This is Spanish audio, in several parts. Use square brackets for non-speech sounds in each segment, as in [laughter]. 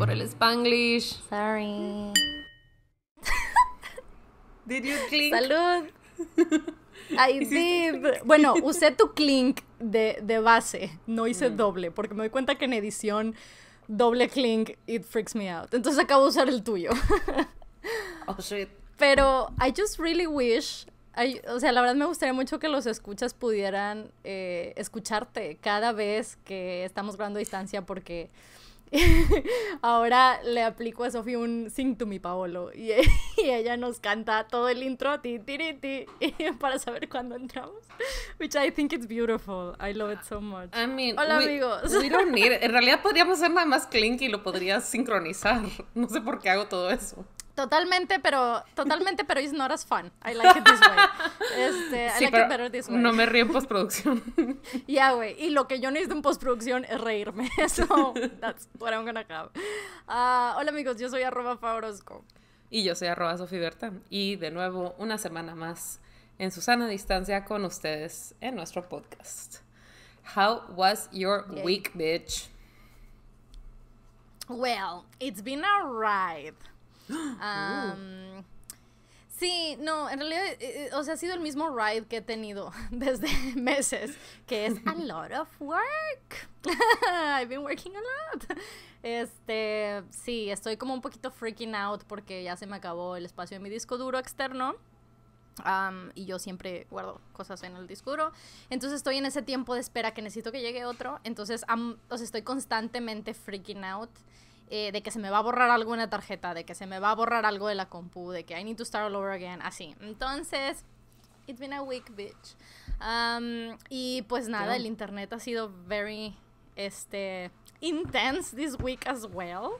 por el Spanglish. Sorry. [laughs] Did you clink? Salud. [laughs] [laughs] Bueno, usé tu clink de, base, no hice mm. doble, porque me doy cuenta que en edición doble clink, it freaks me out. Entonces acabo de usar el tuyo. oh, shit. Pero I just really wish o sea, la verdad me gustaría mucho que los escuchas pudieran eh, escucharte cada vez que estamos grabando distancia porque [laughs] ahora le aplico a Sofía un Sing to Paolo [laughs] y, ella nos canta todo el intro ti, ti, ti, [laughs] para saber cuándo entramos which I think it's beautiful I love it so much hola amigos en realidad podríamos hacer nada más clink y lo podrías sincronizar no sé por qué hago todo eso Totalmente, pero totalmente, pero it's not as fun. I like it this way. Este, I like it better this way. No me río en postproducción. [laughs] ya güey. Y lo que yo necesito en postproducción es reírme. eso [laughs] that's what I'm gonna have. Ah, hola amigos, yo soy arroba Favorosco. Y yo soy arroba Sofiberta. Y de nuevo, una semana más en Susana Distancia con ustedes en nuestro podcast. How was your week, bitch? Well, it's been a ride. Ah, uh. Sí, no, en realidad, eh, eh, o sea, ha sido el mismo ride que he tenido [laughs] desde [laughs] meses, que es a [laughs] lot of work. I've been working a lot. Este, sí, estoy como un poquito freaking out porque ya se me acabó el espacio de mi disco duro externo. y yo siempre guardo cosas en el disco duro. Entonces estoy en ese tiempo de espera que necesito que llegue otro. Entonces, o sea, estoy constantemente freaking out. Eh, de que se me va a borrar algo tarjeta, de que se me va a borrar algo de la compu, de que I need to start all over again, así. Entonces, it's been a week, bitch. Um, y pues nada, el internet ha sido very, este, intense this week as well.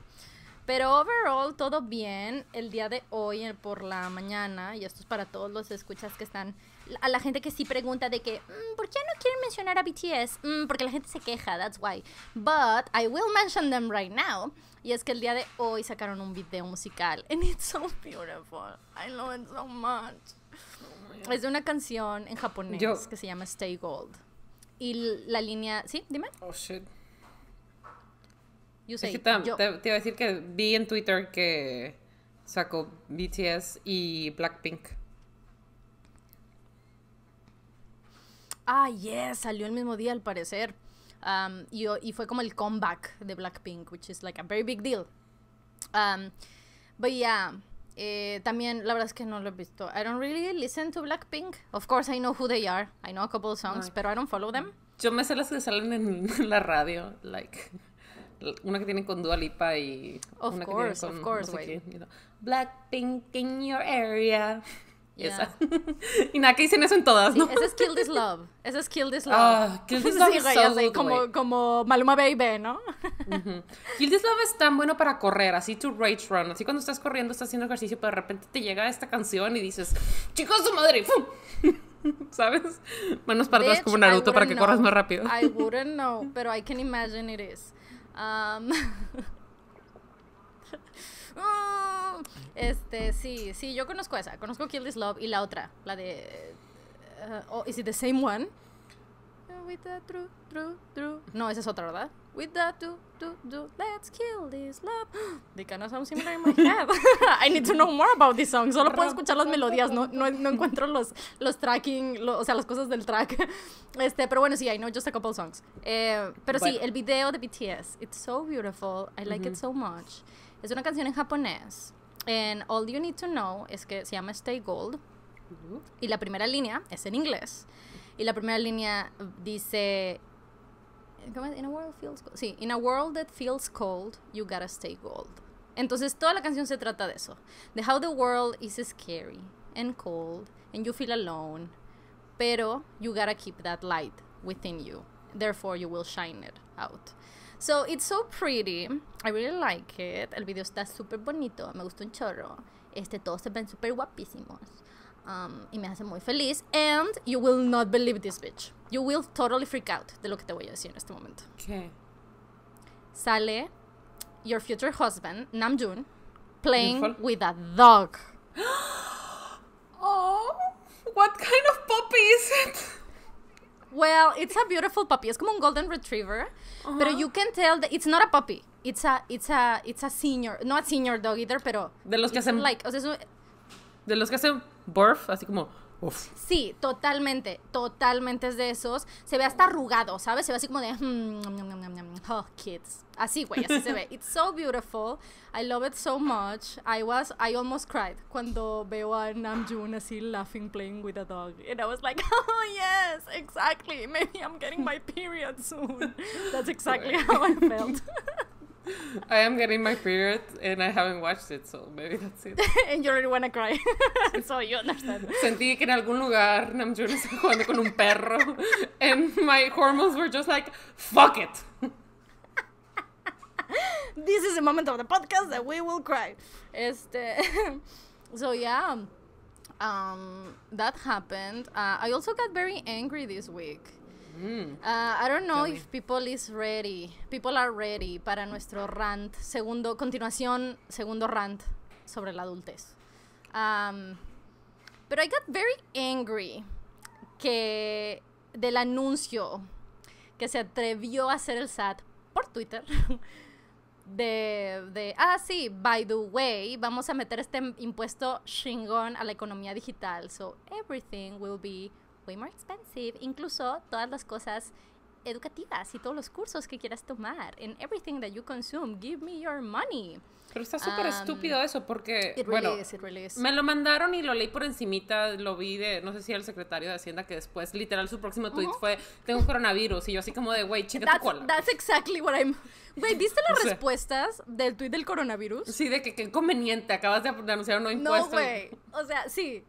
Pero overall, todo bien. El día de hoy, eh, por la mañana, y esto es para todos los escuchas que están. A la gente que sí pregunta de que, mm, ¿por qué no quieren mencionar a BTS? Mm, porque la gente se queja, that's why. But I will mention them right now. Y es que el día de hoy sacaron un video musical. And it's so beautiful. I love it so much. es de una canción en japonés que se llama Stay Gold. Y la línea. ¿Sí? Dime. Oh shit. te, te, iba a decir que vi en Twitter que sacó BTS y Blackpink. Ah, yes, salió el mismo día al parecer, Um, y, y, fue como el comeback de Blackpink, which is like a very big deal. Um, but yeah, eh, también la verdad es que no lo he visto. I don't really listen to Blackpink. Of course, I know who they are. I know a couple of songs, no. pero I don't follow them. Yo me sé las que salen en [laughs] la radio, like una que tienen con Dua Lipa y of una course, que tienen con of course, no sé quién, Blackpink in your area. [laughs] y nada, que dicen eso en todas, ¿no? esa es Kill This Love. Esa es Kill This Love. Uh, Kill Love como, como Maluma Baby, ¿no? [laughs] Kill This Love es tan bueno para correr, así to rage run. Así cuando estás corriendo, estás haciendo ejercicio, pero de repente te llega esta canción y dices, chicos, su madre, ¡Fum! [laughs] ¿Sabes? Manos para atrás como Naruto para que corras más rápido. I wouldn't know, pero I can imagine it is. Um... Mm, este, sí, sí, yo conozco esa. Conozco Kill This Love y la otra, la de. Eh, oh, ¿Is it the same one? Oh, with that true, true, true. No, esa es otra, ¿verdad? With that do, do, do. Let's kill this love. They [gasps] no sound similar in my head. I need to know more about this song. Solo puedo escuchar las melodías, no, no, encuentro los, los tracking, o sea, las cosas del track. [laughs] Este, pero bueno, sí, I know just a couple songs. Eh, pero sí, el video de BTS. It's so beautiful. I like it so much. Es una canción en japonés. En All You Need to Know es que se llama Stay Gold. Y la primera línea es en inglés. Y la primera línea dice In a world feels Sí, in a world that feels cold, you gotta stay gold. Entonces toda la canción se trata de eso, de how the world is scary and cold and you feel alone, pero you gotta keep that light within you. Therefore you will shine it out. So it's so pretty. I really like it. El video está súper bonito. Me gusta un chorro. Este, todos se ven super guapísimos. Um, y me hace muy feliz. And you will not believe this bitch. You will totally freak out de lo que te voy a decir en este momento. ¿Qué? Sale your future husband, Namjoon, playing with a dog. [gasps] oh, what kind of puppy is it? Well, it's a beautiful puppy. Es como un golden retriever, pero you can tell that it's not a puppy. It's a it's a it's a senior, no a senior dog either, pero de los que hacen like, o sea, de los que hacen burf, así como Sí, totalmente, totalmente es de esos. Se ve hasta arrugado, ¿sabes? Se ve así como de... Mm, mm, mm, oh, kids. Así, güey, así se ve. [laughs] It's so beautiful. I love it so much. I was, I almost cried cuando veo a Namjoon así laughing, playing with a dog. And I was like, [laughs] oh, yes, exactly. Maybe I'm getting my period soon. That's exactly how I felt. [laughs] [laughs] I am getting my period and I haven't watched it, so maybe that's it. [laughs] and you already want to cry. [laughs] so you understand. Sentí que en algún lugar Namjoon estaba jugando con un perro. And my hormones were just like, fuck it. this is the moment of the podcast that we will cry. Este, so yeah, um, that happened. Uh, I also got very angry this week. Mm. Ah, I don't know if people is ready. People are ready para nuestro rant. Segundo, continuación, segundo rant sobre la adultez. Um, pero I got very angry que del anuncio que se atrevió a hacer el SAT por Twitter. [laughs] De, de, ah, sí, by the way, vamos a meter este impuesto chingón a la economía digital. So everything will be way expensive. Incluso todas las cosas educativas y todos los cursos que quieras tomar. En everything that you consume, give me your money. Pero está súper um, estúpido eso porque, it bueno, me lo mandaron y lo leí por encimita, lo vi de, no sé si era el secretario de Hacienda que después, literal, su próximo tweet fue, tengo coronavirus, y yo así como de, güey, chica tu cola. That's exactly what I'm... Güey, ¿viste las [laughs] respuestas del tweet del coronavirus? Sí, de que qué conveniente, acabas de anunciar un nuevo impuesto. No, güey, o sea, sí,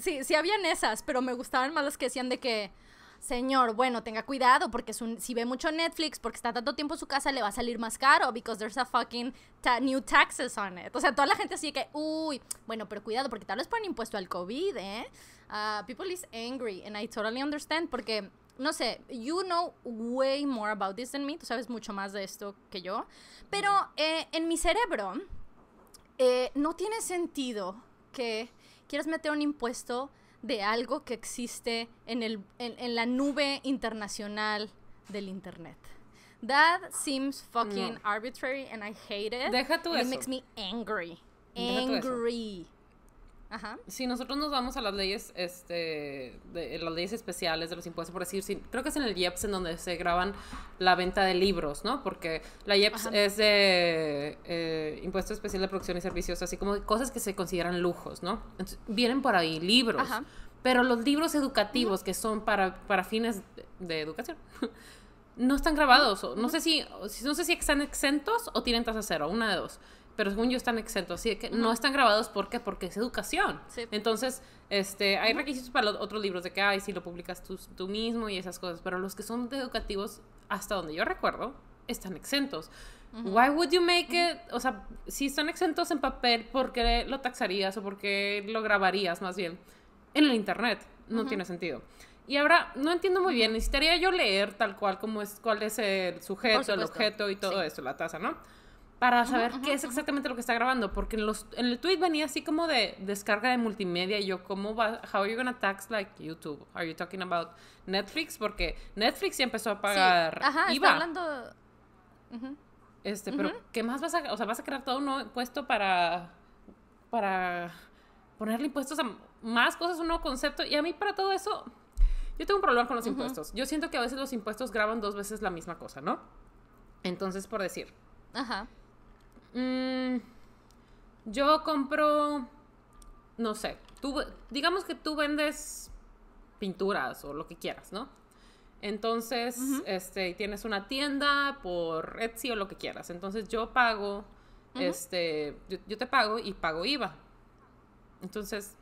sí, sí habían esas, pero me gustaban más las que decían de que, señor, bueno, tenga cuidado porque si ve mucho Netflix, porque está tanto tiempo en su casa, le va a salir más caro because there's a fucking new taxes on it. O sea, toda la gente así que, uy, bueno, pero cuidado porque tal vez ponen impuesto al COVID, ¿eh? Ah, people is angry and I totally understand porque, no sé, you know way more about this than me, tú sabes mucho más de esto que yo, pero eh, en mi cerebro eh, no tiene sentido que quieres meter un impuesto de algo que existe en, el, en, la nube internacional del Internet. That seems fucking arbitrary and I hate it. Deja tú It makes me angry. angry. Si nosotros nos vamos a las leyes, este, eh, las leyes especiales de los impuestos, por decir, creo que es en el IEPS en donde se graban la venta de libros, ¿no? Porque la IEPS es de eh, impuesto especial de producción y servicios, así como cosas que se consideran lujos, ¿no? Entonces, vienen por ahí libros, pero los libros educativos que son para, fines de, educación. [laughs] no están grabados, no sé si no sé si están exentos o tienen tasa cero, una de dos pero según yo están exentos, así que no están grabados, Porque es educación. Entonces, este, hay requisitos para los otros libros de que, hay si lo publicas tú, mismo y esas cosas, pero los que son educativos, hasta donde yo recuerdo, están exentos. Why would you make it? O sea, si están exentos en papel, ¿por qué lo taxarías o por qué lo grabarías más bien? En el internet, no tiene sentido. Y ahora no entiendo muy bien, necesitaría yo leer tal cual como es cuál es el sujeto, el objeto y todo eso, la tasa, ¿no? para saber qué es exactamente lo que está grabando, porque en, los, en el tweet venía así como de descarga de multimedia, y yo, ¿cómo va? How are you gonna tax like YouTube? Are you talking about Netflix? Porque Netflix ya empezó a pagar ajá, IVA. hablando... Este, pero ¿qué más vas a, o sea, vas a crear todo un nuevo impuesto para, para ponerle impuestos a más cosas, un nuevo concepto, y a mí para todo eso, yo tengo un problema con los impuestos. Yo siento que a veces los impuestos graban dos veces la misma cosa, ¿no? Entonces, por decir. Ajá Mm, yo compro, no sé, tú, digamos que tú vendes pinturas o lo que quieras, ¿no? Entonces, este, tienes una tienda por Etsy o lo que quieras. Entonces yo pago, este, yo, yo, te pago y pago IVA. Entonces,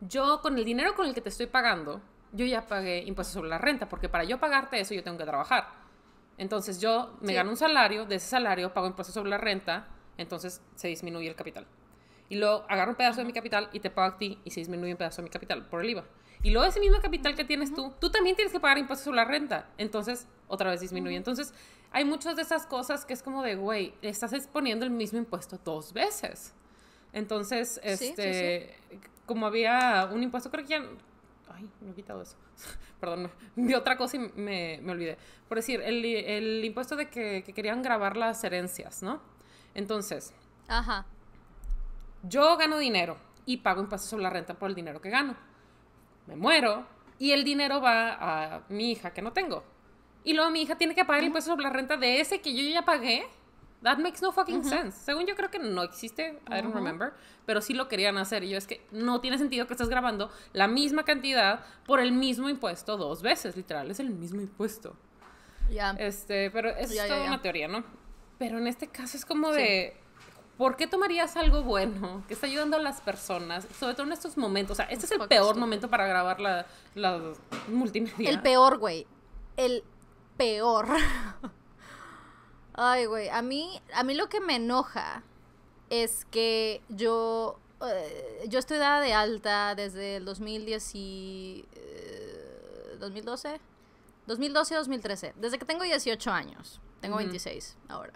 yo con el dinero con el que te estoy pagando, yo ya pagué impuestos sobre la renta, porque para yo pagarte eso yo tengo que trabajar. Entonces yo me gano un salario, de ese salario pago impuestos sobre la renta, entonces se disminuye el capital. Y luego agarro un pedazo de mi capital y te pago a ti y se disminuye un pedazo de mi capital por el IVA. Y luego ese mismo capital que tienes tú, tú también tienes que pagar impuestos sobre la renta. Entonces, otra vez disminuye. Entonces, hay muchas de esas cosas que es como de, güey, estás exponiendo el mismo impuesto dos veces. Entonces, este, como había un impuesto, creo que ya, Ay, no he quitado eso. [laughs] Perdón, vi [laughs] otra cosa y me, olvidé. Por decir, el, impuesto de que, querían grabar las herencias, ¿no? Entonces. Ajá. Yo gano dinero y pago impuestos sobre la renta por el dinero que gano. Me muero y el dinero va a mi hija que no tengo. Y luego mi hija tiene que pagar el impuesto sobre la renta de ese que yo ya pagué That makes no fucking sense. Según yo creo que no existe, I don't remember, pero sí lo querían hacer. Y yo es que no tiene sentido que estés grabando la misma cantidad por el mismo impuesto dos veces, literal, es el mismo impuesto. Ya. Este, pero es toda una teoría, ¿no? Pero en este caso es como de ¿por qué tomarías algo bueno que está ayudando a las personas? Sobre todo en estos momentos. O sea, este es el peor momento para grabar la, la multimedia. El peor, güey. El peor. [laughs] Ay, güey, a mí, a mí lo que me enoja es que yo, eh, yo estoy dada de alta desde el 2010 y... 2012? 2012-2013, desde que tengo 18 años, tengo 26 ahora.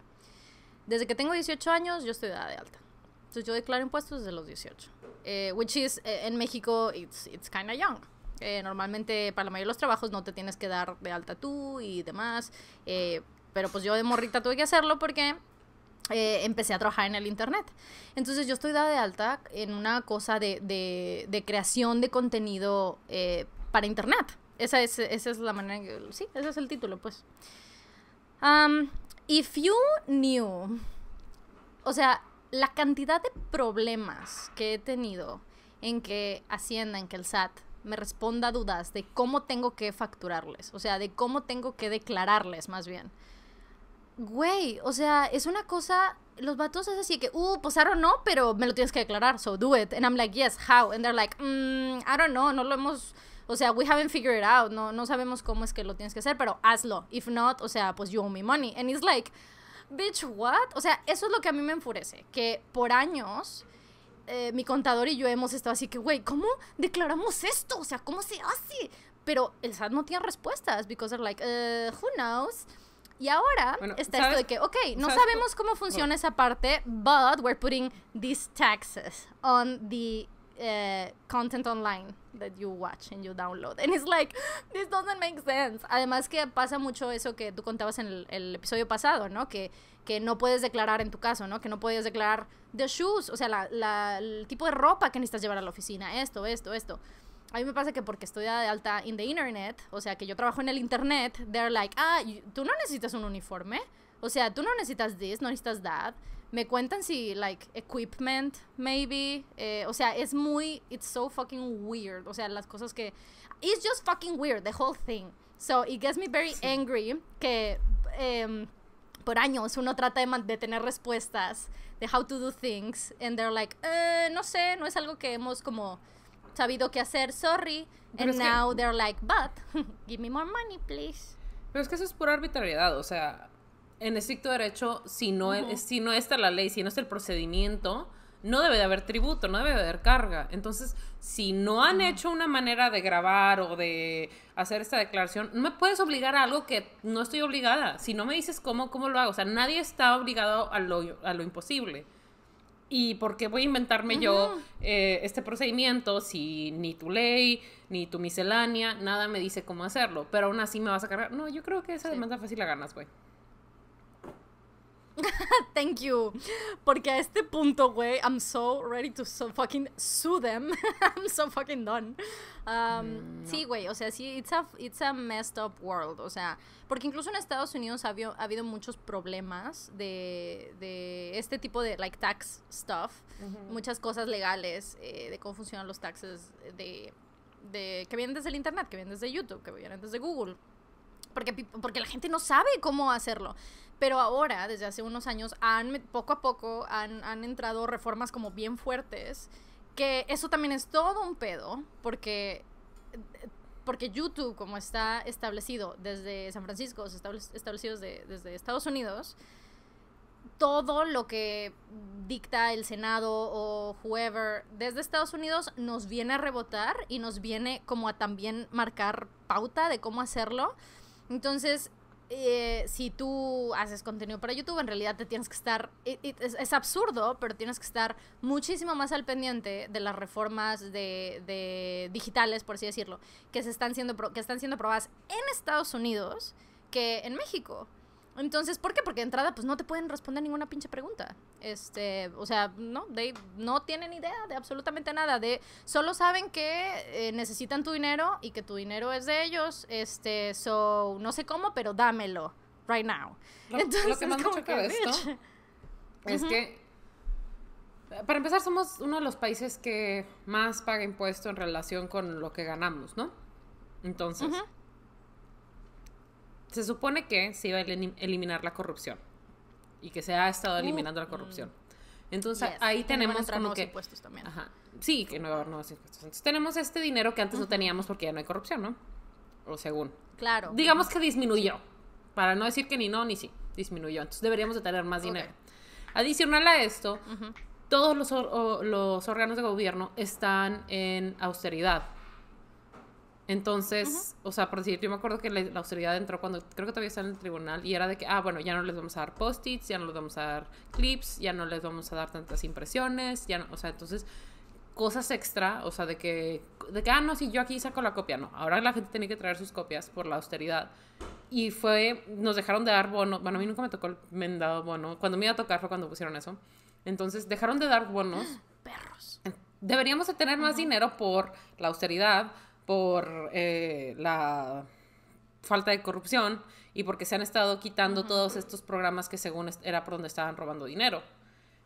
Desde que tengo 18 años yo estoy dada de alta. Entonces yo declaro impuestos desde los 18. Eh, which is, eh, en México, it's, it's kind of young. Eh, normalmente para la mayoría de los trabajos no te tienes que dar de alta tú y demás. Eh, pero pues yo de morrita tuve que hacerlo porque eh, empecé a trabajar en el internet. Entonces yo estoy dada de alta en una cosa de, creación de contenido eh, para internet. Esa es, la manera Sí, ese es el título, pues. Um, if you knew... O sea, la cantidad de problemas que he tenido en que Hacienda, en que el SAT me responda dudas de cómo tengo que facturarles, o sea, de cómo tengo que declararles más bien güey, o sea, es una cosa los vatos es así que, uh, posaron pues, no, pero me lo tienes que declarar, so do it. And I'm like, yes, how? And they're like, mm, I don't know, no lo hemos, o sea, we haven't figured it out, no, no sabemos cómo es que lo tienes que hacer, pero hazlo. If not, o sea, pues you owe me money. And it's like, bitch, what? O sea, eso es lo que a mí me enfurece, que por años... Eh, mi contador y yo hemos estado así que, güey, ¿cómo declaramos esto? O sea, ¿cómo se hace? Pero el SAT no tiene respuestas, because they're like, uh, who knows? Y ahora está esto de que, ok, no sabemos cómo funciona esa parte, but we're putting these taxes on the Uh, content online that you watch and you download. And it's like, this doesn't make sense. Además que pasa mucho eso que tú contabas en el, episodio pasado, ¿no? Que, que no puedes declarar en tu caso, ¿no? Que no puedes declarar the shoes, o sea, la, la, el tipo de ropa que necesitas llevar a la oficina, esto, esto, esto a mí me pasa que porque estoy de alta in the internet, o sea, que yo trabajo en el internet, they're like, ah, tú no necesitas un uniforme, o sea, tú no necesitas this, no necesitas that. Me cuentan si, like, equipment, maybe. Eh, o sea, es muy, it's so fucking weird. O sea, las cosas que, it's just fucking weird, the whole thing. So, it gets me very angry que em, por años uno trata de, tener respuestas de how to do things, and they're like, eh, no sé, no es algo que hemos como sabido qué hacer, sorry. Pero and now they're like, but [laughs] give me more money, please. Pero es que eso es pura arbitrariedad, o sea, en estricto derecho, si no, si no está la ley, si no está el procedimiento, no debe de haber tributo, no debe de haber carga. Entonces, si no han hecho una manera de grabar o de hacer esta declaración, no me puedes obligar a algo que no estoy obligada. Si no me dices cómo, cómo lo hago. O sea, nadie está obligado a a lo imposible. ¿Y por qué voy a inventarme yo eh, este procedimiento si ni tu ley, ni tu miscelánea, nada me dice cómo hacerlo? Pero aún así me vas a cargar. No, yo creo que esa demanda fácil la ganas, güey. [laughs] Thank you. Porque a este punto, güey, I'm so ready to so fucking sue them. [laughs] I'm so fucking done. Um, mm, sí, güey, o sea, sí, it's a, it's a messed up world. O sea, porque incluso en Estados Unidos ha habido, ha habido muchos problemas de, de, este tipo de, like, tax stuff. Muchas cosas legales eh, de cómo funcionan los taxes de, de, que vienen desde el Internet, que vienen desde YouTube, que vienen desde Google. Porque, porque la gente no sabe cómo hacerlo. Pero ahora, desde hace unos años, han, poco a poco han, entrado reformas como bien fuertes, que eso también es todo un pedo, porque porque YouTube, como está establecido desde San Francisco, está establecido desde, desde, Estados Unidos, todo lo que dicta el Senado o whoever desde Estados Unidos nos viene a rebotar y nos viene como a también marcar pauta de cómo hacerlo. Entonces, eh, si tú haces contenido para YouTube, en realidad te tienes que estar, es, absurdo, pero tienes que estar muchísimo más al pendiente de las reformas de, de digitales, por así decirlo, que, se están siendo, que están siendo aprobadas en Estados Unidos que en México. Entonces, ¿por qué? Porque de entrada, pues no te pueden responder ninguna pinche pregunta. Este, o sea, no, they no tienen idea de absolutamente nada. De, solo saben que eh, necesitan tu dinero y que tu dinero es de ellos. Este, so, no sé cómo, pero dámelo. Right now. Lo, que más me que, esto es que. Para empezar, somos uno de los países que más paga impuesto en relación con lo que ganamos, ¿no? Entonces se supone que se iba a eliminar la corrupción y que se ha estado mm, eliminando la mm. corrupción. Entonces ahí tenemos como que impuestos también. sí, que no haber nuevos impuestos. Entonces tenemos este dinero que antes no teníamos porque ya no hay corrupción, ¿no? O según. Claro. Digamos que disminuyó. Para no decir que ni no ni sí, disminuyó. Entonces deberíamos de tener más dinero. Adicional a esto, todos los, los órganos de gobierno están en austeridad entonces, o sea, por decir, yo me acuerdo que la, austeridad entró cuando creo que todavía está en el tribunal y era de que, ah, bueno, ya no les vamos a dar post-its, ya no les vamos a dar clips, ya no les vamos a dar tantas impresiones, ya no, o sea, entonces cosas extra, o sea, de que, de que, ah, no, si yo aquí saco la copia, no, ahora la gente tiene que traer sus copias por la austeridad. Y fue, nos dejaron de dar bonos, bueno, a mí nunca me tocó el mendado bono, cuando me iba a tocar fue cuando pusieron eso. Entonces, dejaron de dar bonos. [gasps] Perros. Deberíamos de tener más dinero por la austeridad, por eh, la falta de corrupción y porque se han estado quitando todos estos programas que según era por donde estaban robando dinero.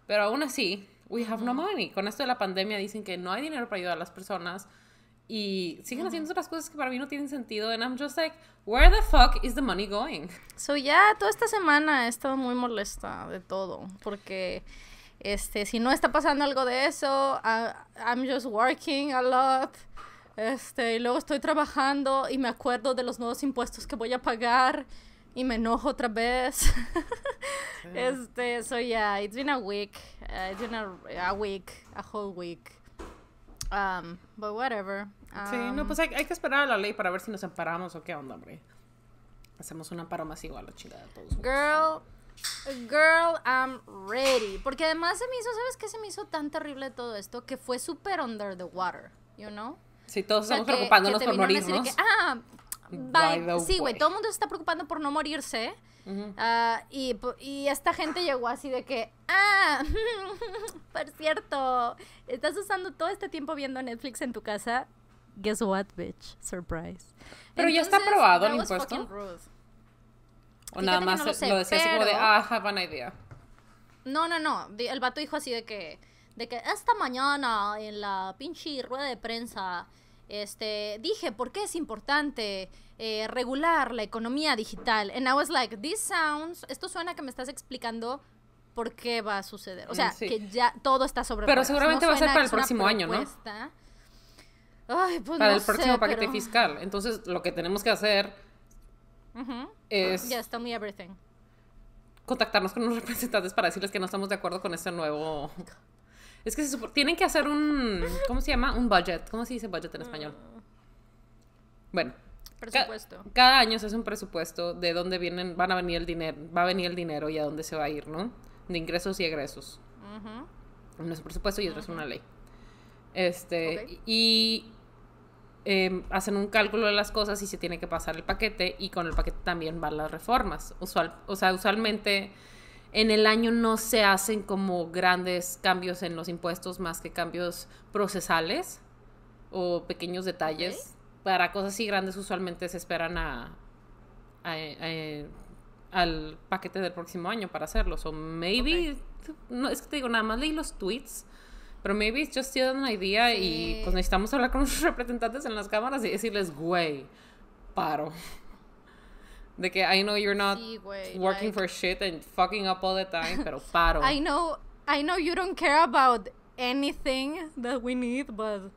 Pero aún así, we have no money. Con esto de la pandemia dicen que no hay dinero para ayudar a las personas y siguen haciendo otras cosas que para mí no tienen sentido. And I'm just like, where the fuck is the money going? So ya yeah, toda esta semana he estado muy molesta de todo porque este si no está pasando algo de eso, ah, I'm just working a lot. Este, y luego estoy trabajando y me acuerdo de los nuevos impuestos que voy a pagar y me enojo otra vez. [laughs] Este, so yeah, it's been a week. Uh, it's been a, week, a whole week. Um, but whatever. sí, no, um, pues hay, que esperar a la ley para ver si nos amparamos o qué onda, hombre. Hacemos un amparo masivo a la chingada de todos. Girl, girl, I'm ready. Porque además se me hizo, ¿sabes qué se me hizo tan terrible todo esto? Que fue súper under the water, you know? Sí, todos estamos preocupándonos por morirnos. Ah, sí, güey, todo el mundo se está preocupando por no morirse. Ah, y, esta gente llegó así de que, ah, [laughs] por cierto, estás usando todo este tiempo viendo Netflix en tu casa. Guess what, bitch? Surprise. Pero ya está aprobado el impuesto. O nada más lo, decía así como de, ah, have idea. No, no, no. El vato dijo así de que de que esta mañana en la pinche rueda de prensa este, dije por qué es importante eh, regular la economía digital. And I was like, this sounds, esto suena que me estás explicando por qué va a suceder. O mm, sea, que ya todo está sobre Pero seguramente va a ser para el próximo año, ¿no? Pues para el próximo paquete fiscal. Entonces, lo que tenemos que hacer es... Yes, tell me everything. Contactarnos con los representantes para decirles que no estamos de acuerdo con este nuevo es que se tienen que hacer un. ¿Cómo se llama? Un budget. ¿Cómo se dice budget en español? Mm. Bueno. Presupuesto. cada año se hace un presupuesto de dónde vienen, van a venir el dinero, va a venir el dinero y a dónde se va a ir, ¿no? De ingresos y egresos. Uno es un presupuesto y otro es una ley. Este. Y em, hacen un cálculo de las cosas y se tiene que pasar el paquete. Y con el paquete también van las reformas. o sea, usualmente en el año no se hacen como grandes cambios en los impuestos más que cambios procesales o pequeños detalles. Para cosas así grandes usualmente se esperan a, al paquete del próximo año para hacerlos. O maybe, no, es que te digo, nada más leí los tweets. Pero maybe it's just una idea y pues necesitamos hablar con nuestros [laughs] representantes en las cámaras y decirles, güey, paro. De que I know you're not working for shit and fucking up all the time, pero paro. I know, I know you don't care about anything that we need, but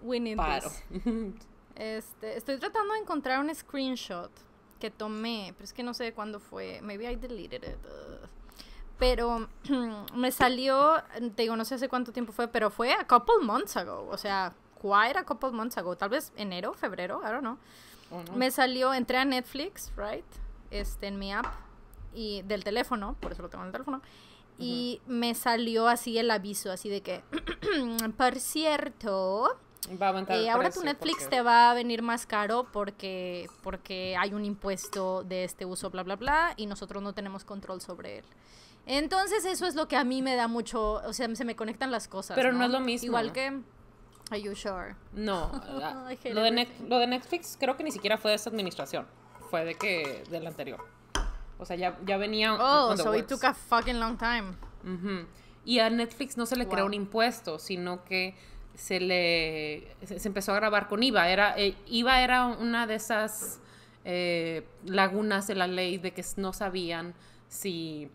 we need paro. This. Este, estoy tratando de encontrar un screenshot que tomé, pero es que no sé cuándo fue. Maybe I deleted it. Pero [clears throat] me salió, te digo, no sé hace cuánto tiempo fue, pero fue a couple months ago. O sea, quite a couple months ago. Tal vez enero, febrero, I don't know. Me salió, entré a Netflix, right? Este, en mi app y del teléfono, por eso lo tengo en el teléfono. Y me salió así el aviso, así de que, [clears throat] por cierto, va eh, ahora tu eh, Netflix te va a venir más caro porque, porque hay un impuesto de este uso, bla, bla, bla, y nosotros no tenemos control sobre él. Entonces eso es lo que a mí me da mucho, o sea, se me conectan las cosas. Pero no, es lo mismo. Igual que... Are you sure? No, [laughs] ah, lo, de Netflix creo que ni siquiera fue de esta administración, fue de que del anterior. O sea, ya, ya venía. Oh, so it took a fucking long time. Y a Netflix no se le creó un impuesto, sino que se le empezó a grabar con IVA. Era eh, IVA era una de esas eh, lagunas de la ley de que no sabían si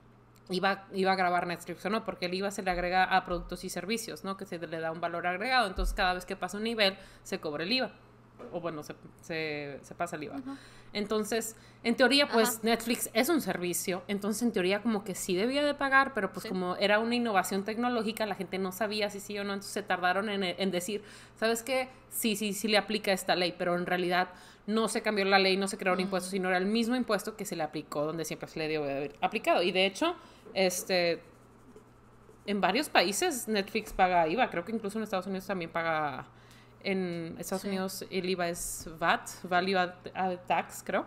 iba, a grabar Netflix o no, porque el IVA se le agrega a productos y servicios, ¿no? Que se le da un valor agregado. Entonces, cada vez que pasa un nivel, se cobra el IVA. O bueno, se, pasa el IVA. Entonces, en teoría, pues Netflix es un servicio. Entonces, en teoría, como que sí debía de pagar, pero pues como era una innovación tecnológica, la gente no sabía si sí o no. Entonces, se tardaron en, decir, ¿sabes qué? Sí, sí, sí le aplica esta ley, pero en realidad no se cambió la ley, no se creó un impuesto sino era el mismo impuesto que se le aplicó donde siempre se le dio haber aplicado. Y de hecho, este, en varios países Netflix paga IVA, creo que incluso en Estados Unidos también paga, en Estados Unidos el IVA es VAT, Value Added Tax, creo.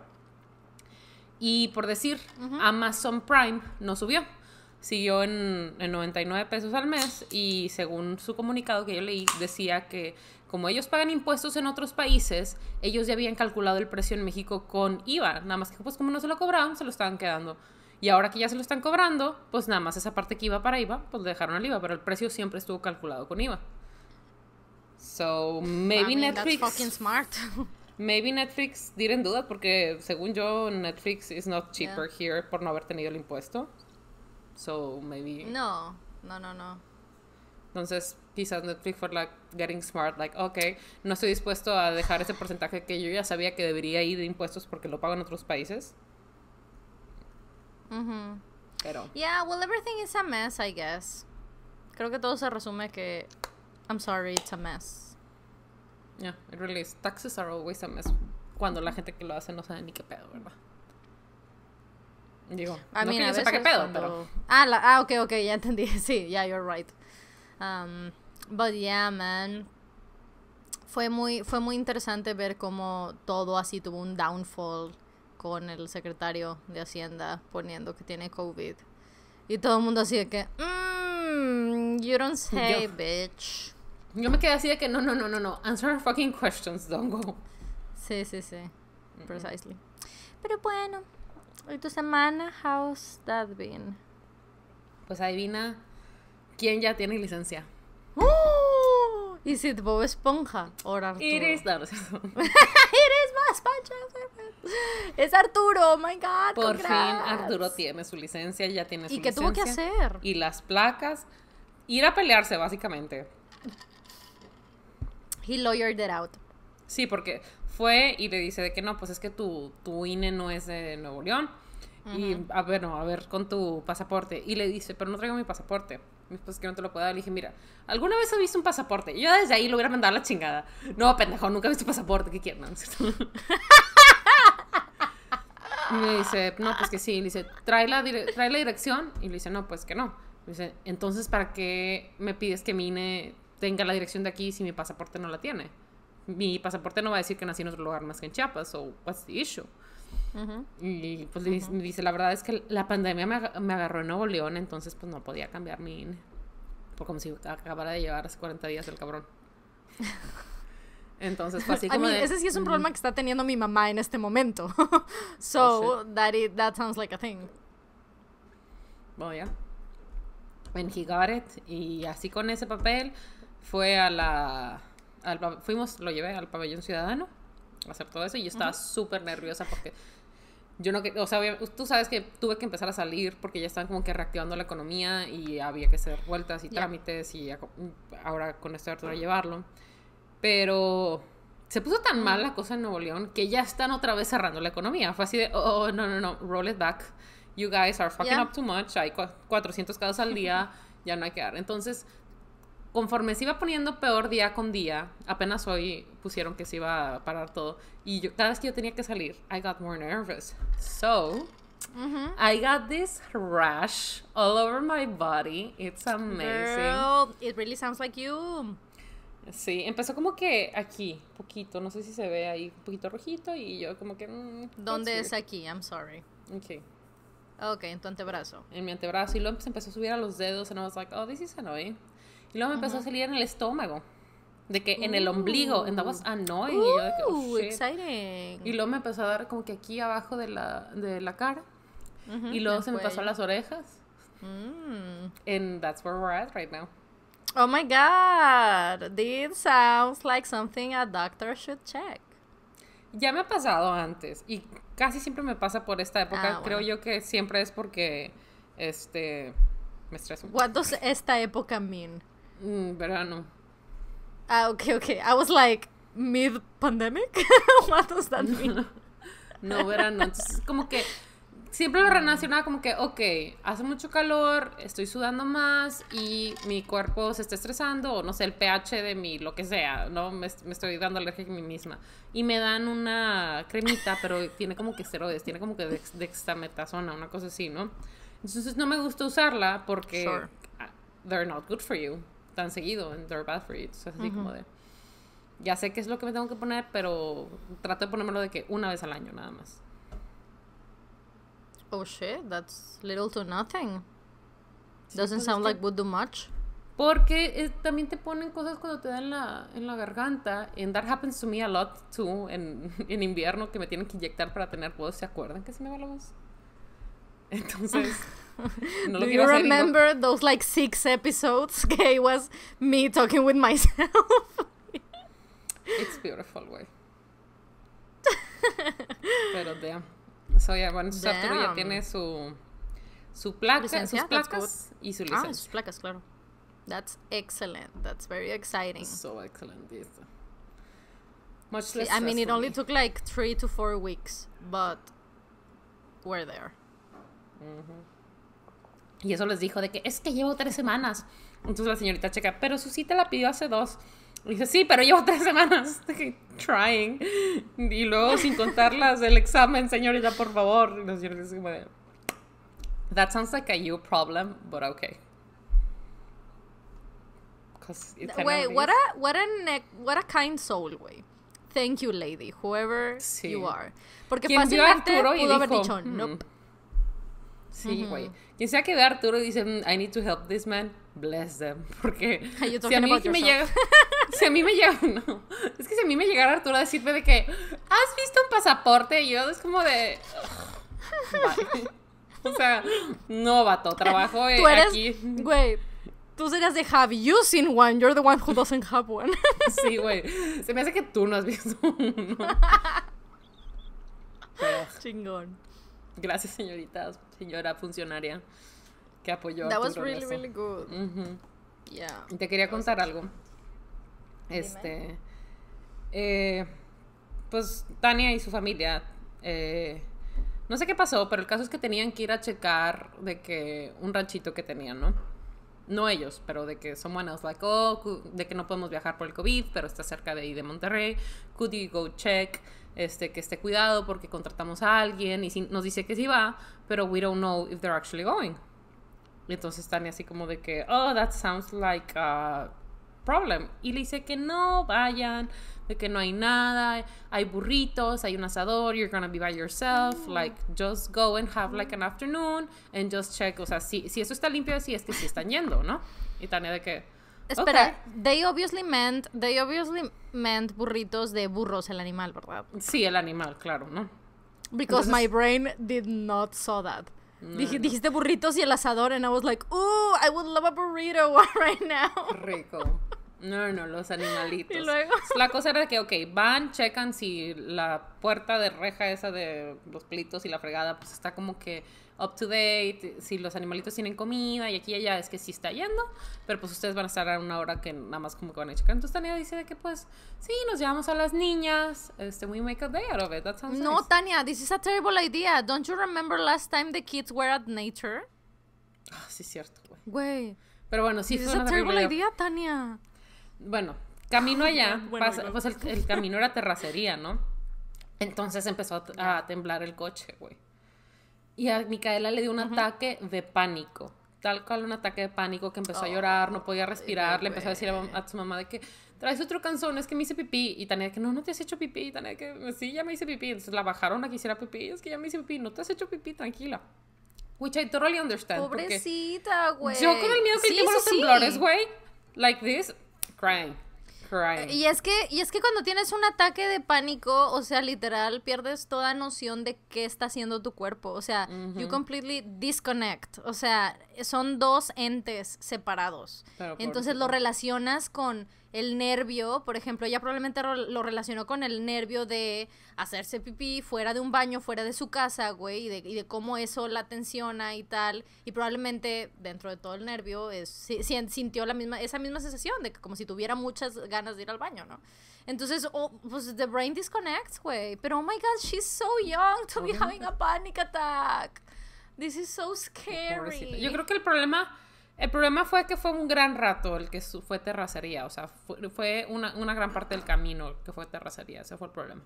Y por decir, Amazon Prime no subió, siguió en, en 99 pesos al mes y según su comunicado que yo leí decía que como ellos pagan impuestos en otros países, ellos ya habían calculado el precio en México con IVA, nada más que pues como no se lo cobraban, se lo estaban quedando. Y ahora que ya se lo están cobrando, pues nada más esa parte que iba para IVA, pues le dejaron al IVA, pero el precio siempre estuvo calculado con IVA. So, maybe Netflix. fucking [laughs] maybe Netflix didn't do that porque según yo Netflix is not cheaper here por no haber tenido el impuesto. So, maybe No, no, no, no. Entonces, quizás Netflix fue like getting smart, like, ok, no estoy dispuesto a dejar ese porcentaje que yo ya sabía que debería ir de impuestos porque lo pagan otros países. Pero. Yeah, well, everything is a mess, I guess. Creo que todo se resume que. I'm sorry, it's a mess. Yeah, it really is. Taxes are always a mess. Cuando la gente que lo hace no sabe ni qué pedo, ¿verdad? Digo, mí no sé para qué pedo, pero... Ah, ah, ok, ok, ya entendí. [laughs] Sí, yeah, you're right. Um, but yeah, man. Fue muy, fue muy interesante ver cómo todo así tuvo un downfall con el secretario de Hacienda poniendo que tiene COVID. Y todo el mundo así de que, mmm, you don't say, bitch. Yo me quedé así de que, no, no, no, no, no, answer fucking questions, don't go. Sí, sí, sí, precisely. Pero bueno, hoy tu semana? How's that been? Pues adivina quién ya tiene licencia. ¡Uh! Y si Bob Esponja ahora Arturo? [laughs] es Arturo, oh my God. Por fin Arturo tiene su licencia, ya tiene su licencia. ¿Y qué tuvo que hacer? Y las placas. Ir a pelearse, básicamente. He lawyered it out. Sí, porque fue y le dice de que no, pues es que tu, tu INE no es de Nuevo León. Y a ver, no, a ver con tu pasaporte. Y le dice, pero no traigo mi pasaporte pues que no te lo puedo dar. Le dije, mira, ¿alguna vez has visto un pasaporte? yo desde ahí lo hubiera mandado a la chingada. No, pendejo, nunca he visto un pasaporte. ¿Qué quieres? [laughs] me dice, no, pues que sí. Le dice, trae la, la dirección. Y le dice, no, pues que no. dice, entonces, ¿para qué me pides que Mine tenga la dirección de aquí si mi pasaporte no la tiene? Mi pasaporte no va a decir que nací en otro lugar más que en Chiapas, o so what's the issue? Y pues dice, la verdad es que la pandemia me, agarró en Nuevo León, entonces pues no podía cambiar mi como si acabara de llevar hace 40 días el cabrón. Entonces pues así [laughs] como ese sí es un problema que está teniendo mi mamá en este momento. [laughs] so oh, that, it, that sounds like a thing. Oh, y así con ese papel fue a la... fuimos, lo llevé al pabellón ciudadano hacer todo eso y yo estaba súper nerviosa porque yo no, o sea, tú sabes que tuve que empezar a salir porque ya estaban como que reactivando la economía y había que hacer vueltas y trámites y ahora con esto de llevarlo. Pero se puso tan mal la cosa en Nuevo León que ya están otra vez cerrando la economía. Fue así de, oh, no, no, no, roll it back. You guys are fucking up too much. Hay 400 casos al día, [laughs] ya no hay que dar. Entonces, conforme se iba poniendo peor día con día, apenas hoy pusieron que se iba a parar todo. Y yo, cada vez que yo tenía que salir, I got more nervous. So, I got this rash all over my body. It's amazing. Girl, it really sounds like you. Sí, empezó como que aquí, poquito, no sé si se ve ahí, un poquito rojito y yo como que... Mm, ¿Dónde es aquí? I'm sorry. Ok. Ok, en tu antebrazo. En mi antebrazo y luego pues, empezó a subir a los dedos and I was like, oh, this is annoying. Y luego me empezó a salir en el estómago. De que en el oh. ombligo, and that was annoying. y, yo de que, oh, uh, Exciting. y luego me empezó a dar como que aquí abajo de la, de la cara. y luego se me pasó a las orejas. Mm. And that's where we're at right now. Oh my god, this sounds like something a doctor should check. Ya me ha pasado antes y casi siempre me pasa por esta época. Ah, Creo yo que siempre es porque este me estreso. What esta época mean? Mm, verano. Ah, okay, okay. I was like, mid pandemic? What does [laughs] that mean? [laughs] no, verano. Entonces, como que siempre lo relacionaba como que, ok, hace mucho calor, estoy sudando más y mi cuerpo se está estresando, o no sé, el pH de mi, lo que sea, ¿no? Me, estoy dando alergia a mí misma. Y me dan una cremita, pero tiene como que esteroides, tiene como que dexametasona, una cosa así, ¿no? Entonces no me gusta usarla porque they're not good for you tan seguido en They're Bad así como de, ya sé qué es lo que me tengo que poner, pero trato de ponérmelo de que una vez al año nada más. Oh shit, that's little to nothing. Doesn't pues, sound like would do much. Porque eh, también te ponen cosas cuando te dan la, en la garganta. And that happens to me a lot too. En, [laughs] en invierno que me tienen que inyectar para tener voz. ¿Se acuerdan que se me va la voz? [laughs] Entonces. [laughs] No Do you remember ningún... those like six episodes? Okay, [laughs] it was me talking with myself. it's beautiful, way. [laughs] Pero damn. So yeah, bueno, Satoru ya tiene su su placa, licencia, sus placas y su ah, licencia. Ah, sus placas, claro. That's excellent. That's very exciting. So excellent, yes. Much See, less. I mean, it only me. took like three to four weeks, but we're there. Mm -hmm. Y eso les dijo de que es que llevo tres semanas. Entonces la señorita checa, pero su cita la pidió hace dos. Y dice, sí, pero llevo tres [laughs] semanas trying. Y luego, sin contarlas el examen, señorita, por favor. Y la señorita dice como that sounds like a you problem, but okay. Wait, what a, what, a what a kind soul, güey. Thank you, lady, whoever you are. Porque fácilmente pudo haber dicho, mm". Sí, güey. Quien sea que ve a Arturo y dice, mm, I need to help this man, bless them. [laughs] Porque [laughs] si a mí me llega. si a mí me llega. No. Es que si a mí me llegara Arturo a decirme de que, ¿has visto un pasaporte? Y yo es como de. [laughs] o sea, no, vato. Trabajo eh, ¿Tú eres, Güey. Tú serías de Have you seen one? You're the one who doesn't have one. sí, güey. Se me hace que tú no has visto uno. Chingón. Gracias, señorita, señora funcionaria que apoyó. That a was really, really good. Te quería contar algo. Este, eh, pues Tania y su familia, eh, no sé qué pasó, pero el caso es que tenían que ir a checar de que un ranchito que tenían, ¿no? No ellos, pero de que someone else like, oh, de que no podemos viajar por el COVID, pero está cerca de ahí de Monterrey, could you go check? este, que esté cuidado porque contratamos a alguien y nos dice que sí va, pero we don't know if they're actually going. entonces Tania así como de que, oh, that sounds like a problem. Y le dice que no vayan, de que no hay nada, hay burritos, hay un asador, you're gonna be by yourself, mm. like just go and have like an mm. afternoon and just check, o sea, si, si eso está limpio, si es que sí están yendo, ¿no? Y Tania de que, Espera, they obviously meant, they obviously meant burritos de burros, el animal, ¿verdad? Sí, el animal, claro, ¿no? Because my brain did not saw that. Dijiste burritos y el asador, and I was like, ooh, I would love a burrito [laughs] right now. Rico. No, no, los animalitos. [laughs] ¿Y luego? La cosa era que, ok, van, checan si la puerta de reja esa de los plitos y la fregada, pues, está como que up to date, si los animalitos tienen comida y aquí allá es que sí está yendo, pero pues ustedes van a estar a una hora que nada más como que van a checar. Entonces Tania dice que pues sí, nos llevamos a las niñas, este, we make a day out of it, No, Tania, this is a terrible idea. Don't you remember last time the kids were at nature? Ah, sí, cierto, güey. Pero bueno, sí, una terrible idea, Tania. Bueno, camino ah, allá, pues el, camino era terracería, ¿no? Entonces empezó a temblar el coche, güey. Y a Micaela le dio un ataque de pánico. Tal cual un ataque de pánico que empezó a oh, llorar, no podía respirar, le empezó a decir a, su mamá de que traes otro canzón, es que me hice pipí. Y Tania que no, no te has hecho pipí. Y Tania que sí, ya me hice pipí. Entonces la bajaron a que hiciera pipí, es que ya me hice pipí, no te has hecho pipí, tranquila. Which I totally understand. Pobrecita, güey. Yo con el miedo que tengo los temblores, güey. Like this, crying. Y es que, y es que cuando tienes un ataque de pánico, o sea, literal, pierdes toda noción de qué está haciendo tu cuerpo. O sea, you completely disconnect. O sea, son dos entes separados. Entonces lo relacionas con el nervio, por ejemplo, ella probablemente lo relacionó con el nervio de hacerse pipí fuera de un baño, fuera de su casa, güey, y de, cómo eso la tensiona y tal, y probablemente dentro de todo el nervio es, sintió la misma, esa misma sensación de que como si tuviera muchas ganas de ir al baño, ¿no? Entonces, oh, pues the brain disconnect güey, pero oh my god, she's so young to be having a panic attack. This is so scary. Yo creo que el problema, el problema fue que fue un gran rato el que fue terracería. O sea, fue, una, una, gran parte del camino que fue terracería. Ese fue el problema.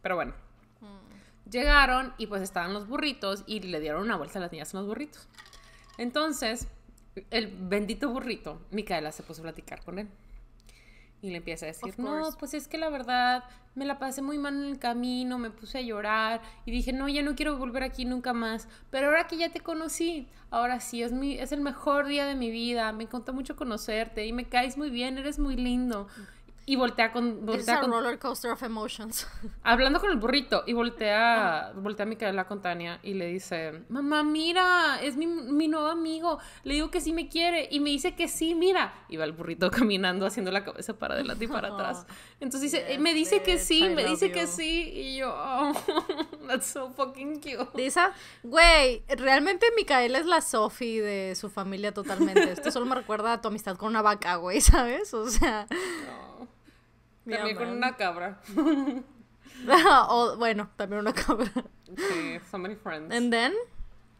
Pero bueno. Hmm. Llegaron y pues estaban los burritos y le dieron una vuelta a las niñas los burritos. Entonces, el bendito burrito, Micaela se puso a platicar con él. Y le empieza a decir, no, pues es que la verdad me la pasé muy mal en el camino, me puse a llorar y dije, no, ya no quiero volver aquí nunca más. Pero ahora que ya te conocí, ahora sí, es, mi, es el mejor día de mi vida, me encanta mucho conocerte y me caes muy bien, eres muy lindo y voltea con. Voltea con, roller coaster of emotions. [laughs] Hablando con el burrito y voltea, voltea a Micaela con Tania y le dice: Mamá, mira, es mi, mi, nuevo amigo. Le digo que sí me quiere y me dice que sí, mira. Y va el burrito [laughs] caminando haciendo la cabeza para adelante y para [laughs] atrás. Entonces dice: Me dice que sí, me dice que sí. Y yo, oh, that's so fucking cute. Lisa, güey, realmente Micaela es la Sophie de su familia totalmente. Esto solo me recuerda a tu amistad con una vaca, güey, ¿sabes? O sea. No. También con una cabra. [laughs] o, bueno, también una cabra. Sí, so many friends. And then?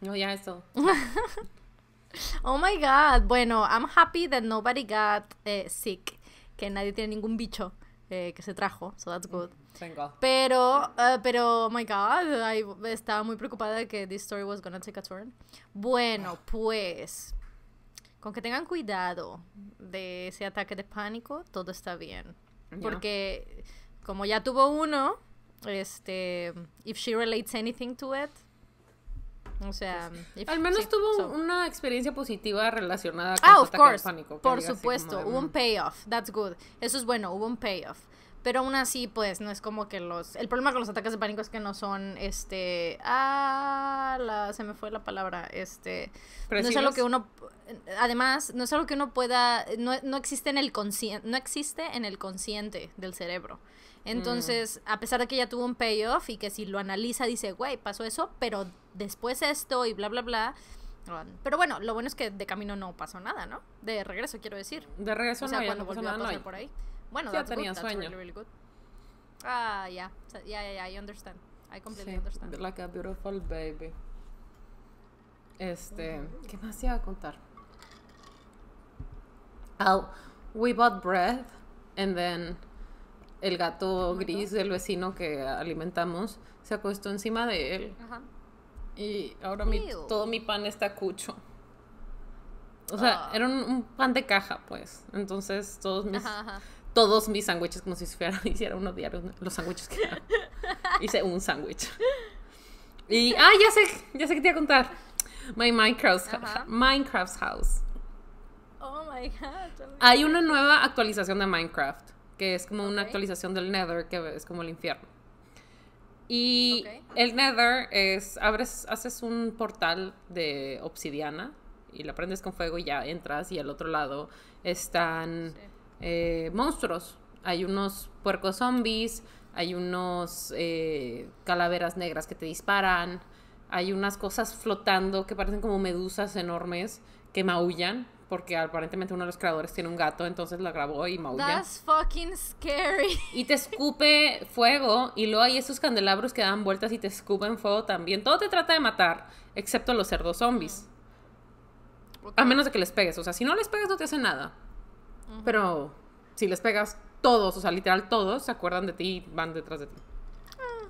No, ya eso. [laughs] oh my god. Bueno, I'm happy that nobody got eh, sick. Que nadie tiene ningún bicho eh, que se trajo. So that's good. Mm, thank Pero, eh, pero, oh my god. I estaba muy preocupada de que this story was gonna take a turn. Bueno, pues. Con que tengan cuidado de ese ataque de pánico, todo está bien. Porque como ya tuvo uno, este, if she relates anything to it. O sea, al menos tuvo una experiencia positiva relacionada con ah, of Por supuesto, hubo un mm". payoff, that's good. Eso es bueno, hubo un payoff. Pero aún así, pues, no es como que los... El problema con los ataques de pánico es que no son, este... Ah, la... se me fue la palabra. Este... no es algo que uno... Además, no es algo que uno pueda... No, existe en el consciente... No existe en el consciente del cerebro. Entonces, mm. a pesar de que ya tuvo un payoff y que si lo analiza dice, güey, pasó eso, pero después esto y bla, bla, bla. Pero bueno, lo bueno es que de camino no pasó nada, ¿no? De regreso, quiero decir. De regreso, o sea, cuando volvió a pasar por ahí. Bueno, sí, tenía sueño. Ah, ya. Ya, ya, yeah, yeah, I understand. I completely sí, understand. Like a beautiful baby. Este, ¿qué más iba a contar? Oh, we bought bread and then el gato gris del vecino que alimentamos se acostó encima de él. Ajá. Y ahora mi, todo mi pan está cucho. O sea, ah. era un, pan de caja, pues. Entonces, todos mis, todos mis sándwiches como si [laughs] hiciera uno diario los sándwiches que [laughs] Hice un sándwich. Y, ah, ya sé, ya sé que te iba a contar. My Minecraft, house. Minecraft House. Oh my God. Hay una nueva actualización de Minecraft, que es como una actualización del Nether, que es como el infierno. Y el Nether es, abres, haces un portal de obsidiana y la prendes con fuego y ya entras y al otro lado están... Eh, monstruos. Hay unos puercos zombies, hay unos eh, calaveras negras que te disparan, hay unas cosas flotando que parecen como medusas enormes que maullan. Porque aparentemente uno de los creadores tiene un gato, entonces la grabó y maulla. That's fucking scary. Y te escupe fuego, y luego hay esos candelabros que dan vueltas y te escupen fuego también. Todo te trata de matar, excepto los cerdos zombies. A menos de que les pegues. O sea, si no les pegas, no te hace nada. Pero si les pegas todos, o sea, literal todos, se acuerdan de ti y van detrás de ti. Ah.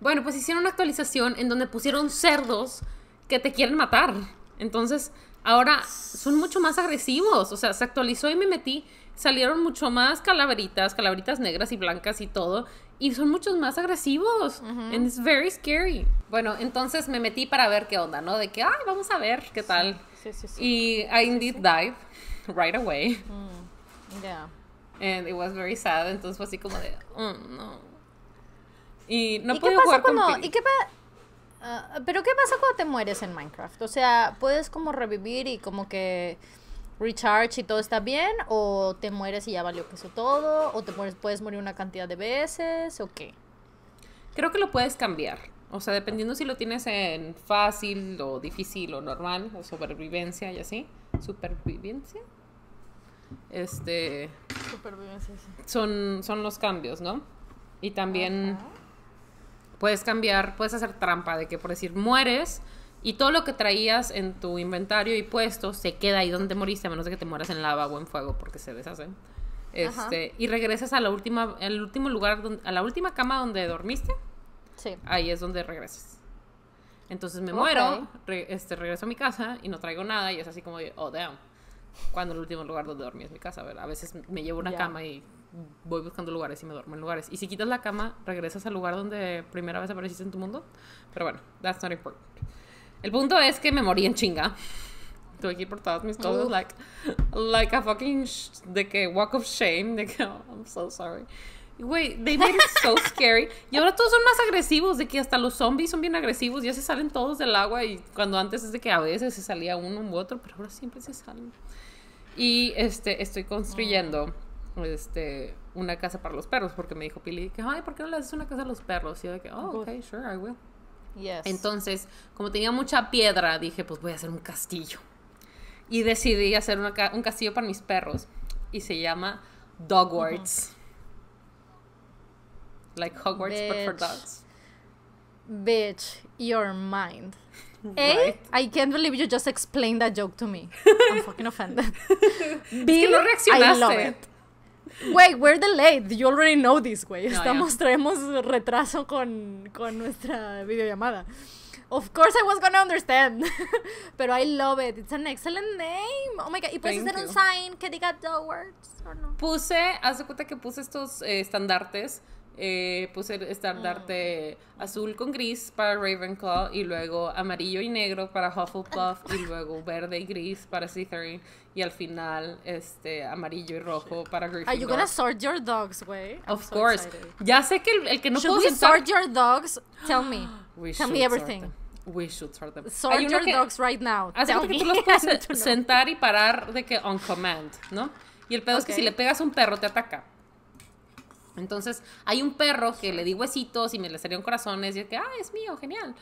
Bueno, pues hicieron una actualización en donde pusieron cerdos que te quieren matar. Entonces, ahora son mucho más agresivos. O sea, se actualizó y me metí. Salieron mucho más calaveritas, calaveritas negras y blancas y todo. Y son muchos más agresivos. es And it's very scary. Bueno, entonces me metí para ver qué onda, ¿no? De que, ay, vamos a ver qué tal. Sí, sí, sí, y I indeed dive right away. Yeah. And it was sad. Entonces fue así como de, mm, no. Y no ¿Y jugar ¿y qué ah, Pero ¿qué pasa cuando te mueres en Minecraft? O sea, ¿puedes como revivir y como que recharge y todo está bien? ¿O te mueres y ya valió queso todo? ¿O te puedes morir una cantidad de veces? ¿O qué? Creo que lo puedes cambiar. O sea, dependiendo si lo tienes en fácil o difícil o normal o sobrevivencia y así. ¿Supervivencia? este son son los cambios no y también puedes cambiar puedes hacer trampa de que por decir mueres y todo lo que traías en tu inventario y puesto se queda ahí donde moriste a menos de que te mueras en lava o en fuego porque se deshacen este, y regresas a la última al último lugar a la última cama donde dormiste ahí es donde regresas entonces me muero este regreso a mi casa y no traigo nada y es así como oh damn cuando el último lugar donde dormí es mi casa, ver A veces me llevo una cama y voy buscando lugares y me duermo en lugares. Y si quitas la cama, regresas al lugar donde primera vez apareciste en tu mundo. Pero bueno, that's not important. El punto es que me morí en chinga. que ir por todas mis cosas, like, like a fucking de que walk of shame, de que oh, I'm so sorry. Güey, they made it so [laughs] scary. Y ahora todos son más agresivos, de que hasta los zombies son bien agresivos, ya se salen todos del agua y cuando antes es de que a veces se salía uno u otro, pero ahora siempre se salen. Y este, estoy construyendo oh. este, una casa para los perros, porque me dijo Pili que, ay, ¿por qué no le haces una casa a los perros? Y yo dije, oh, pues ok, sure, I will. Entonces, como tenía mucha piedra, dije, pues voy a hacer un castillo. Y decidí hacer un castillo para mis perros. Y se llama Dogwarts. Like Hogwarts, but for dogs. Bitch, your mind. Hey, I can't believe you just explained that joke to me. [laughs] I'm fucking offended. B. es que no reaccionaste. I love it. Wait, we're delayed. You already know this, güey. Estamos, traemos retraso con, con nuestra videollamada. Of course I was gonna understand. [laughs] Pero I love it. It's an excellent name. Oh my god. ¿Y puedes Thank hacer un sign que diga the words o no? Puse, haz de cuenta que puse estos eh, estandartes eh, puse estandarte darte mm. azul con gris para Ravenclaw y luego amarillo y negro para Hufflepuff y [laughs] luego verde y gris para Slytherin y al final este amarillo y rojo para Gryffindor. Are you gonna sort your dogs, güey? Of course. Ya sé que el, el que no should puedo we sentar... sort your dogs? Tell me. [gasps] We Tell me everything. We should sort them. Sort your dogs right now. Así que tú los puedes [laughs] sentar y parar de que on command, ¿no? Y el pedo es que si le pegas a un perro te ataca. Entonces, hay un perro que le di huesitos y me le salieron corazones y es que, ah, es mío, genial.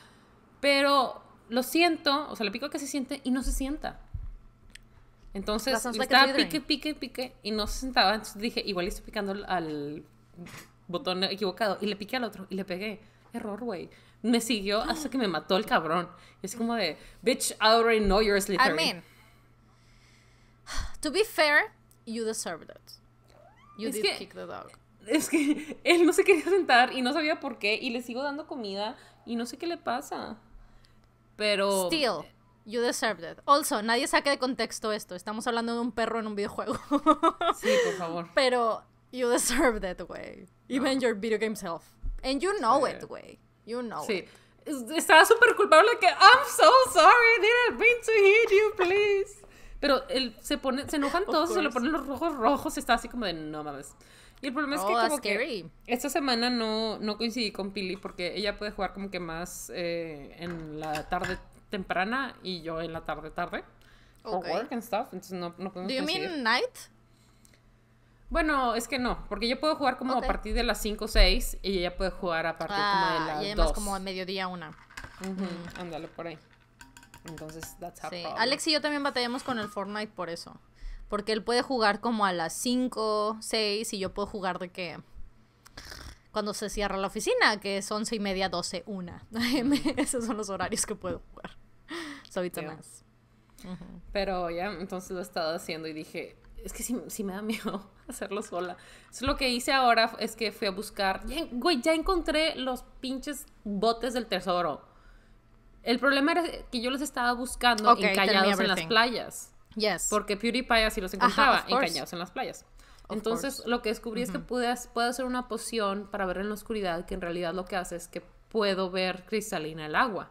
Pero lo siento, o sea, le pico que se siente y no se sienta. Entonces, estaba pique, pique, pique y no se sentaba. Entonces dije, igual estoy picando al botón equivocado y le piqué al otro y le pegué. Error, güey. Me siguió hasta que me mató el cabrón. es como de, bitch, I already know you're Slytherin. I to be fair, you deserved it. You did kick the dog es que [laughs] él no se quería sentar y no sabía por qué y le sigo dando comida y no sé qué le pasa. Pero... Still, you deserve it. Also, nadie saque de contexto esto. Estamos hablando de un perro en un videojuego. [laughs] sí, por favor. Pero you deserved it, güey. Even your video game self. And you know it, güey. You know sí. Estaba súper culpable que I'm so sorry, didn't mean to hit you, please. Pero él se pone, se enojan todos, se le ponen los rojos rojos, está así como de no mames. Y el problema es que oh, como que esta semana no, no coincidí con Pili porque ella puede jugar como que más eh, en la tarde temprana y yo en la tarde tarde. Okay. work and stuff, entonces no, no podemos Do you mean night? Bueno, es que no, porque yo puedo jugar como a partir de las 5 o 6 y ella puede jugar a partir como de ah, las y además como a mediodía una. Mm. por ahí. Entonces, that's sí. Alex y yo también batallamos con el Fortnite por eso. Porque él puede jugar como a las 5, 6 y yo puedo jugar de que cuando se cierra la oficina, que es 11 y media, 12, 1. [laughs] Esos son los horarios que puedo jugar. Soy más. Pero ya, entonces lo he estado haciendo y dije, es que sí, me da miedo [laughs] hacerlo sola. Entonces lo que hice ahora es que fui a buscar, güey, ya encontré los pinches botes del tesoro. El problema era que yo los estaba buscando encallados en las playas. Yes. Porque PewDiePie así los encontraba, engañados encañados en las playas. Entonces, lo que descubrí es que pude, puedo hacer una poción para ver en la oscuridad, que en realidad lo que hace es que puedo ver cristalina el agua.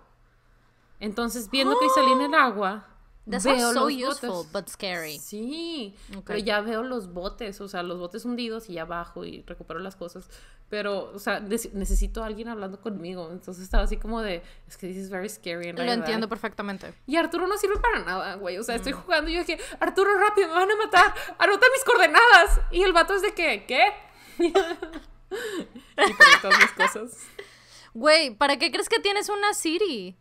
Entonces, viendo ¡Ah! cristalina el agua, That's veo so los useful, but scary. Sí, pero ya veo los botes, o sea, los botes hundidos y ya bajo y recupero las cosas. Pero, o sea, necesito a alguien hablando conmigo. Entonces estaba así como de, es que this is very scary. Lo entiendo perfectamente. Y Arturo no sirve para nada, güey. O sea, estoy mm. jugando y yo dije, Arturo, rápido, me van a matar. Anota mis coordenadas. Y el vato es de que, ¿qué? [laughs] y pues, todas mis cosas. Güey, ¿para qué crees que tienes una Siri?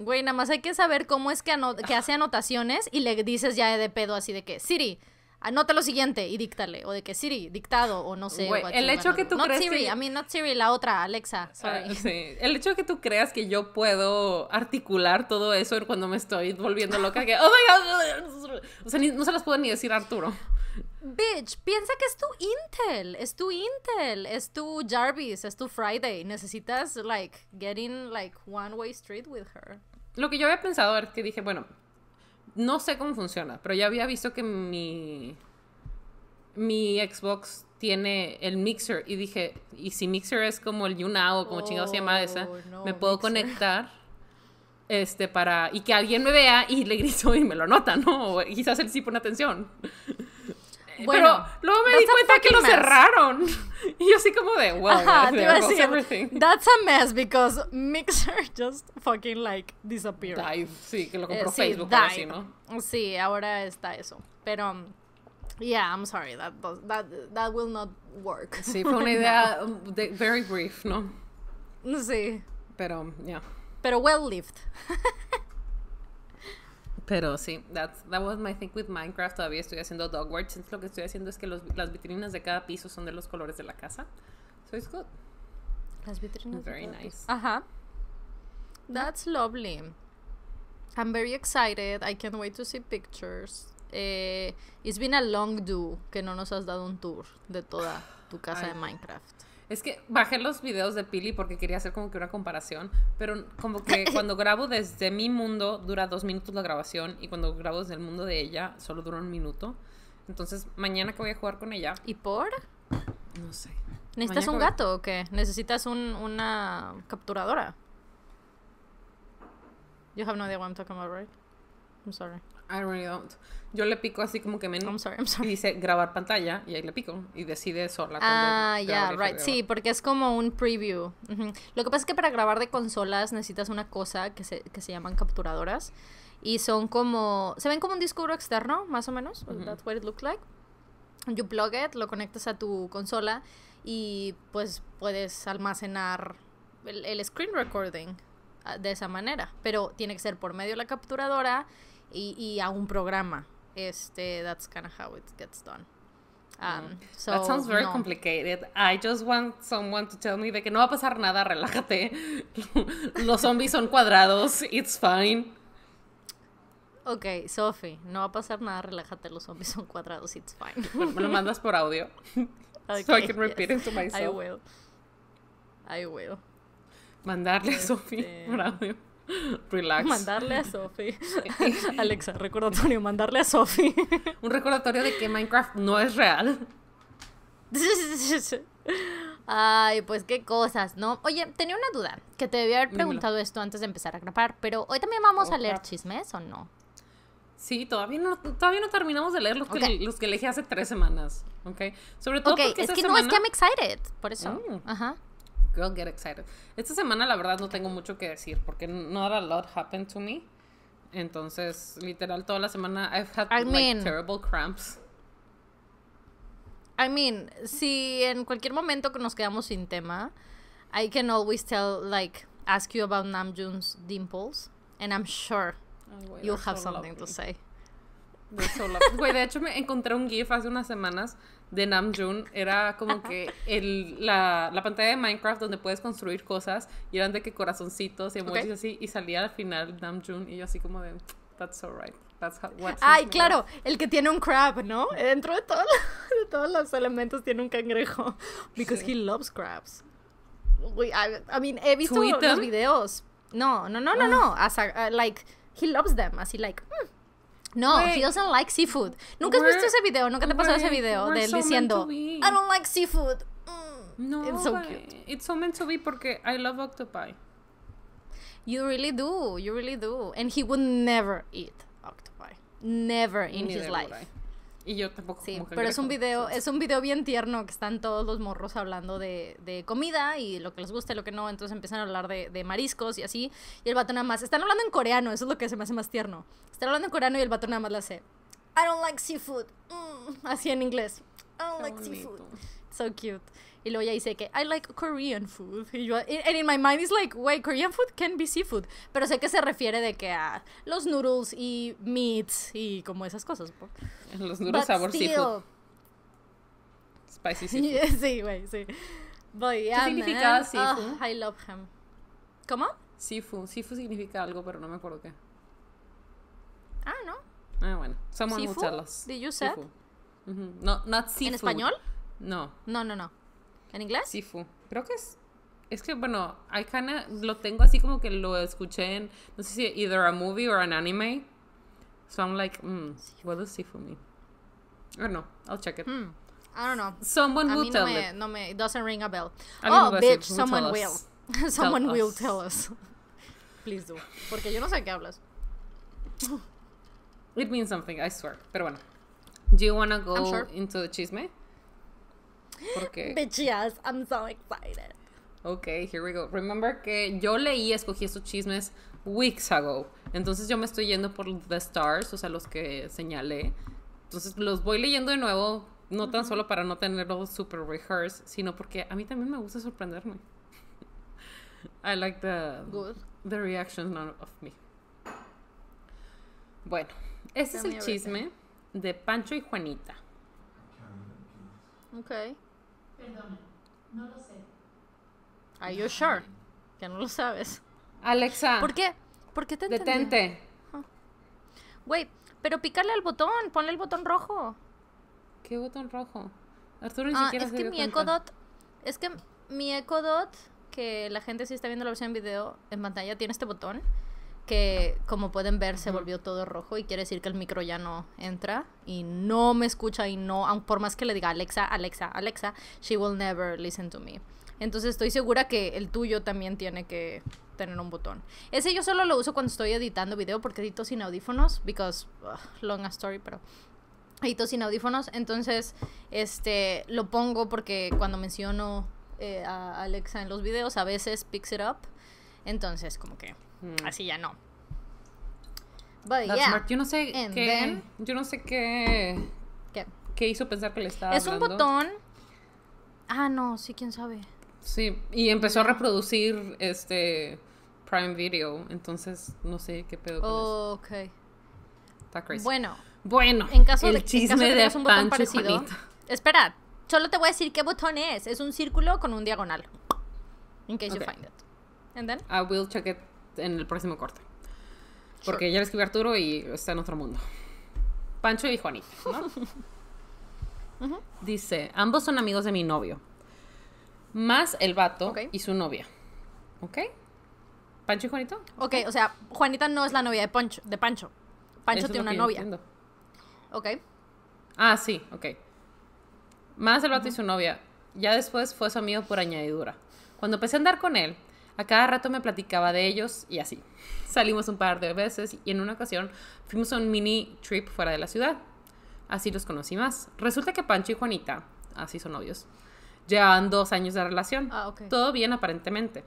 Güey, nada más hay que saber cómo es que, hace anotaciones y le dices ya de pedo así de que, Siri, anota lo siguiente y díctale. O de que Siri, dictado, o no sé. el hecho que tú crees. Siri, I mean, not Siri, la otra, Alexa. Ah, el hecho que tú creas que yo puedo articular todo eso cuando me estoy volviendo loca, que, oh [laughs] O sea, no se las puedo ni decir a Arturo. Bitch, piensa que es tu Intel, es tu Intel, es tu Jarvis, es tu Friday. Necesitas, like, getting, like, one-way street with her. Lo que yo había pensado es que dije, bueno, no sé cómo funciona, pero ya había visto que mi, mi Xbox tiene el mixer y dije, y si mixer es como el YouNow o como chingados se llama esa, oh, me puedo conectar este para y que alguien me vea y le grito y me lo nota, ¿no? quizás él sí pone atención pero luego me di cuenta que lo cerraron. [laughs] Y yo así como de, wow, te everything. that's a mess because Mixer [laughs] just fucking like disappeared. sí, que lo compró eh, Facebook sí, así, ¿no? Sí, ahora está eso. Pero Yeah, I'm sorry. That that that will not work. Sí, fue [laughs] una idea um, very brief, ¿no? Sí. Pero, yeah. Pero well lived. Pero sí, that's, that was my thing with Minecraft. Todavía estoy haciendo dog lo que estoy haciendo es que los, las vitrinas de cada piso son de los colores de la casa. So it's good. Las vitrinas. Very de cada nice. Ajá. That's lovely. I'm very excited. I can't wait to see pictures. Eh, it's been a long do que no nos has dado un tour de toda tu casa de Minecraft. Es que bajé los videos de Pili porque quería hacer como que una comparación, pero como que [laughs] cuando grabo desde mi mundo dura dos minutos la grabación y cuando grabo desde el mundo de ella solo dura un minuto. Entonces mañana que voy a jugar con ella. ¿Y por? No sé. ¿Necesitas un gato o qué? ¿Necesitas un, una capturadora? You have no idea what I'm talking I'm sorry. Yo le pico así como que menú. I'm Y dice grabar pantalla y ahí le pico y decide sola. Ah, ya, right. Sí, porque es como un preview. Lo que pasa es que para grabar de consolas necesitas una cosa que se, que se llaman capturadoras y son como. Se ven como un disco externo, más o menos. That's what it looks like. You plug it, lo conectas a tu consola y pues puedes almacenar el, el screen recording ah, de esa manera. Pero tiene que ser por medio de la capturadora y, a un programa. Este, that's kind of how it gets done. Um, mm. that sounds very complicated. I just want someone to tell me de que no va a pasar nada, relájate. [laughs] Los zombies son cuadrados, it's fine. Ok, Sophie, no va a pasar nada, relájate, los zombies son cuadrados, it's fine. [laughs] Me lo mandas por audio. [laughs] so I can repeat it to myself. I will. I will. Mandarle a este, Sophie por audio. [laughs] Relax. Mandarle a Sofi. [laughs] [laughs] Alexa, recordatorio, mandarle a Sofi. Un recordatorio de que Minecraft no es real. Ay, pues qué cosas, ¿no? Oye, tenía una duda, que te debía haber preguntado esto antes de empezar a grabar, pero hoy también vamos a leer chismes o no? Sí, todavía no, todavía no terminamos de leer los, que, los que elegí hace tres semanas, ¿ok? Sobre todo porque es esta que no, es que I'm excited, por eso. Mm. Ajá. Girl, get excited. Esta semana, la verdad, no tengo mucho que decir porque not a lot happened to me. Entonces, literal, toda la semana I've had like terrible cramps. I mean, si en cualquier momento que nos quedamos sin tema, I can always tell, like, ask you about Namjoon's dimples, and I'm sure you'll have something to say. So de hecho me encontré un GIF hace unas semanas de Namjoon era como que el, la, la, pantalla de Minecraft donde puedes construir cosas y eran de que corazoncitos y emojis así y salía al final Namjoon y yo así como de that's alright that's how, what's Ay, claro, el que tiene un crab, ¿no? Dentro de, todo, de todos los elementos tiene un cangrejo [laughs] because he loves crabs. I, mean, he visto los videos. No, no, no, no, ah. no. Uh, like he loves them, así like mm, no, he doesn't like seafood. ¿Nunca has visto ese video? ¿Nunca te pasado ese video de él diciendo I don't like seafood? Mm. no, it's so cute. It's so meant to be porque I love octopi. You really do. You really do. And he would never eat octopi. Never in his life. Y yo tampoco. Sí, pero es un video, es un video bien tierno que están todos los morros hablando de, comida y lo que les gusta y lo que no. Entonces empiezan a hablar de, mariscos y así. Y el vato nada más. Están hablando en coreano, eso es lo que se me hace más tierno. Están hablando en coreano y el vato nada más le hace. I don't like seafood. Mm, así en inglés. I don't like seafood. So cute. Y luego ya dice que I like Korean food. Y yo, and in my mind is like, wait, Korean food can be seafood. Pero sé que se refiere de que a los noodles y meats y como esas cosas. Los noodles sabor seafood. Spicy [laughs] seafood. sí, güey, sí. voy a ¿Qué significa seafood? Ah, I love him. ¿Cómo? Seafood Seafood significa algo, pero no me acuerdo qué. Ah, no. Ah, bueno. Somos muchas Did you say? No, No, not seafood. ¿En español? No. No, no, no. ¿En inglés? Sifu. Creo que es. Es que, bueno, I lo tengo así como que lo escuché en. No sé si either a movie or an anime. So I'm like, mm, what does Sifu mean? I oh, don't know. I'll check it. Hmm. I don't know. Someone will tell me, it. No me, doesn't ring a bell. oh, bitch, someone will. someone will tell us. [laughs] [laughs] Please do. Porque yo no sé qué hablas. It means something, I swear. Pero bueno. Do you to go into the chisme? Porque... I'm so excited. Ok, here we go. Remember que yo leí, escogí estos chismes weeks ago. Entonces yo me estoy yendo por the stars, o sea, los que señalé. Entonces los voy leyendo de nuevo, no tan solo para no tenerlo super rehearsed, sino porque a mí también me gusta sorprenderme. [laughs] I like the, the reactions of me. Bueno, este es el chisme de Pancho y Juanita. Ok. Perdona, no lo sé. Are you sure? Que no lo sabes. Alexa. ¿Por qué? ¿Por qué te Detente. Güey, pero pícale al botón, ponle el botón rojo. ¿Qué botón rojo? Arturo ni ah, es que mi Echo Dot, es que mi Echo Dot, que la gente sí está viendo la versión video, en pantalla tiene este botón que como pueden ver se volvió todo rojo y quiere decir que el micro ya no entra y no me escucha y no, aun por más que le diga Alexa, Alexa, Alexa, she will never listen to me. Entonces estoy segura que el tuyo también tiene que tener un botón. Ese yo solo lo uso cuando estoy editando video porque edito sin audífonos, because long story, pero edito sin audífonos, entonces este lo pongo porque cuando menciono eh, a Alexa en los videos a veces picks it up. Entonces, como que Así ya no. But yeah. Yo no sé qué. yo no sé qué. ¿Qué? ¿Qué hizo pensar que le estaba Es un botón. Ah, no, sí, quién sabe. Sí, y empezó a reproducir este Prime Video, entonces no sé qué pedo con oh, ok. Está crazy. Bueno. Bueno. En caso el de, chisme de, un botón parecido. Espera, solo te voy a decir qué botón es. Es un círculo con un diagonal. In case you find it. And I will check it en el próximo corte. Porque ya lo escribió Arturo y está en otro mundo. Pancho y Juanita, [laughs] Dice, ambos son amigos de mi novio. Más el vato y su novia. ¿Ok? ¿Pancho y Juanito? Ok, o sea, Juanita no es la novia de Pancho. De Pancho. Pancho tiene una novia. Ok. Ah, sí, ok. Más el vato y su novia. Ya después fue su amigo por añadidura. Cuando empecé a andar con él, a cada rato me platicaba de ellos y así. Salimos un par de veces y en una ocasión fuimos a un mini trip fuera de la ciudad. Así los conocí más. Resulta que Pancho y Juanita, así son novios, llevaban dos años de relación. Ah, Todo bien aparentemente.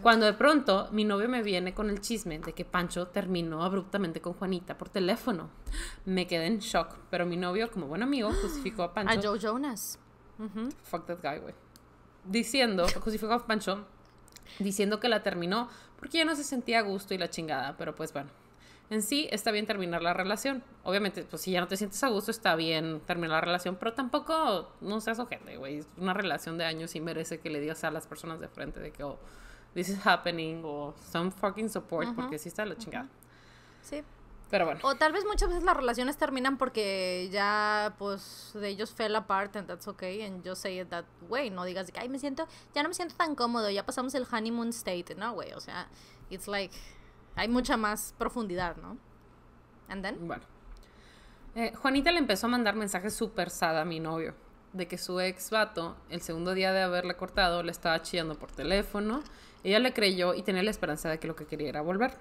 Cuando de pronto mi novio me viene con el chisme de que Pancho terminó abruptamente con Juanita por teléfono. Me quedé en shock, pero mi novio, como buen amigo, justificó [gasps] a Pancho. A Joe Jonas. Fuck that guy, güey. Diciendo, justificó a Pancho diciendo que la terminó porque ya no se sentía a gusto y la chingada, pero pues bueno. En sí, está bien terminar la relación. Obviamente, pues si ya no te sientes a gusto, está bien terminar la relación, pero tampoco no seas ojete, güey. Una relación de años Y merece que le digas a las personas de frente de que, oh, this is happening, o some fucking support, porque sí está la chingada. Sí. Pero bueno. O tal vez muchas veces las relaciones terminan porque ya, pues, de ellos fell apart and that's okay and just say it that way. No digas que, ay, me siento, ya no me siento tan cómodo, ya pasamos el honeymoon state. No, güey, o sea, it's like, hay mucha más profundidad, ¿no? And then. Bueno. Eh, Juanita le empezó a mandar mensajes súper sad a mi novio de que su ex vato, el segundo día de haberle cortado, le estaba chillando por teléfono. Ella le creyó y tenía la esperanza de que lo que quería era volver.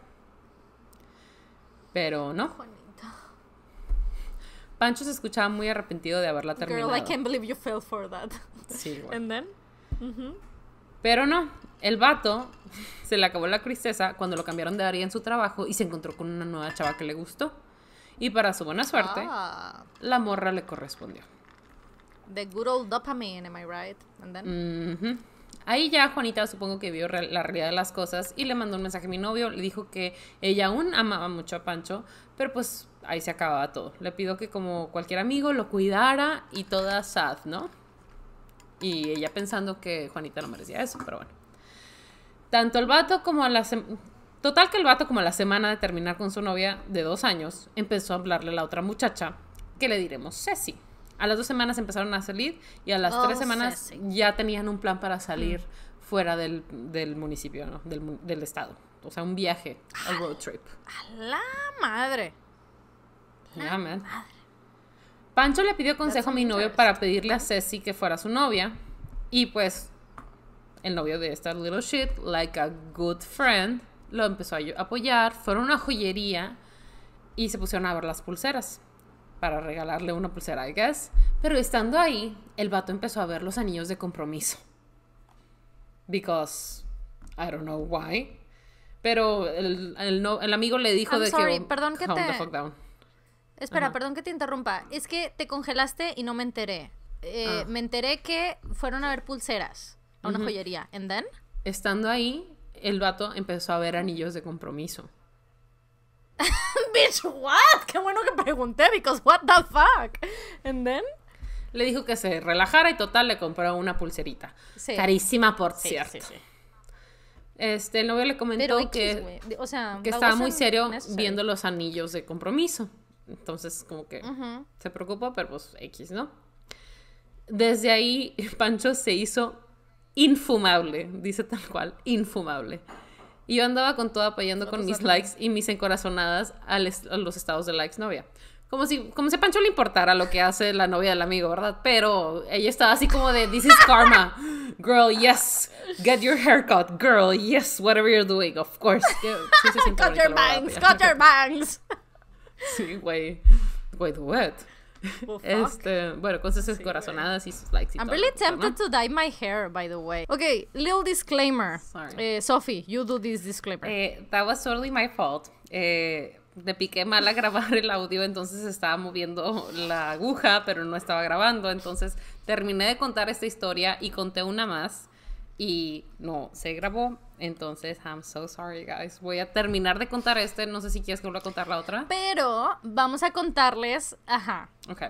Pero no. Pancho se escuchaba muy arrepentido de haberla terminado. Girl, I can't believe you fell for that. Sí, And then? Pero no, el vato se le acabó la tristeza cuando lo cambiaron de área en su trabajo y se encontró con una nueva chava que le gustó. Y para su buena suerte, ah. la morra le correspondió. The good old dopamine, am I right? And then? Mm Ahí ya Juanita supongo que vio la realidad de las cosas y le mandó un mensaje a mi novio, le dijo que ella aún amaba mucho a Pancho, pero pues ahí se acababa todo. Le pidió que como cualquier amigo lo cuidara y toda sad, ¿no? Y ella pensando que Juanita no merecía eso, pero bueno. Tanto el vato como la Total que el vato como a la semana de terminar con su novia de dos años empezó a hablarle a la otra muchacha, que le diremos Ceci. A las dos semanas empezaron a salir y a las oh, tres semanas ya tenían un plan para salir mm. fuera del, municipio, ¿no? del, del, estado. O sea, un viaje, a road ah, trip. ¡A la madre! madre. Pancho le pidió consejo a mi novio para pedirle a Ceci que fuera su novia. Y pues, el novio de esta little shit, like a good friend, lo empezó a apoyar. Fueron a una joyería y se pusieron a ver las pulseras para regalarle una pulsera, I guess. Pero estando ahí, el vato empezó a ver los anillos de compromiso. Because I don't know why. Pero el, el, no, el amigo le dijo de que. perdón que te. Espera, perdón que te interrumpa. Es que te congelaste y no me enteré. Eh, ah. Me enteré que fueron a ver pulseras a una joyería. ¿And then? Estando ahí, el vato empezó a ver anillos de compromiso. [laughs] Bitch, what? Qué bueno que pregunté, because what the fuck? then. Le dijo que se relajara y total le compró una pulserita. Carísima, por cierto. este, el novio le comentó que, o sea, que estaba muy serio viendo los anillos de compromiso. Entonces, como que se preocupó, pero pues X, ¿no? Desde ahí, [laughs] Pancho se hizo infumable, dice tal cual, infumable. Y yo andaba con todo apoyando con mis likes y mis encorazonadas a, los estados de likes, novia. Como si, como Pancho le importara lo que hace la novia del amigo, ¿verdad? Pero ella estaba así como de, this is karma. Girl, yes. Get your haircut. Girl, yes. Whatever you're doing, of course. cut your bangs, cut your bangs. [laughs] Sí, güey. Wait, what? Este, bueno, cosas sus y sus likes. Y I'm really pues, tempted to dye my hair, by the way. Okay, little disclaimer. Sorry. Eh, Sophie, you do this disclaimer. Eh, that was totally my fault. Eh, me piqué mal a grabar el audio, entonces estaba moviendo la aguja, pero no estaba grabando. Entonces terminé de contar esta historia y conté una más y no se grabó. Entonces, I'm so sorry, guys. Voy a terminar de contar este. No sé si quieres que vuelva a contar la otra. Pero vamos a contarles. Ajá. Ok.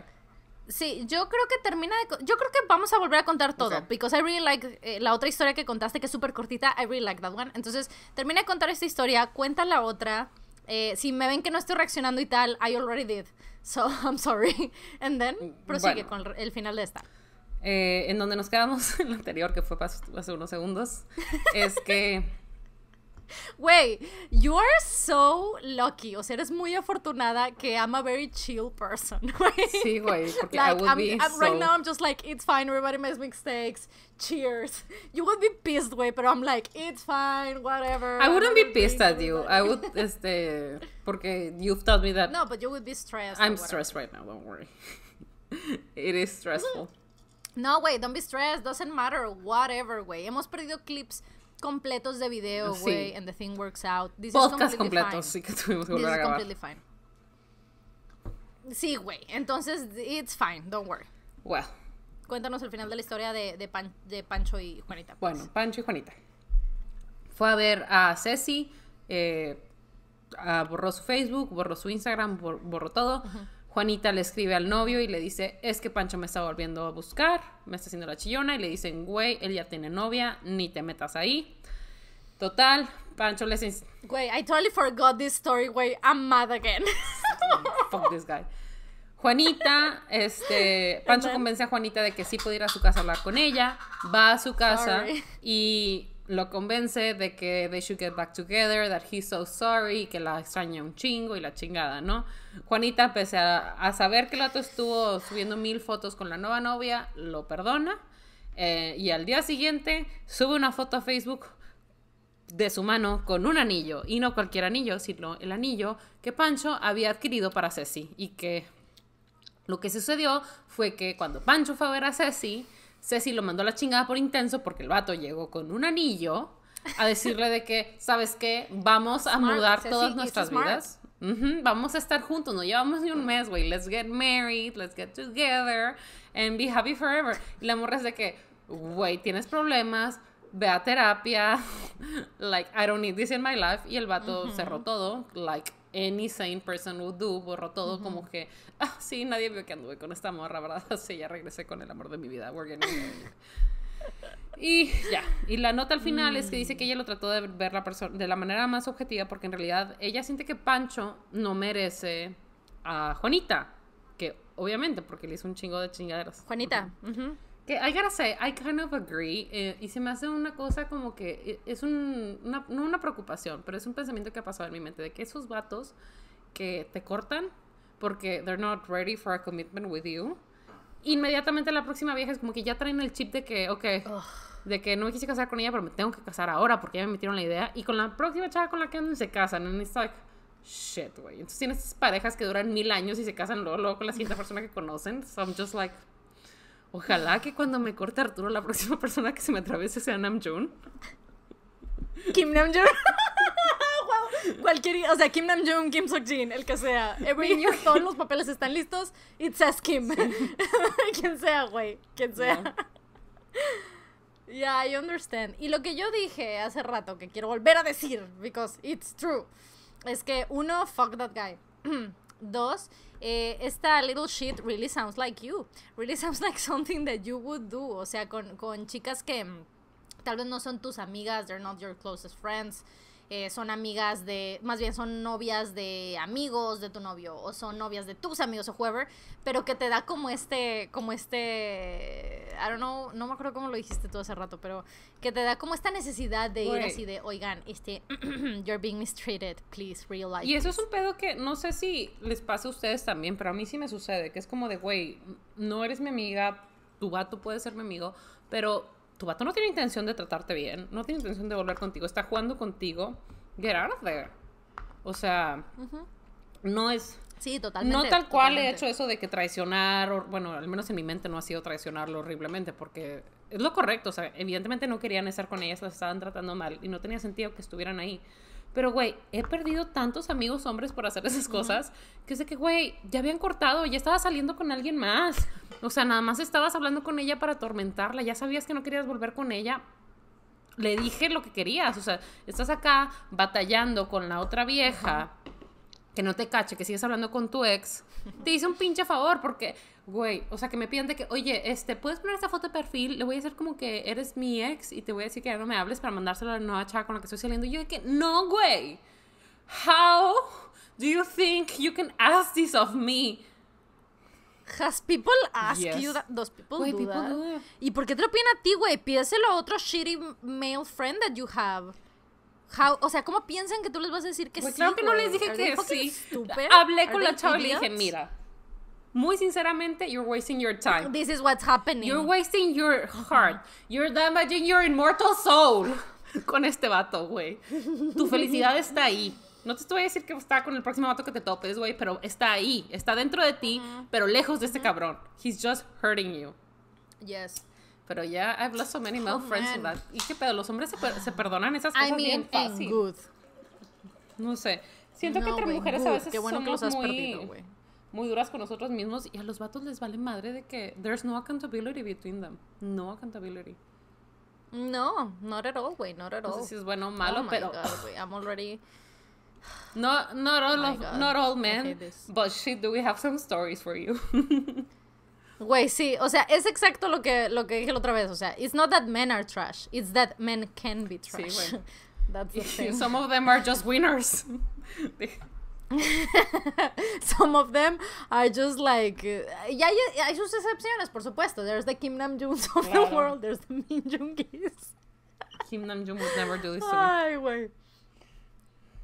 Sí, yo creo que termina de. Yo creo que vamos a volver a contar todo. Because I really like eh, la otra historia que contaste, que es súper cortita. I really like that one. Entonces, termina de contar esta historia, cuenta la otra. Eh, si me ven que no estoy reaccionando y tal, I already did. So [laughs] I'm sorry. And then prosigue con el final de esta. Eh, en donde nos quedamos [laughs] en lo anterior, que fue hace unos segundos, es que... [laughs] Güey, you are so lucky. O sea, eres muy afortunada que I'm a very chill person, [laughs] Sí, güey, porque I would Right now I'm just like, it's fine, everybody makes mistakes. Cheers. You would be pissed, güey, pero I'm like, it's fine, whatever. I wouldn't be pissed at you. I would, este... Porque you've told me that... No, but you would be stressed. I'm stressed right now, don't worry. It is stressful. No, güey, don't be stressed, doesn't matter, whatever, güey. Hemos perdido clips completos de video, güey, and the thing works out. This Podcast is completos, sí que tuvimos que volver a grabar. Sí, güey, entonces it's fine, don't worry. Well. Cuéntanos el final de la historia de, de, Pancho y Juanita. Pues. Bueno, Pancho y Juanita. Fue a ver a Ceci, eh, ah, borró su Facebook, borró su Instagram, borró todo. Juanita le escribe al novio y le dice, es que Pancho me está volviendo a buscar, me está haciendo la chillona y le dicen, güey, él ya tiene novia, ni te metas ahí. Total, Pancho le dice, Güey, I totally forgot this story, güey, I'm mad again. [laughs] Fuck this guy. Juanita, este, Pancho convence a Juanita de que sí pudiera ir a su casa a hablar con ella, va a su casa y lo convence de que they should get back together, that he's so sorry, que la extraña un chingo y la chingada, ¿no? Juanita, pese a, saber que el otro estuvo subiendo mil fotos con la nueva novia, lo perdona. Eh, y al día siguiente sube una foto a Facebook de su mano con un anillo, y no cualquier anillo, sino el anillo que Pancho había adquirido para Ceci. Y que lo que sucedió fue que cuando Pancho fue a ver a Ceci, Ceci lo mandó a la chingada por intenso porque el vato llegó con un anillo a decirle de que, ¿sabes qué? Vamos a mudar todas nuestras vidas. vamos a estar juntos, no llevamos ni un mes, güey. Let's get married, let's get together and be happy forever. Y la morra es de que, güey, tienes problemas, ve a terapia. [laughs] like, I don't need this in my life. Y el vato cerró todo, like any sane person would do, borró todo, como que ah, sí, nadie vio que anduve con esta morra, ¿verdad? [laughs] Sí, ya regresé con el amor de mi vida. We're y ya. Y la nota al final es que dice que ella lo trató de ver la persona de la manera más objetiva porque en realidad ella siente que Pancho no merece a Juanita, que obviamente porque le hizo un chingo de chingaderas. Juanita. Que I gotta say, I kind of agree. Eh, y se me hace una cosa como que eh, es una, no una preocupación, pero es un pensamiento que ha pasado en mi mente de que esos vatos que te cortan porque they're not ready for a commitment with you. Inmediatamente la próxima vieja es como que ya traen el chip de que, ok, de que no me quise casar con ella, pero me tengo que casar ahora porque ya me metieron la idea. Y con la próxima chava con la que andan se casan. And it's like, shit, güey. Entonces tienes estas parejas que duran mil años y se casan luego, luego con la siguiente [laughs] persona que conocen. So I'm just like, ojalá que cuando me corte Arturo, la próxima persona que se me atraviese sea Namjoon. Kim Namjoon. Cualquier, o sea, Kim Namjoon, Kim Seokjin, el que sea. Every todos los papeles están listos. It says Kim. [laughs] quien sea, güey, quien sea. Yeah. I understand. Y lo que yo dije hace rato, que quiero volver a decir, because it's true, es que uno, fuck that guy. [clears throat] Dos, eh, esta little shit really sounds like you. Really sounds like something that you would do. O sea, con, con chicas que mm, tal vez no son tus amigas, they're not your closest friends. Eh, son amigas de, más bien son novias de amigos de tu novio o son novias de tus amigos o whoever, pero que te da como este, como este, I don't know, no me acuerdo cómo lo dijiste todo hace rato, pero que te da como esta necesidad de ir así de, oigan, este, [clears throat] you're being mistreated, please realize. Y eso es un pedo que no sé si les pasa a ustedes también, pero a mí sí me sucede, que es como de, güey, no eres mi amiga, tu vato puede ser mi amigo, pero tu vato no tiene intención de tratarte bien, no tiene intención de volver contigo, está jugando contigo, get out O sea, no es... Sí, totalmente. No tal cual he hecho eso de que traicionar, bueno, al menos en mi mente no ha sido traicionarlo horriblemente, porque es lo correcto, o sea, evidentemente no querían estar con ellas, las estaban tratando mal y no tenía sentido que estuvieran ahí. Pero, güey, he perdido tantos amigos hombres por hacer esas cosas Que es que sé que, güey, ya habían cortado, ya estaba saliendo con alguien más. O sea, nada más estabas hablando con ella para atormentarla, ya sabías que no querías volver con ella. Le dije lo que querías, o sea, estás acá batallando con la otra vieja, que no te cache, que sigues hablando con tu ex. Te hice un pinche favor porque, güey, o sea, que me pidan de que, oye, este, ¿puedes poner esta foto de perfil? Le voy a hacer como que eres mi ex y te voy a decir que ya no me hables para mandárselo a la nueva chava con la que estoy saliendo. Y yo de que, no, güey. How do you think you can ask this of me? Has people ask you that? people, that? ¿Y por qué te lo piden a ti, güey? Pídeselo a otro shitty male friend that you have. How, o sea, ¿cómo piensan que tú les vas a decir que sí? Claro que no les dije que sí. Stupid? Hablé con la chava y le dije, mira, muy sinceramente, you're wasting your time. This is what's happening. You're wasting your heart. You're damaging your immortal soul. [laughs] con este vato, güey. Tu felicidad está ahí no te voy a decir que está con el próximo vato que te topes, güey, pero está ahí, está dentro de ti, pero lejos de este cabrón. He's just hurting you. Yes. Pero ya, yeah, I've lost so many male oh, friends with that. ¿Y qué pedo? Los hombres se, se perdonan esas cosas I mean, bien fácil. Good. No sé. Siento que entre mujeres a veces los has muy, muy duras con nosotros mismos y a los vatos les vale madre de que there's no accountability between them. No accountability. No, not at all, güey, not at all. No sé si es bueno o malo, oh pero... God, I'm already... Not all oh of, not all men, but shit, do we have some stories for you. [laughs] Güey, sí, o sea, es exacto lo que, lo que dije la otra vez, o sea, it's not that men are trash, it's that men can be trash. Sí, [laughs] That's the thing. Some of them are just winners. [laughs] Some of them are just like ya, hay, hay, sus excepciones, por supuesto. There's the Kim Namjoon of the world, there's the Min Jung Kim Nam would never do this to Ay, güey.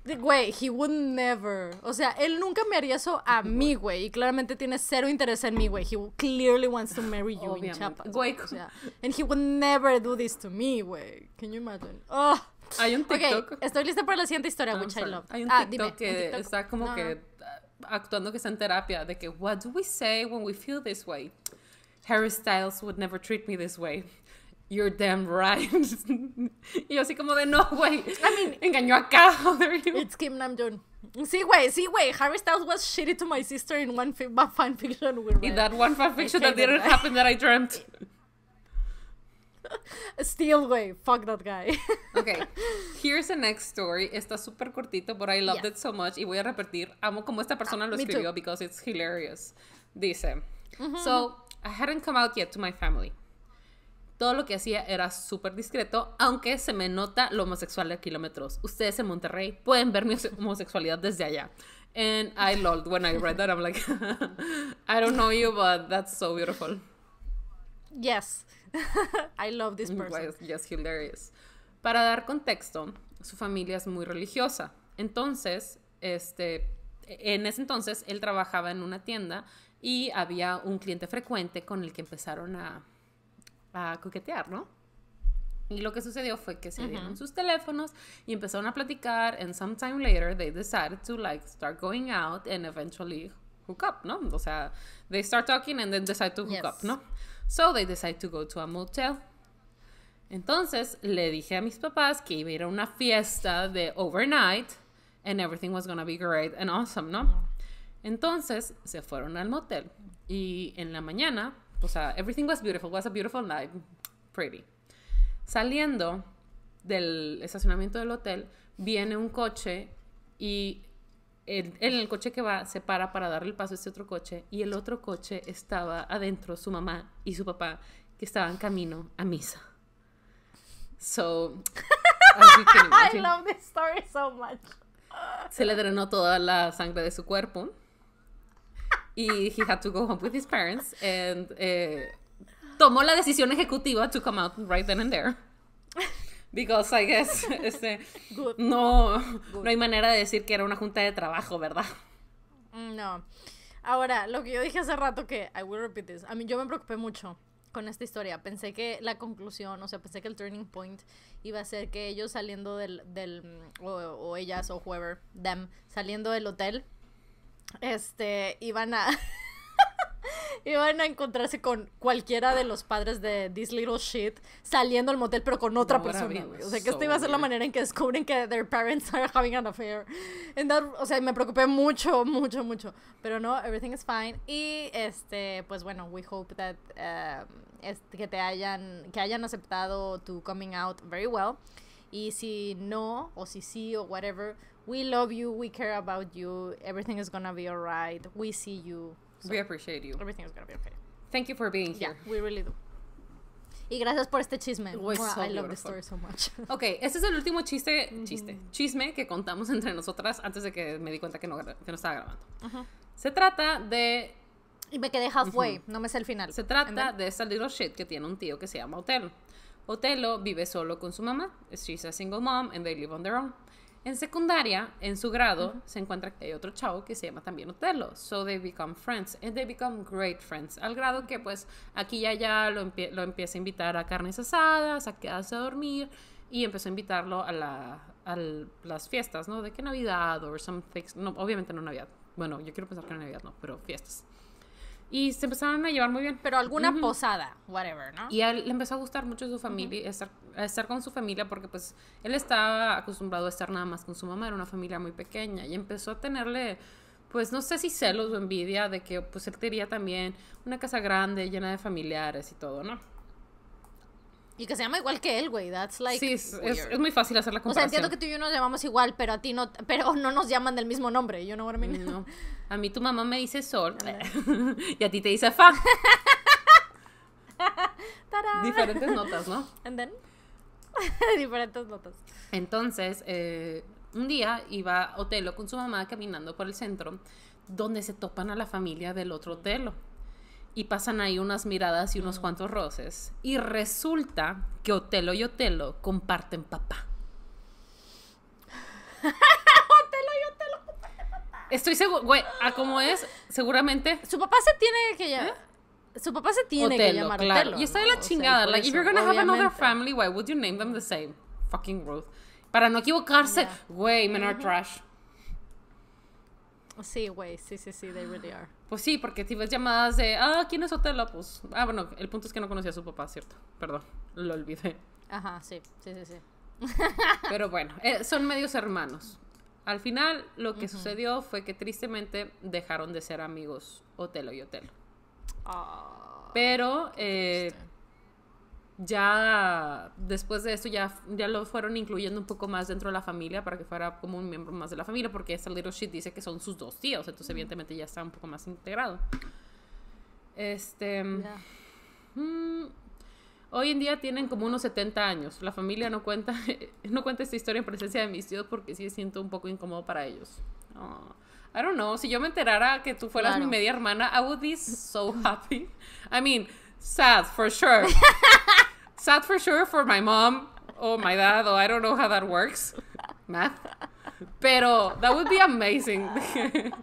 Güey, he would never. O sea, él nunca me haría eso a mí, güey. Y claramente tiene cero interés en mí, güey. He clearly wants to marry you in Chiapas. Güey. O and he would never do this to me, güey. Can you imagine? Oh. Hay un TikTok. Okay, estoy lista para la siguiente historia, ah, which I love. Hay un ah, TikTok que está como que ah, actuando que está en terapia de que what do we say when we feel this way? Harry Styles would never treat me this way. You're damn right. [laughs] y yo así como de, no, güey. I mean, engañó a [laughs] It's Kim Namjoon. Sí, güey, sí, güey. Harry Styles was shitty to my sister in one fi fan fiction we read. In that one fan fiction that didn't happen that I dreamt. [laughs] Still, güey. Fuck that guy. okay. Here's the next story. Está súper cortito, but I loved it so much. Y voy a repetir. Amo como esta persona ah, lo escribió because it's hilarious. Dice, mm-hmm, so mm-hmm. I hadn't come out yet to my family. Todo lo que hacía era súper discreto, aunque se me nota lo homosexual de kilómetros. Ustedes en Monterrey pueden ver mi [laughs] homosexualidad desde allá. And I lolled when I read that. I'm like, [laughs] I don't know you, but that's so beautiful. Yes, [laughs] I love this person. yes, Para dar contexto, su familia es muy religiosa. Entonces, este, en ese entonces él trabajaba en una tienda y había un cliente frecuente con el que empezaron a a coquetear, ¿no? Y lo que sucedió fue que se dieron sus teléfonos y empezaron a platicar. And sometime later, they decided to like start going out and eventually hook up, ¿no? O sea, they start talking and then decide to hook up, ¿no? So they decide to go to a motel. Entonces le dije a mis papás que iba a ir a una fiesta de overnight and everything was gonna be great and awesome, ¿no? Entonces se fueron al motel y en la mañana o sea, everything was beautiful, was a beautiful night, pretty. Saliendo del estacionamiento del hotel, viene un coche y en, el coche que va se para para darle el paso a este otro coche y el otro coche estaba adentro, su mamá y su papá, que estaban camino a misa. So, [laughs] I love this story so much. Se le drenó toda la sangre de su cuerpo y he had to go home with his parents and eh, tomó la decisión ejecutiva to come out right then and there because I guess [laughs] este, no no hay manera de decir que era una junta de trabajo verdad mm, no ahora lo que yo dije hace rato que I will repeat this a mí yo me preocupé mucho con esta historia. Pensé que la conclusión, o sea, pensé que el turning point iba a ser que ellos saliendo del, del o ellas o whoever, them, saliendo del hotel, este, iban a... [laughs] iban a encontrarse con cualquiera de los padres de This Little Shit saliendo al motel, pero con otra persona, O sea, que esto iba a ser la manera en que descubren que their parents are having an affair. o sea, me preocupé mucho, mucho, mucho. Pero no, everything is fine. Y, este, pues bueno, we hope that... Um, que te hayan, que hayan aceptado tu coming out very well. Y si no, o si sí, o whatever, we love you, we care about you, everything is gonna be alright, we see you. we appreciate you. Everything is gonna be okay. Thank you for being here. Yeah, we really do. Y gracias por este chisme. I love the story so much. [laughs] Ok, este es el último chiste, chiste, chisme que contamos entre nosotras antes de que me di cuenta que no, que no estaba grabando. Se trata de... Y me quedé halfway, uh no me sé el final. Se trata de esta little shit que tiene un tío que se llama Otelo. Otelo vive solo con su mamá. She's a single mom and they live on their own. En secundaria, en su grado, se encuentra que hay otro chavo que se llama también Otelo. So they become friends. And eh, they become great friends. Al grado que, pues, aquí y allá lo, empieza a invitar a carnes asadas, a quedarse a dormir. Y empezó a invitarlo a, la, las fiestas, ¿no? De que Navidad o something. No, obviamente no Navidad. Bueno, yo quiero pensar que no Navidad no, pero fiestas. Y se empezaron a llevar muy bien. Pero alguna posada, whatever, ¿no? Y a él le empezó a gustar mucho su familia, estar, con su familia, porque pues él estaba acostumbrado a estar nada más con su mamá, era una familia muy pequeña, y empezó a tenerle, pues no sé si celos o envidia de que pues él quería también una casa grande, llena de familiares y todo, ¿no? Y que se llama igual que él, güey. That's like. Sí, es, muy fácil hacer la comparación. O sea, entiendo que tú y yo nos llamamos igual, pero a ti no. Pero no nos llaman del mismo nombre, yo know what I mean? No. [laughs] A mí tu mamá me dice sol [laughs] y a ti te dice fa. [laughs] Diferentes notas, ¿no? [laughs] Diferentes notas. Entonces, eh, un día iba Otelo con su mamá caminando por el centro, donde se topan a la familia del otro Otelo. Y pasan ahí unas miradas y unos mm. cuantos roces. Y resulta que Otelo y Otelo comparten papá. Estoy seguro, güey, a como es, seguramente. Su papá se tiene que llamar. ¿Eh? Su papá se tiene que llamar y está de la chingada. like, if you're gonna obviamente. have another family, why would you name them the same? Fucking Ruth. Para no equivocarse, güey, men are trash. Sí, güey, sí, sí, sí, they really are. Pues sí, porque si ves llamadas de, ah, ¿quién es Otelo? Pues, ah, bueno, el punto es que no conocía a su papá, ¿cierto? Perdón, lo olvidé. Ajá, sí, sí, sí, sí. Pero bueno, eh, son medios hermanos. Al final, lo que sucedió fue que tristemente dejaron de ser amigos Otelo y Otelo. Ah, Pero eh, ya después de esto ya, lo fueron incluyendo un poco más dentro de la familia para que fuera como un miembro más de la familia, porque esta Little Shit dice que son sus dos tíos, entonces evidentemente ya está un poco más integrado. Este... Hoy en día tienen como unos 70 años. La familia no cuenta, [laughs] no cuenta esta historia en presencia de mis tíos porque sí siento un poco incómodo para ellos. I don't know. Si yo me enterara que tú fueras mi media hermana, I would be so happy. I mean, sad for sure. [laughs] sad for sure for my mom or my dad or I don't know how that works. Math. Pero that would be amazing. [laughs]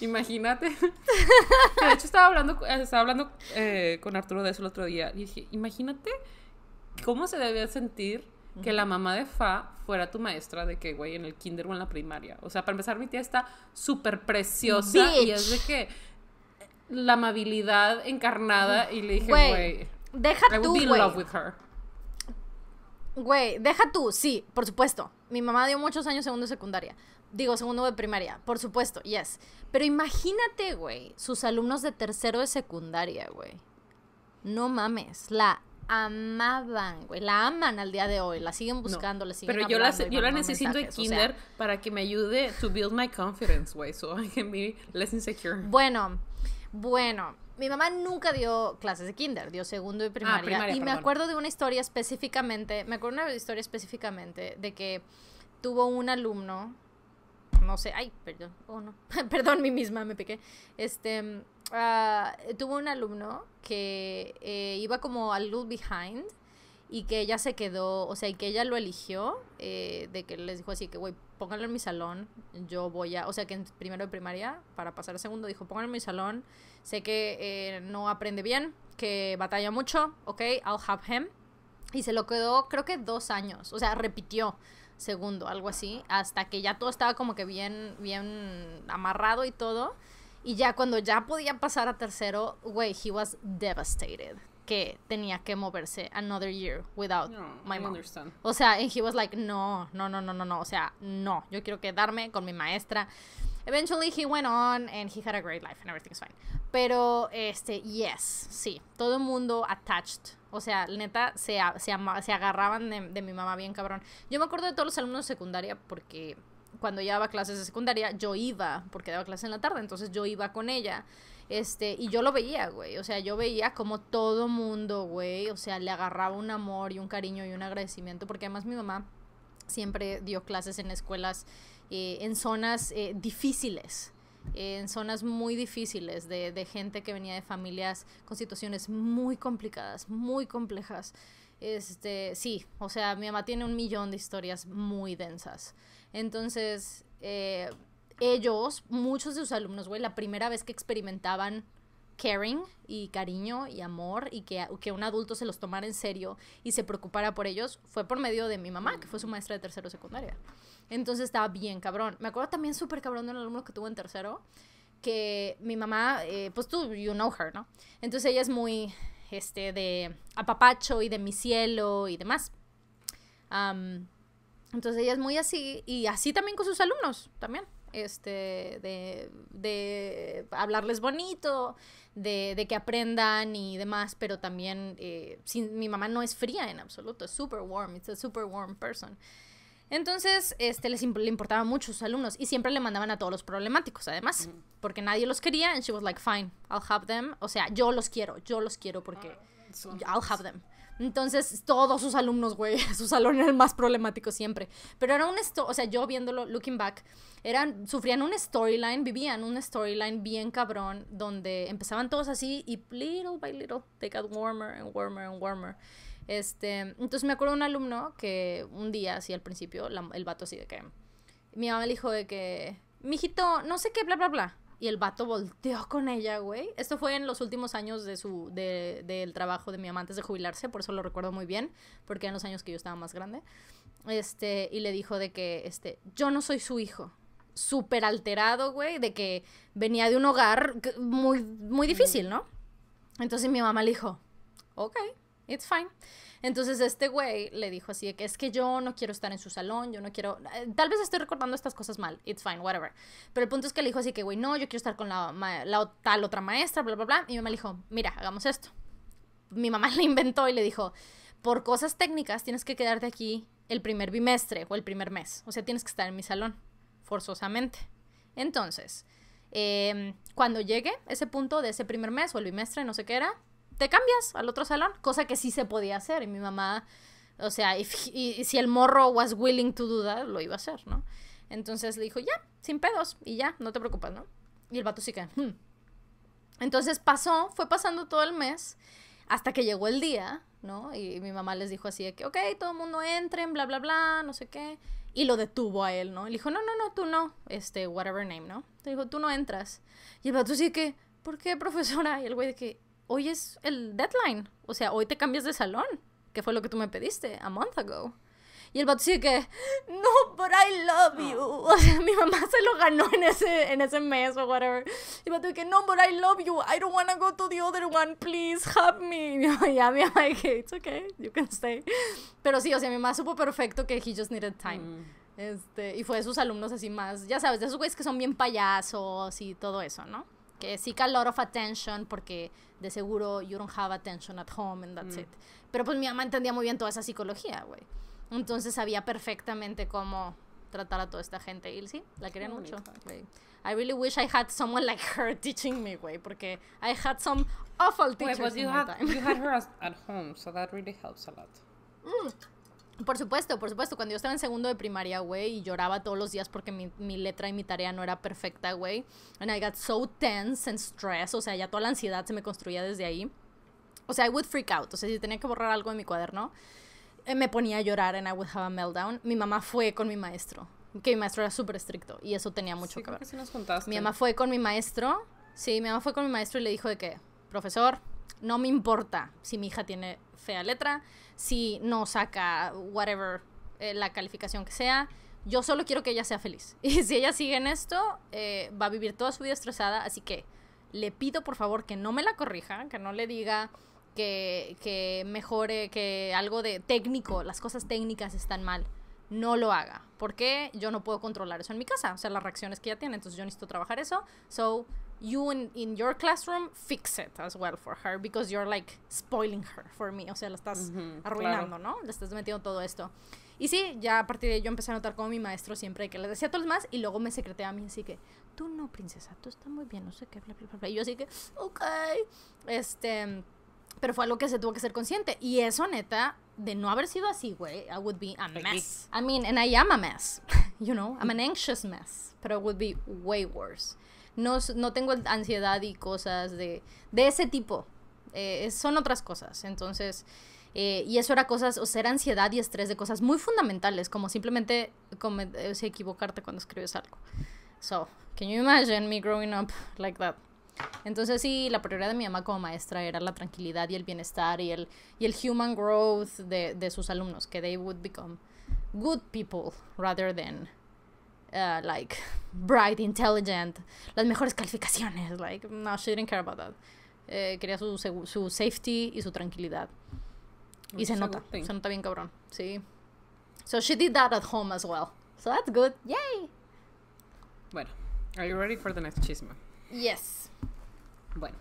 Imagínate. [laughs] de hecho, estaba hablando, estaba hablando eh, con Arturo de eso el otro día. Y dije, imagínate cómo se debía sentir que la mamá de Fa fuera tu maestra de que, güey, en el kinder o en la primaria. O sea, para empezar, mi tía está súper preciosa y es de que la amabilidad encarnada y le dije, güey, deja tú, Güey, deja tú, sí, por supuesto. Mi mamá dio muchos años segundo de secundaria digo, segundo de primaria, por supuesto, yes. Pero imagínate, güey, sus alumnos de tercero de secundaria, güey. No mames, la amaban, güey, la aman al día de hoy, la siguen buscando, la siguen Pero yo la, necesito de kinder para que me ayude to build my confidence, güey, so I can be less insecure. Bueno, bueno, mi mamá nunca dio clases de kinder, dio segundo y ah, primaria. y me acuerdo de una historia específicamente, me acuerdo de una historia específicamente de que tuvo un alumno no sé, ay, perdón, oh no, [laughs] perdón, mi misma me piqué. Este, ah, tuvo un alumno que eh, iba como al little behind y que ella se quedó, o sea, y que ella lo eligió, eh, de que les dijo así que, güey, pónganlo en mi salón, yo voy a, o sea, que en primero de primaria, para pasar a segundo, dijo, pónganlo en mi salón, sé que eh, no aprende bien, que batalla mucho, ok, I'll have him. Y se lo quedó, creo que dos años, o sea, repitió segundo, algo así, hasta que ya todo estaba como que bien, bien amarrado y todo. Y ya cuando ya podía pasar a tercero, güey, he was devastated que tenía que moverse another year without my mom. O sea, and he was like, no, no, no, no, no, no. O sea, no, yo quiero quedarme con mi maestra. Eventually he went on and he had a great life and everything's fine. Pero, este, yes, sí, todo el mundo attached o sea, neta, se, se, agarraban de, mi mamá bien cabrón. Yo me acuerdo de todos los alumnos de secundaria porque cuando ella daba clases de secundaria, yo iba, porque daba clases en la tarde, entonces yo iba con ella. Este, y yo lo veía, güey. O sea, yo veía como todo mundo, güey. O sea, le agarraba un amor y un cariño y un agradecimiento. Porque además mi mamá siempre dio clases en escuelas, eh, en zonas eh, difíciles en zonas muy difíciles de, gente que venía de familias con situaciones muy complicadas, muy complejas. Este, sí, o sea, mi mamá tiene un millón de historias muy densas. Entonces, eh, ellos, muchos de sus alumnos, güey, la primera vez que experimentaban caring y cariño y amor y que, que, un adulto se los tomara en serio y se preocupara por ellos fue por medio de mi mamá, que fue su maestra de tercero secundaria. Entonces estaba bien cabrón. Me acuerdo también súper cabrón de un alumno que tuvo en tercero, que mi mamá, eh, pues tú, you know her, ¿no? Entonces ella es muy, este, de apapacho y de mi cielo y demás. entonces ella es muy así, y así también con sus alumnos, también este, de, hablarles bonito, de, que aprendan y demás, pero también eh, mi mamá no es fría en absoluto, es super warm, it's a super warm person. Entonces, este, les le importaba mucho a sus alumnos y siempre le mandaban a todos los problemáticos, además, porque nadie los quería. And she was like, fine, I'll have them. O sea, yo los quiero, yo los quiero porque ah, I'll have them. Entonces, todos sus alumnos, güey, [laughs] su salón era el más problemático siempre. Pero era un esto, o sea, yo viéndolo, looking back, eran, sufrían un storyline, vivían un storyline bien cabrón, donde empezaban todos así y little by little, they got warmer and warmer and warmer. Este, entonces me acuerdo un alumno que un día, así al principio, el vato así de que. Mi mamá le dijo de que. Mijito, no sé qué, bla, bla, bla. Y el vato volteó con ella, güey. Esto fue en los últimos años de su, de, del trabajo de mi mamá antes de jubilarse, por eso lo recuerdo muy bien, porque en los años que yo estaba más grande. Este, y le dijo de que, este, yo no soy su hijo. Súper alterado, güey, de que venía de un hogar muy, muy difícil, ¿no? Entonces mi mamá le dijo, ok, it's fine. Entonces este güey le dijo así que es que yo no quiero estar en su salón, yo no quiero, eh, tal vez estoy recordando estas cosas mal, it's fine, whatever. Pero el punto es que le dijo así que, güey, no, yo quiero estar con la, tal otra maestra, bla, bla, bla. Y mi mamá le dijo, mira, hagamos esto. Mi mamá [laughs] le inventó y le dijo, por cosas técnicas tienes que quedarte aquí el primer bimestre o el primer mes. O sea, tienes que estar en mi salón, forzosamente. Entonces, em, cuando llegue ese punto de ese primer mes o el bimestre, no sé qué era, te cambias al otro salón, cosa que sí se podía hacer. Y mi mamá, o sea, y, si el morro was willing to do that, lo iba a hacer, ¿no? Entonces le dijo, ya, sin pedos, y ya, no te preocupes, ¿no? Y el vato sí que, hmm". Entonces pasó, fue pasando todo el mes, hasta que llegó el día, ¿no? Y, mi mamá les dijo así de que, ok, todo el mundo entren, bla, bla, bla, no sé qué. Y lo detuvo a él, ¿no? Le dijo, no, no, no, tú no, este, whatever name, ¿no? Le dijo, tú no entras. Y el vato sí que, ¿por qué, profesora? Y el güey de que, hoy es el deadline. O sea, hoy te cambias de salón, que fue lo que tú me pediste a month ago. Y el a decir que, no, but I love you. [laughs] O sea, mi mamá se lo ganó en ese, en ese mes o whatever. Y el a decir que, no, but I love you. I don't want to go to the other one. Please help me. Y [laughs] ya mi mamá dije, it's okay, you can stay. Pero sí, o sea, mi mamá supo perfecto que he just needed time. Mm. Este, y fue de sus alumnos así más, ya sabes, de esos güeyes que son bien payasos y todo eso, ¿no? Que seek a lot of attention porque de seguro you don't have attention at home and that's mm. it. Pero pues mi mamá entendía muy bien toda esa psicología, güey. Entonces sabía perfectamente cómo tratar a toda esta gente. Y sí, la querían mucho. I really wish I had someone like her [laughs] teaching me, güey, porque I had some awful pues, teachers. Wait, you, in had, my time. you had her [laughs] at home, so that really helps a lot. Mm. Por supuesto, por supuesto. Cuando yo estaba en segundo de primaria, güey, y lloraba todos los días porque mi, mi letra y mi tarea no era perfecta, güey. And I got so tense and stressed. O sea, ya toda la ansiedad se me construía desde ahí. O sea, I would freak out. O sea, si tenía que borrar algo de mi cuaderno, eh, me ponía a llorar and I would have a meltdown. Mi mamá fue con mi maestro. Que mi maestro era súper estricto y eso tenía mucho que ver. Que sí nos contaste. Mi mamá fue con mi maestro. Sí, mi mamá fue con mi maestro y le dijo de que, profesor, no me importa si mi hija tiene fea letra si no saca whatever eh, la calificación que sea. Yo solo quiero que ella sea feliz. [laughs] Y si ella sigue en esto, eh, va a vivir toda su vida estresada. Así que le pido por favor que no me la corrija, que no le diga que, mejore, que algo de técnico, las cosas técnicas están mal. No lo haga, porque yo no puedo controlar eso en mi casa, o sea, las reacciones que ella tiene, entonces yo necesito trabajar eso. So, you in, in your classroom fix it as well for her because you're like spoiling her for me. O sea, la estás arruinando, ¿no? Le estás metiendo todo esto. Y sí, ya a partir de yo empecé a notar como mi maestro siempre que le decía a todos más y luego me secreté a mí así que, tú no, princesa, tú estás muy bien, no sé qué, bla, bla, bla, Y yo así que, ok, este, pero fue algo que se tuvo que ser consciente. Y eso, neta, de no haber sido así, güey, I would be a mess. I mean, and I am a mess, [laughs] you know, I'm an anxious mess, but it would be way worse no, no tengo ansiedad y cosas de, de ese tipo. Eh, son otras cosas. Entonces, eh, y eso era cosas, o sea, era ansiedad y estrés de cosas muy fundamentales, como simplemente eh, equivocarte cuando escribes algo. So, can you imagine me growing up like that? Entonces sí, la prioridad de mi mamá como maestra era la tranquilidad y el bienestar y el, y el human growth de, de sus alumnos, que they would become good people rather than uh, like bright, intelligent, las mejores calificaciones. Like, no, she didn't care about that. Eh, quería su, su, safety y su tranquilidad. Y se nota, se nota bien cabrón, sí. So she did that at home as well. So that's good, yay! Bueno, are you ready for the next chisme? Yes. Bueno.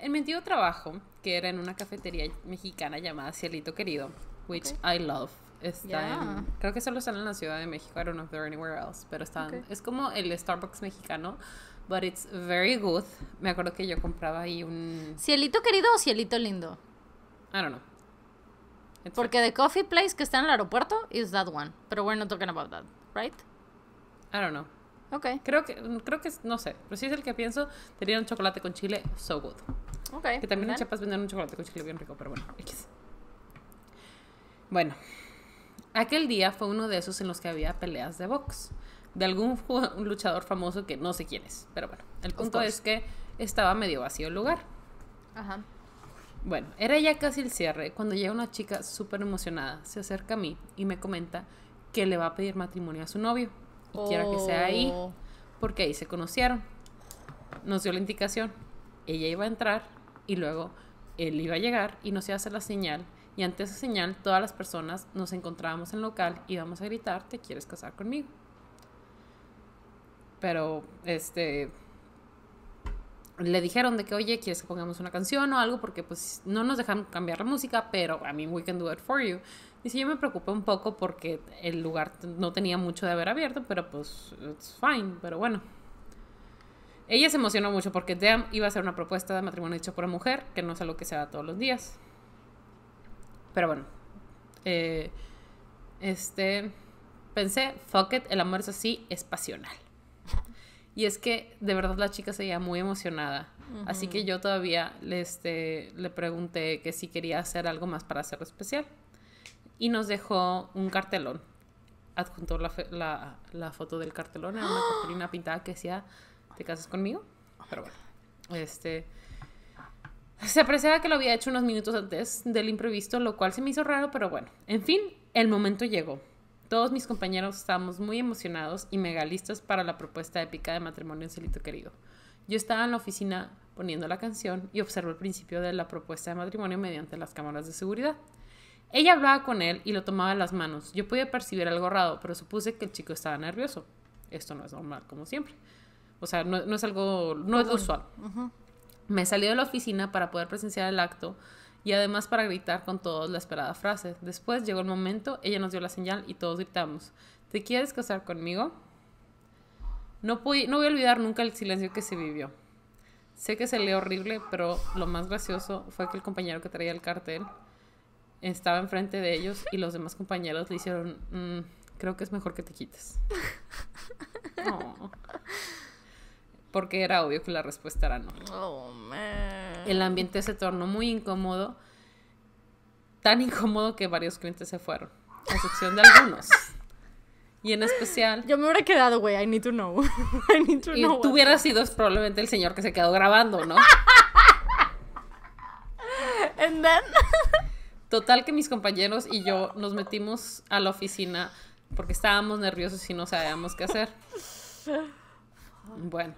En mi trabajo, que era en una cafetería mexicana llamada Cielito Querido, which I love, Está creo que solo están en la Ciudad de México. I don't know if they're anywhere else, pero están. Es como el Starbucks mexicano, but it's very good. Me acuerdo que yo compraba ahí un. Cielito querido o cielito lindo. I don't know. Porque the coffee place que está en el aeropuerto is that one, pero we're not talking about that, right? I don't know. Okay. Creo que, mm, creo que, no sé, pero si es el que pienso, tenía un chocolate con chile, so good. Okay. Que también en Chiapas venden un chocolate con chile bien rico, pero bueno. Bueno, Aquel día fue uno de esos en los que había peleas de box de algún [laughs] luchador famoso que no sé quién es. Pero bueno, el punto es que estaba medio vacío el lugar. Ajá. Bueno, era ya casi el cierre cuando llega una chica súper emocionada, se acerca a mí y me comenta que le va a pedir matrimonio a su novio y quiera que sea ahí, oh. porque ahí se conocieron. Nos dio la indicación. Ella iba a entrar y luego él iba a llegar y nos iba a hacer la señal y ante esa señal todas las personas nos encontrábamos en local y íbamos a gritar, ¿te quieres casar conmigo? Pero, este, le dijeron de que, oye, ¿quieres que pongamos una canción o algo? Porque pues no nos dejan cambiar la música, pero I mean, we can do it for you. Y si yo me preocupé un poco porque el lugar no tenía mucho de haber abierto, pero pues it's fine, pero bueno. Ella se emocionó mucho porque Damn iba a hacer una propuesta de matrimonio hecho por una mujer, que no es lo que sea todos los días. Pero bueno. Eh, este. Pensé, fuck it, el amor es así, es pasional. Y es que de verdad la chica se veía muy emocionada. Así que yo todavía le, este, le pregunté que si quería hacer algo más para hacerlo especial. Y nos dejó un cartelón. Adjuntó la, foto del cartelón. Era una [gasps] cartulina pintada que decía, ¿te casas conmigo? Pero bueno. Este, [laughs] Se apreciaba que lo había hecho unos minutos antes del imprevisto, lo cual se me hizo raro, pero bueno. En fin, el momento llegó. Todos mis compañeros estábamos muy emocionados y mega listos para la propuesta épica de matrimonio en Celito Querido. Yo estaba en la oficina poniendo la canción y observo el principio de la propuesta de matrimonio mediante las cámaras de seguridad. Ella hablaba con él y lo tomaba en las manos. Yo podía percibir algo raro, pero supuse que el chico estaba nervioso. Esto no es normal, como siempre. O sea, no, es algo, no es usual. Me salí de la oficina para poder presenciar el acto y además para gritar con todos la esperada frase. Después llegó el momento, ella nos dio la señal y todos gritamos, ¿te quieres casar conmigo? No, voy a olvidar nunca el silencio que se vivió. Sé que se lee horrible, pero lo más gracioso fue que el compañero que traía el cartel estaba enfrente de ellos y los demás compañeros le hicieron, mm, creo que es mejor que te quites. [laughs] no porque era obvio que la respuesta era no. Oh, man. El ambiente se tornó muy incómodo, tan incómodo que varios clientes se fueron, a excepción de algunos. Y en especial. Yo me hubiera quedado, güey. I need to know. [laughs] I need to know. Y tú hubieras sido probablemente el señor que se quedó grabando, ¿no? And then. [laughs] Total que mis compañeros y yo nos metimos a la oficina porque estábamos nerviosos y no sabíamos qué hacer. [laughs] Bueno,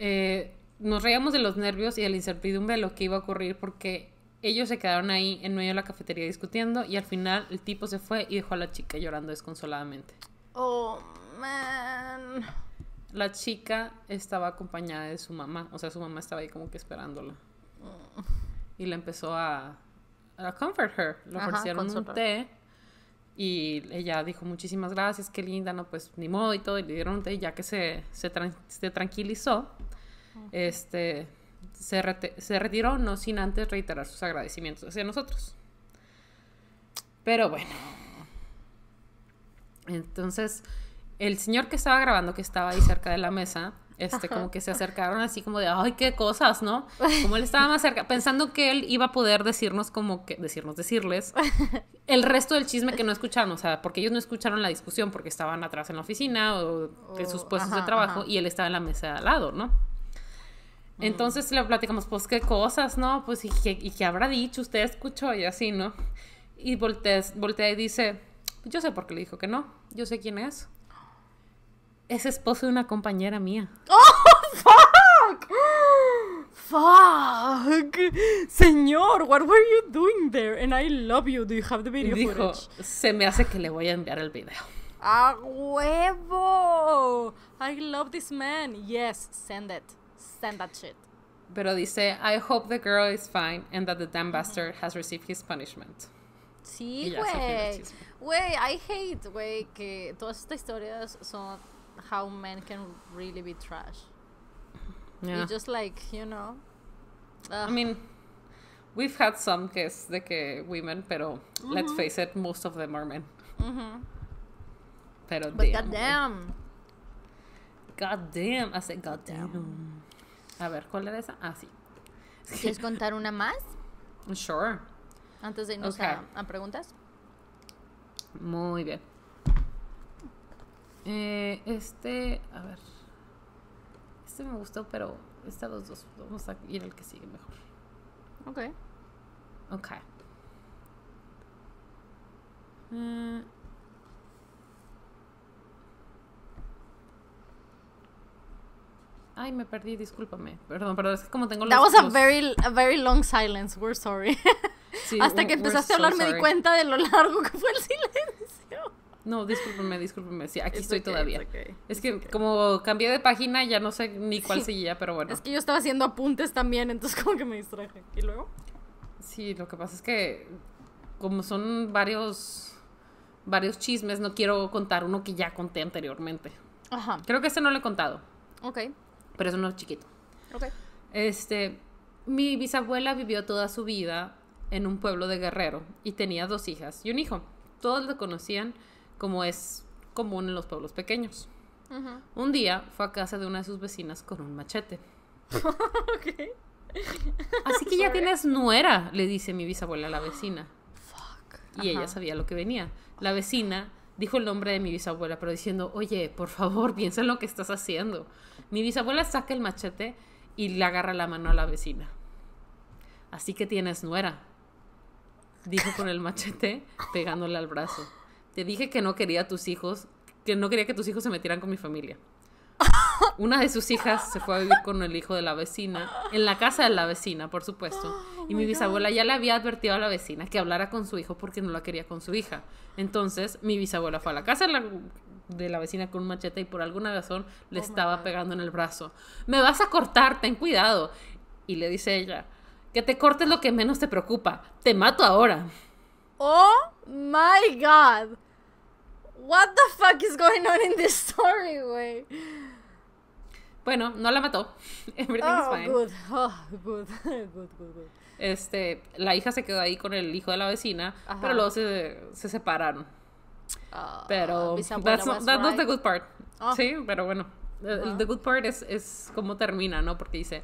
eh, nos reíamos de los nervios y de la incertidumbre de lo que iba a ocurrir porque ellos se quedaron ahí en medio de la cafetería discutiendo y al final el tipo se fue y dejó a la chica llorando desconsoladamente. Oh, man. La chica estaba acompañada de su mamá, o sea, su mamá estaba ahí como que esperándola. Mm. Y le empezó a, comfort her. Le ofrecieron un té y ella dijo muchísimas gracias, qué linda, no, pues ni modo y todo, y le dieron un té ya que se, se tranquilizó este, se, retiró, no sin antes reiterar sus agradecimientos hacia nosotros. Pero bueno. Entonces, el señor que estaba grabando, que estaba ahí cerca de la mesa, este, como que se acercaron así como de, ay, qué cosas, ¿no? [laughs] Como él estaba más cerca, pensando que él iba a poder decirnos como que, decirnos, decirles [laughs] el resto del chisme que no escucharon, o sea, porque ellos no escucharon la discusión porque estaban atrás en la oficina o en sus puestos de trabajo y él estaba en la mesa de al lado, ¿no? Entonces le platicamos, pues qué cosas, ¿no? Pues y qué, habrá dicho, usted escuchó y así, ¿no? Y voltea, y dice, yo sé por qué le dijo que no, yo sé quién es. Es esposo de una compañera mía. ¡Oh, fuck! Fuck! Señor, what were you doing there? And I love you. Do you have the video Dijo, se me hace que le voy a enviar el video. ¡A huevo! I love this man. Yes, send it. understand that shit. Pero dice, I hope the girl is fine and that the damn bastard has received his punishment. Sí, güey. Güey, I hate, güey, que todas estas historias son how men can really be trash. Yeah. It's just like, you know. Ugh. I mean, we've had some cases de que women, pero mm -hmm. let's face it, most of them are men. Mm -hmm. Pero but damn. goddamn. Eh. Goddamn. I said goddamn. Damn. A ver, ¿cuál era esa? Ah, sí. [laughs] ¿Quieres contar una más? Sure. Antes de irnos a, preguntas. Muy bien. Eh, este, a ver. Este me gustó, pero está los dos. Vamos a ir al que sigue mejor. Ok. Ok. Mm, Ay, me perdí, discúlpame. Perdón, perdón, es que como tengo los... That a, very, a very long silence, we're sorry. [laughs] Hasta que empezaste a hablar me di cuenta de lo largo que fue el silencio. No, discúlpame, discúlpame. Sí, aquí estoy todavía. es que como cambié de página ya no sé ni cuál seguía, pero bueno. Es que yo estaba haciendo apuntes también, entonces como que me distraje. ¿Y luego? Sí, lo que pasa es que como son varios varios chismes, no quiero contar uno que ya conté anteriormente. Ajá. Creo que ese no lo he contado. Ok pero es uno chiquito. Okay. Este, mi bisabuela vivió toda su vida en un pueblo de Guerrero y tenía dos hijas y un hijo. Todos lo conocían como es común en los pueblos pequeños. Un día fue a casa de una de sus vecinas con un machete. [laughs] Así que ya tienes nuera, le dice mi bisabuela a la vecina. Fuck. Y ella sabía lo que venía. La vecina dijo el nombre de mi bisabuela, pero diciendo, oye, por favor, [laughs] piensa en lo que estás haciendo. Mi bisabuela saca el machete y le agarra la mano a la vecina. Así que tienes nuera, dijo con el machete pegándole al brazo. Te dije que no quería tus hijos, que no quería que tus hijos se metieran con mi familia. Una de sus hijas se fue a vivir con el hijo de la vecina, en la casa de la vecina, por supuesto. Oh y mi bisabuela ya le había advertido a la vecina que hablara con su hijo porque no la quería con su hija. Entonces, mi bisabuela fue a la casa de la, vecina con un machete y por alguna razón le oh estaba pegando en el brazo. Me vas a cortar, ten cuidado. Y le dice ella, que te cortes lo que menos te preocupa. Te mato ahora. Oh, my God. What the fuck is going on in this story, güey? Bueno, no la mató. [laughs] Everything oh, fine. Oh, [laughs] good. good, good, Este, la hija se quedó ahí con el hijo de la vecina, pero luego se, separaron. Ah, pero that's not, the good part. Ah. Sí, pero bueno. Eh, the, good part es, es cómo termina, ¿no? Porque dice,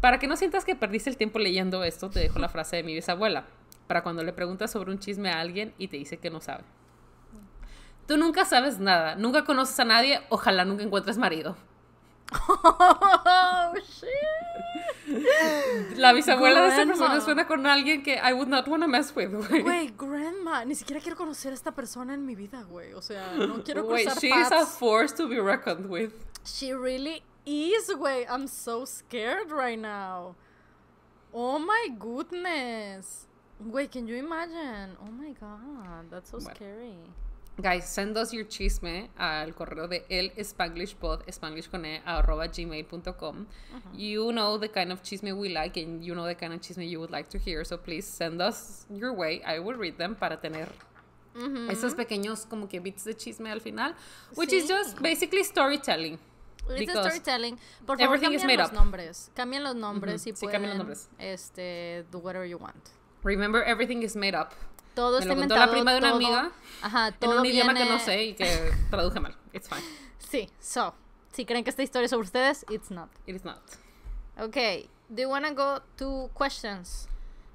para que no sientas que perdiste el tiempo leyendo esto, te dejo la frase de mi bisabuela, para cuando le preguntas sobre un chisme a alguien y te dice que no sabe. Tú nunca sabes nada, nunca conoces a nadie, ojalá nunca encuentres marido. Oh, La bisabuela de esa persona suena con alguien que I would not want to mess with, güey. grandma, ni siquiera quiero conocer a esta persona en mi vida, güey. O sea, no quiero cruzar she is a force to be reckoned with. She really is, güey. I'm so scared right now. Oh my goodness. Güey, can you imagine? Oh my god, that's so scary. Guys, send us your chisme al correo de el Spanglish con e, arroba gmail.com. You know the kind of chisme we like and you know the kind of chisme you would like to hear, so please send us your way. I will read them para tener esos pequeños como que bits de chisme al final, which is just basically storytelling. It's a storytelling. Por favor, cambian los nombres. Cambian los nombres y este, pueden, do whatever you want. Remember, everything is made up. Todo Me lo contó la prima de una amiga. Ajá, todo en un idioma que no sé y que traduje mal. It's fine. Sí, so. Si creen que esta historia es sobre ustedes, it's not. It's not. okay Do you wanna go to questions?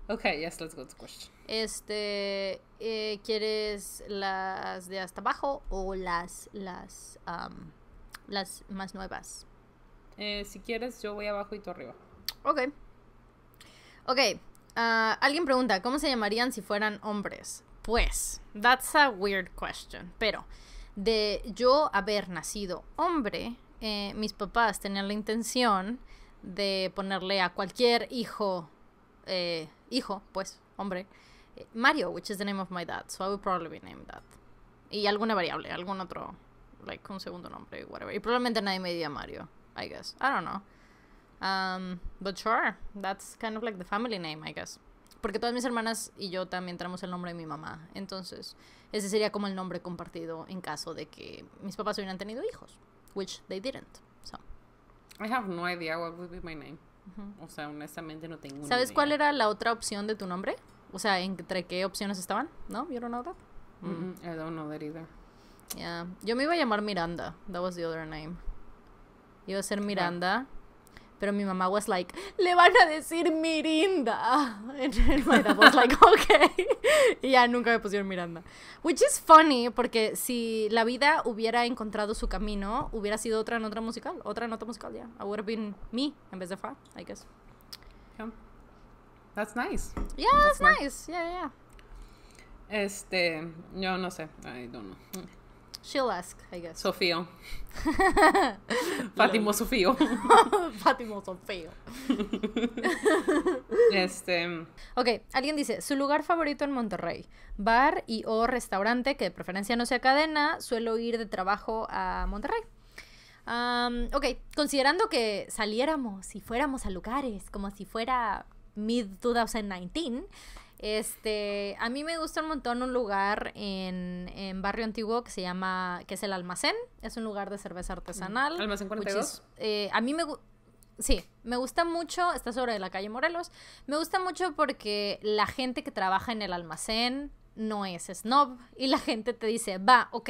Ok, yes, let's go to questions. Este, eh, ¿quieres las de hasta abajo o las las um, las más nuevas? Eh, si quieres, yo voy abajo y tú arriba. Ok. Ok. Ah, alguien pregunta, ¿cómo se llamarían si fueran hombres? Pues, that's a weird question. Pero, de yo haber nacido hombre, eh, mis papás tenían la intención de ponerle a cualquier hijo, eh, hijo, pues, hombre, eh, Mario, which is the name of my dad, so I would probably named that. Y alguna variable, algún otro, like, un segundo nombre, whatever. Y probablemente nadie me diría Mario, I guess. I don't know. Um, but sure, that's kind of like the family name, I guess. Porque todas mis hermanas y yo también tenemos el nombre de mi mamá. Entonces, ese sería como el nombre compartido en caso de que mis papás hubieran tenido hijos. Which they didn't. So. I have no idea what would be my name. O sea, honestamente no tengo ¿Sabes idea. cuál era la otra opción de tu nombre? O sea, ¿entre qué opciones estaban? ¿No? ¿You mm. don't know that? I don't know either. Yeah. Yo me iba a llamar Miranda. That was the other name. Iba a ser Miranda. Pero mi mamá was like, le van a decir Mirinda. [laughs] And my dad was like, [laughs] okay. Y ya nunca me pusieron Miranda. Which is funny, porque si la vida hubiera encontrado su camino, hubiera sido otra nota musical. Otra nota musical, ya. Yeah. I would have been me en vez de Fa, I guess. Yeah. That's nice. Yeah, that's, nice. Yeah, yeah. Este, yo no sé. I don't know. She'll ask, I guess. Sofío. [laughs] Fátimo Sofío. [laughs] Fátimo Sofío. [laughs] este. Mm. Ok, alguien dice: su lugar favorito en Monterrey. Bar y o restaurante que de preferencia no sea cadena. Suelo ir de trabajo a Monterrey. ok, considerando que saliéramos y fuéramos a lugares como si fuera mid-2019 este, a mí me gusta un montón un lugar en, Barrio Antiguo que se llama, que es el Almacén, es un lugar de cerveza artesanal. Mm. ¿Almacén 42? Eh, a mí me sí, me gusta mucho, está sobre la calle Morelos, me gusta mucho porque la gente que trabaja en el almacén no es snob y la gente te dice, va, ok,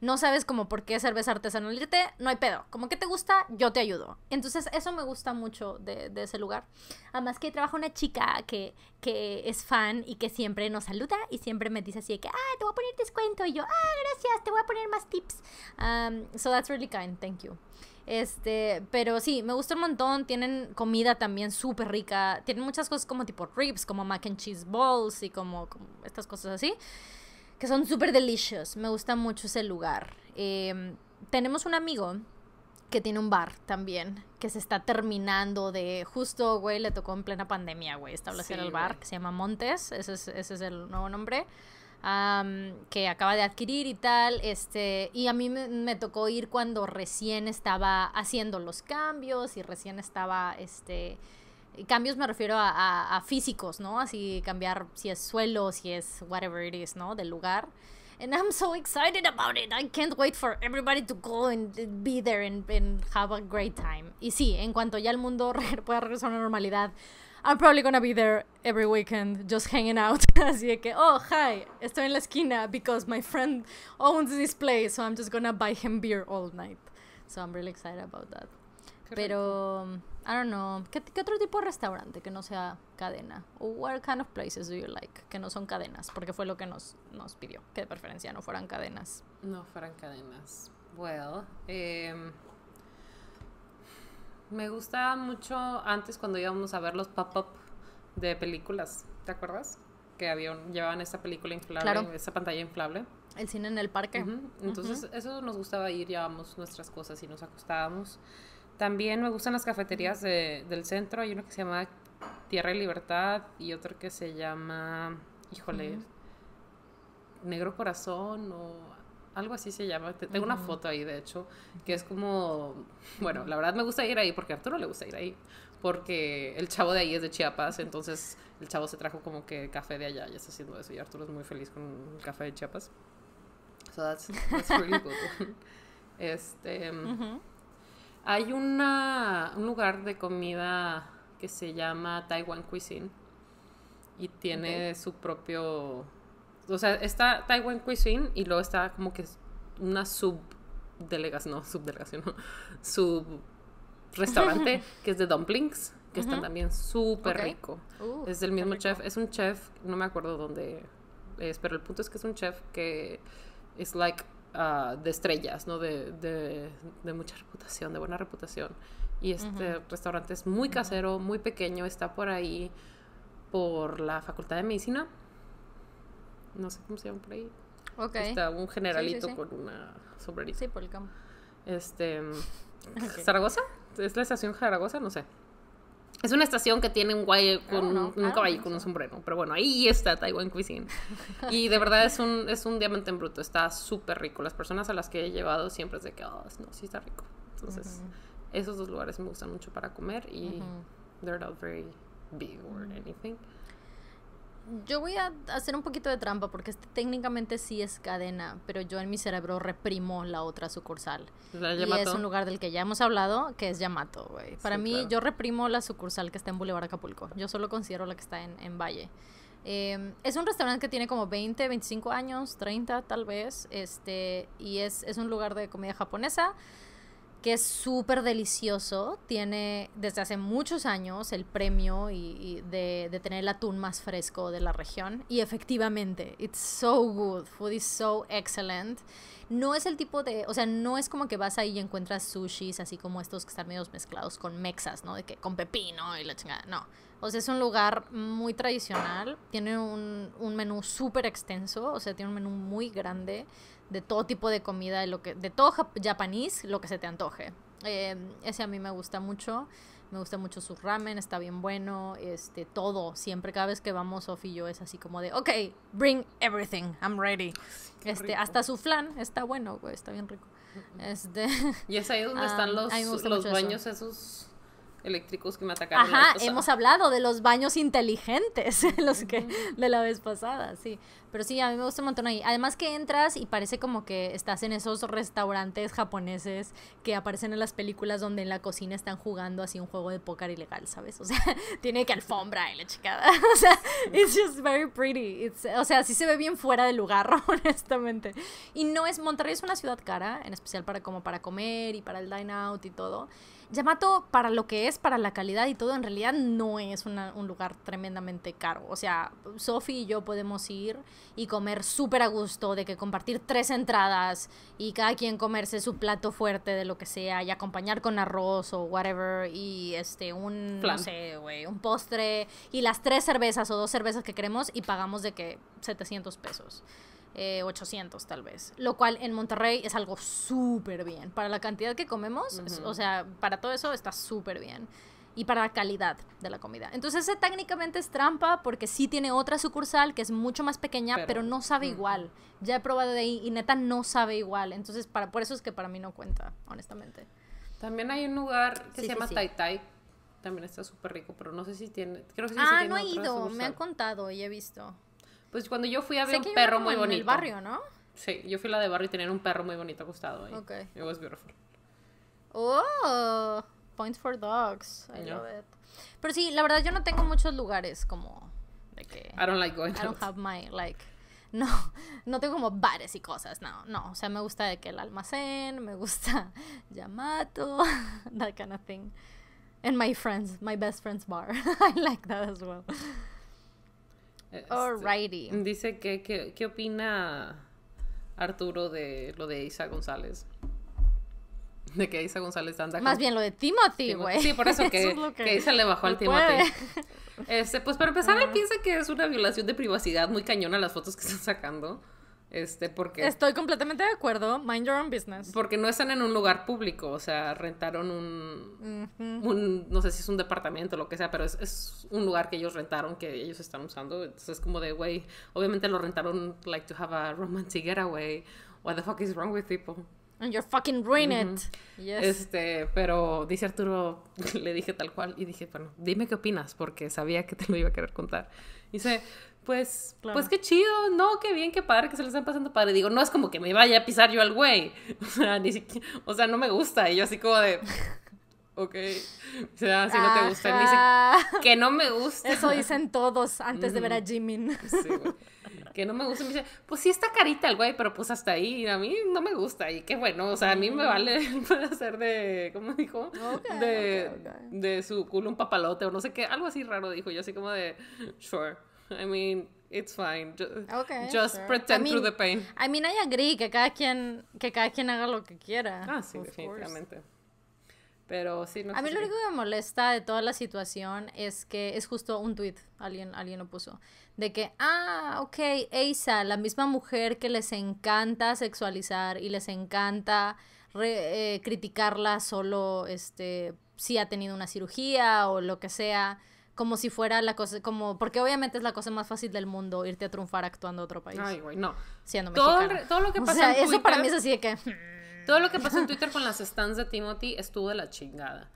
no sabes como por qué cerveza artesanal, irte, no hay pedo, como que te gusta, yo te ayudo. Entonces eso me gusta mucho de, ese lugar. Además que trabaja una chica que, que es fan y que siempre nos saluda y siempre me dice así de que, ah, te voy a poner descuento y yo, ah, gracias, te voy a poner más tips. Um, so that's really kind, thank you. Este, pero sí, me gusta un montón. Tienen comida también súper rica. Tienen muchas cosas como tipo ribs, como mac and cheese balls y como, estas cosas así. Que son súper delicious. Me gusta mucho ese lugar. Em, tenemos un amigo que tiene un bar también, que se está terminando de justo, güey, le tocó en plena pandemia, güey, establecer el bar, que se llama Montes, ese es el nuevo nombre que acaba de adquirir y tal. Este, y a mí me, tocó ir cuando recién estaba haciendo los cambios y recién estaba, este, cambios me refiero a, físicos, ¿no? Así cambiar si es suelo, si es whatever it is, ¿no? Del lugar. and I'm so excited about it. I can't wait for everybody to go and be there and, and have a great time. Y sí, en cuanto ya el mundo [laughs] pueda regresar a la normalidad, I'm probably gonna be there every weekend just hanging out. [laughs] Así que, oh, hi, estoy en la esquina because my friend owns this place, so I'm just gonna buy him beer all night. So I'm really excited about that. eso. Pero, mm, I don't know, ¿qué, otro tipo de restaurante que no sea cadena? ¿Qué what kind of places do you like que no son cadenas? Porque fue lo que nos, nos pidió, que de preferencia no fueran cadenas. No fueran cadenas. Well, um me gustaba mucho antes cuando íbamos a ver los pop-up de películas, ¿te acuerdas? Que llevaban esa película inflable, esa pantalla inflable. El cine en el parque. Entonces, eso nos gustaba ir, llevábamos nuestras cosas y nos acostábamos. También me gustan las cafeterías del centro. Hay una que se llama Tierra y Libertad y otra que se llama, híjole, Negro Corazón o algo así se llama. Tengo una foto ahí, de hecho, que es como, bueno, la verdad me gusta ir ahí porque a Arturo le gusta ir ahí, porque el chavo de ahí es de Chiapas, entonces el chavo se trajo como que café de allá y está haciendo eso, y Arturo es muy feliz con el café de Chiapas. So that's, that's really good. [laughs] este, em, Hay una, un lugar de comida que se llama Taiwan Cuisine y tiene su propio o sea, está Taiwan Cuisine y luego está como que una subdelegación, no, subdelegación, sub restaurante [laughs] que es de dumplings, que está también súper rico. Uh, es del mismo chef, es un chef, no me acuerdo dónde es, pero el punto es que es un chef que es like ah, de estrellas, ¿no? De, mucha reputación, de buena reputación. Y este restaurante es muy casero, muy pequeño, está por ahí por la Facultad de Medicina no sé cómo se llama por ahí. Está un generalito con una sombrerita. Sí, por el campo. Este. [laughs] Mm, ¿Zaragoza? ¿Es la estación Zaragoza? No sé. Es una estación que tiene un, guay, ah, ah, con, un, caballo con un sombrero. Pero bueno, ahí está Taiwan Cuisine. Y de [laughs] verdad es un, es un diamante en bruto. Está súper rico. Las personas a las que he llevado siempre es de que, oh, no, sí está rico. Entonces, esos dos lugares me gustan mucho para comer y they're not very big or anything yo voy a hacer un poquito de trampa porque este técnicamente sí es cadena, pero yo en mi cerebro reprimo la otra sucursal. y es un lugar del que ya hemos hablado, que es Yamato, güey. Para mí, yo reprimo la sucursal que está en Boulevard Acapulco. Yo solo considero la que está en, Valle. Em, es un restaurante que tiene como 20, 25 años, 30 tal vez, este, y es, es un lugar de comida japonesa que es súper delicioso. Tiene desde hace muchos años el premio y, de, tener el atún más fresco de la región. Y efectivamente, it's so good. Food is so excellent. No es el tipo de, o sea, no es como que vas ahí y encuentras sushis así como estos que están medio mezclados con mexas, ¿no? De que con pepino y la chingada. No. O sea, es un lugar muy tradicional. Tiene un, un menú súper extenso. O sea, tiene un menú muy grande de todo tipo de comida, de, lo que, de todo japonés, lo que se te antoje. Em, ese a mí me gusta mucho. Me gusta mucho su ramen, está bien bueno. Este, todo. Siempre, cada vez que vamos, Sofi y yo es así como de, ok, bring everything, I'm ready. este, hasta su flan está bueno, güey, está bien rico. Este, y es ahí donde [laughs] están ah, los, los baños esos eléctricos que me atacaron. Ajá, hemos hablado de los baños inteligentes, [laughs] los que de la vez pasada, sí. Pero sí, a mí me gusta un montón ahí. Además que entras y parece como que estás en esos restaurantes japoneses que aparecen en las películas donde en la cocina están jugando así un juego de póker ilegal, ¿sabes? O sea, [laughs] tiene que alfombra y la chicada. [laughs] O sea, it's just very pretty. o sea, sí se ve bien fuera de lugar, honestamente. Y no es, Monterrey es una ciudad cara, en especial para como para comer y para el dine out y todo. Yamato, para lo que es, para la calidad y todo, en realidad no es un lugar tremendamente caro. O sea, Sophie y yo podemos ir y comer súper a gusto, de que compartir tres entradas y cada quien comerse su plato fuerte de lo que sea y acompañar con arroz o whatever y este, un, un postre y las tres cervezas o dos cervezas que queremos y pagamos de que 700 pesos. 800 eh, tal vez, lo cual en Monterrey es algo súper bien. Para la cantidad que comemos, o sea, para todo eso está súper bien. Y para la calidad de la comida. Entonces, ese técnicamente es trampa porque sí tiene otra sucursal que es mucho más pequeña, pero, no sabe igual. Ya he probado de ahí y neta no sabe igual. Entonces, por eso es que para mí no cuenta, honestamente. También hay un lugar que se llama Tai Tai. También está súper rico, pero no sé si tiene. ah, no he ido. Me han contado y he visto. Pues cuando yo fui a ver un perro muy bonito. En el barrio, ¿no? Sí, yo fui la de barrio y tenían un perro muy bonito acostado ahí. Ok. It was beautiful. Oh, points for dogs. I love it. Pero sí, la verdad yo no tengo muchos lugares como de que I don't like going. I don't have my like no, [laughs] no tengo como bares y cosas, no, no, o sea, me gusta que el almacén, me gusta [laughs] Yamato, [laughs] that kind of thing. And my friends, my best friend's bar. I like that as well. Este, Alrighty. dice que, ¿qué opina Arturo de lo de Isa González? De que Isa González anda Más bien lo de Timothy, güey. Sí, por eso que, [laughs] que... Isa le bajó al Timothy. [laughs] Este, pues para empezar, él ah. piensa que es una violación de privacidad muy cañona las fotos que están sacando. Este, porque... Estoy completamente de acuerdo, mind your own business. Porque no están en un lugar público, o sea, rentaron un, no sé si es un departamento o lo que sea, pero es, un lugar que ellos rentaron, que ellos están usando, entonces es como de, güey, obviamente lo rentaron, like, to have a romantic getaway, what the fuck is wrong with people? And you're fucking ruin it. Este, pero dice Arturo, [laughs] le dije tal cual y dije, bueno, dime qué opinas porque sabía que te lo iba a querer contar. Dice, pues, pues qué chido, no, qué bien, qué padre que se le están pasando padre. Digo, no es como que me vaya a pisar yo al güey. [laughs] O sea, ni no me gusta. Y yo así como de, [laughs] ok, o sea, si no te gusta, dice, que no me gusta. Eso dicen todos antes de ver a Jimin. [laughs] Que no me gusta, Y me dice, pues sí está carita el güey, pero pues hasta ahí, a mí no me gusta, y qué bueno, o sea, a mí me mm. vale hacer de, ¿cómo dijo? de, de su culo un papalote, o no sé qué, algo así raro dijo, yo así como de, sure. [laughs] I mean, it's fine. Just, pretend through the pain. I mean, I agree que cada quien que cada quien haga lo que quiera. Ah, sí, definitivamente. Pero sí, no A mí lo único que me molesta de toda la situación es que es justo un tweet, alguien alguien lo puso, de que ah, ok, Eisa, la misma mujer que les encanta sexualizar y les encanta eh, criticarla solo este si ha tenido una cirugía o lo que sea como si fuera la cosa, como, porque obviamente es la cosa más fácil del mundo irte a triunfar actuando a otro país. Ay, güey, no. Siendo mexicana. todo lo que pasa o sea, eso para mí es así de que... Todo lo mm. que pasa en [laughs] Twitter con las stands de Timothy estuvo de la chingada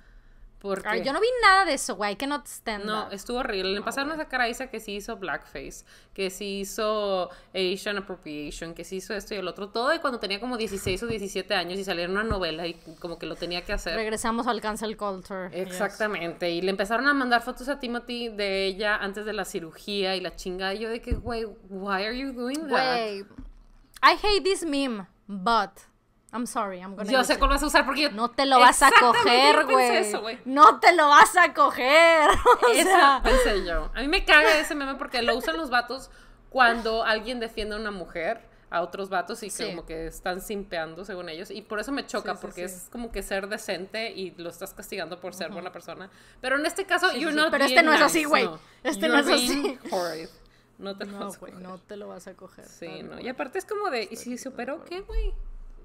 yo no vi nada de eso, güey. Que no stand No, estuvo horrible. Le pasaron esa Isa que sí hizo blackface, que sí hizo Asian appropriation, que sí hizo esto y el otro. Todo de cuando tenía como 16 o 17 años y salieron una novela y como que lo tenía que hacer. Regresamos al cancel culture. Exactamente. Y le empezaron a mandar fotos a Timothy de ella antes de la cirugía y la chinga Y yo de que, güey, why are you doing that? Güey, I hate this meme, but I'm sorry, I'm gonna Yo sé cuál vas a usar porque yo... No te lo vas a coger, güey. No te lo vas a coger. [laughs] O sea... pensé yo. A mí me caga ese meme porque lo usan los vatos cuando alguien defiende a una mujer, a otros vatos y como que están simpeando según ellos. Y por eso me choca, porque es como que ser decente y lo estás castigando por ser buena persona. Pero en este caso, you're not Pero este no es así, güey. Este no es así. Horrid. No te, lo vas a coger. no te lo vas a coger. Sí, no. Y aparte es como de, ¿y si se operó qué, güey?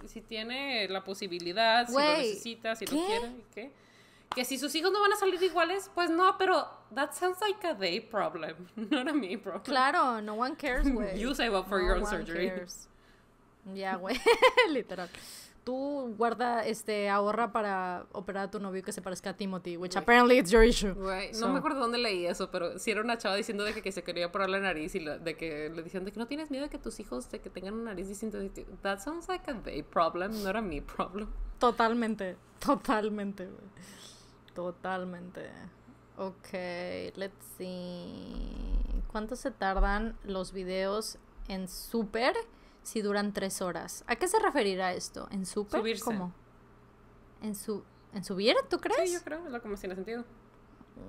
si tiene la posibilidad, si lo necesita, si lo quiere, ¿qué? Que si sus hijos no van a salir iguales, pues no, pero that sounds like a they problem, not a me problem. Claro, no one cares, [laughs] güey. You save up for your own surgery. Ya, güey, [laughs] literal tú guarda, este, ahorra para operar a tu novio que se parezca a Timothy, which apparently it's your issue. No me acuerdo dónde leí eso, pero si era una chava diciendo de que, que se quería operar la nariz y de que le dijeron de que no tienes miedo de que tus hijos de que tengan una nariz distinta. That sounds like a they problem, no era mi problem. Totalmente, totalmente, Totalmente. Ok, let's see. ¿Cuánto se tardan los videos en Super? si duran tres horas. ¿A qué se referirá esto? ¿En súper? Subirse. ¿Cómo? ¿En, su ¿En subir? ¿Tú crees? Sí, yo creo, es lo que más tiene sentido.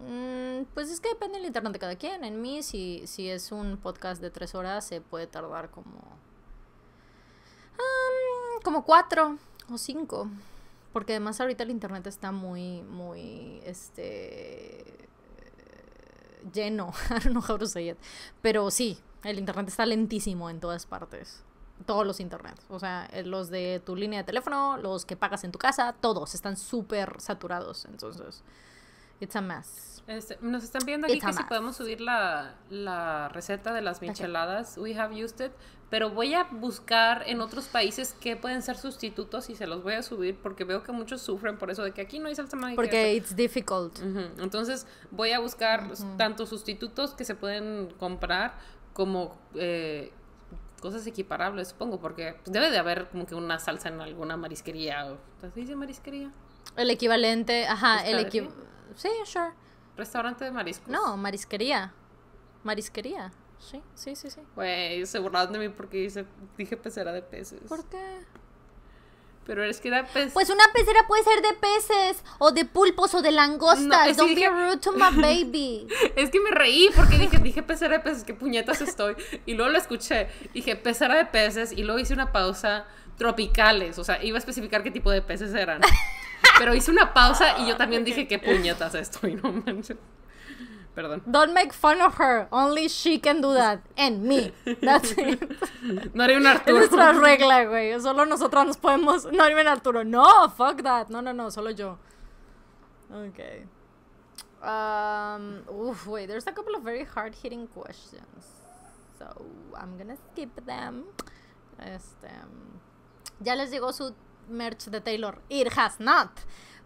Mm, pues es que depende del internet de cada quien. En mí, si, si es un podcast de tres horas, se puede tardar como. como cuatro o cinco. Porque además ahorita el internet está muy, muy. Este. lleno. [laughs] Pero sí, el internet está lentísimo en todas partes todos los internet, O sea, eh, los de tu línea de teléfono, los que pagas en tu casa, todos están súper saturados. Entonces, it's a mess. Este, nos están viendo aquí que si podemos subir la, receta de las micheladas. We have used it. Pero voy a buscar en otros países que pueden ser sustitutos y se los voy a subir porque veo que muchos sufren por eso de que aquí no hay salsa Porque it's difficult. Entonces voy a buscar tanto sustitutos que se pueden comprar como eh, cosas equiparables, supongo, porque pues, debe de haber como que una salsa en alguna marisquería. ¿Se dice marisquería? El equivalente, ajá, el equivalente. Sí, sure. Restaurante de mariscos. No, marisquería. Marisquería. Sí, sí, sí, sí. Güey, se burlaron de mí porque dije pecera de peces. ¿Por qué? Pero es que era pez. Pues una pecera puede ser de peces, o de pulpos, o de langostas. Don't be rude to my baby. [laughs] es que me reí porque dije, dije pecera de peces, qué puñetas estoy. Y luego lo escuché. Dije pecera de peces, y luego hice una pausa. Tropicales, o sea, iba a especificar qué tipo de peces eran. Pero hice una pausa y yo también dije, qué puñetas estoy, no manches. Perdón. Don't make fun of her. Only she can do that. And me. That's it. [laughs] No haría un Arturo. Es nuestra regla, güey. Solo nosotros nos podemos. No haría un Arturo. No, fuck that. No, no, no. Solo yo. Okay. Um, wait. There's a couple of very hard hitting questions. So I'm gonna skip them. Este. Um, ya les llegó su merch de Taylor. It has not.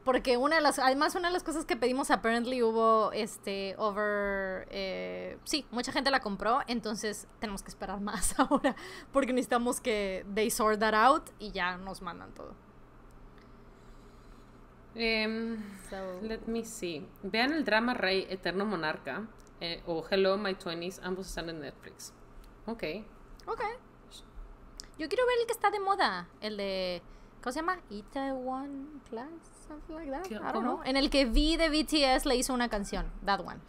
Porque una de las, además una de las cosas que pedimos, apparently hubo este over, eh, sí, mucha gente la compró, entonces tenemos que esperar más [laughs] ahora, porque necesitamos que they sort that out y ya nos mandan todo. Em, let me see. Vean el drama Rey Eterno Monarca eh, o Hello My Twenties, ambos están en Netflix. Ok. Ok. Yo quiero ver el que está de moda, el de, ¿cómo se llama? one Class something like that. I don't know. En el que V de BTS le hizo una canción. That one.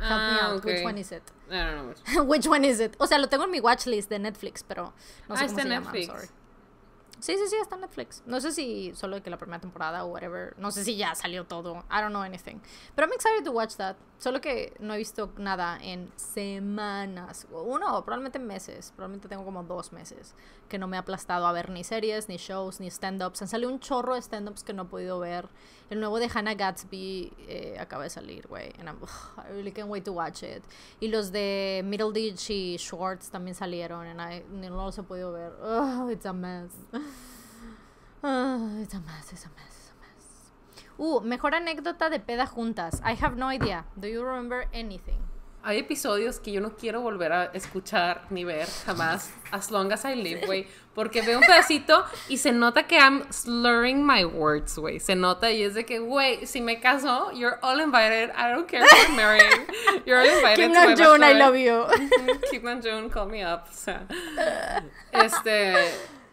Help ah, me out. Which one is it? I don't know. [laughs] Which one is it? O sea, lo tengo en mi watch list de Netflix, pero no ah, sé ah, cómo se Netflix. llama. sorry. Sí, sí, sí, está en Netflix. No sé si solo que la primera temporada o whatever. No sé si ya salió todo. I don't know anything. Pero I'm excited to watch that. Solo que no he visto nada en semanas. Uno, probablemente meses. Probablemente tengo como dos meses que no me he aplastado a ver ni series, ni shows, ni stand-ups. Han salido un chorro de stand-ups que no he podido ver. El nuevo de Hannah Gatsby eh, acaba de salir, güey. I really can't wait to watch it. Y los de Middle Ditch y Schwartz también salieron. Y no los he podido ver. Oh, it's a mess. Uh, [sighs] it's a mess, it's a mess. Uh, mejor anécdota de peda juntas. I have no idea. Do you remember anything? hay episodios que yo no quiero volver a escuchar ni ver jamás, as long as I live, güey, porque veo un pedacito y se nota que I'm slurring my words, güey, se nota y es de que, güey, si me caso, you're all invited, I don't care if I'm married, you're all invited. Kim my June, I love you. Kim June, call me up, o sea, este,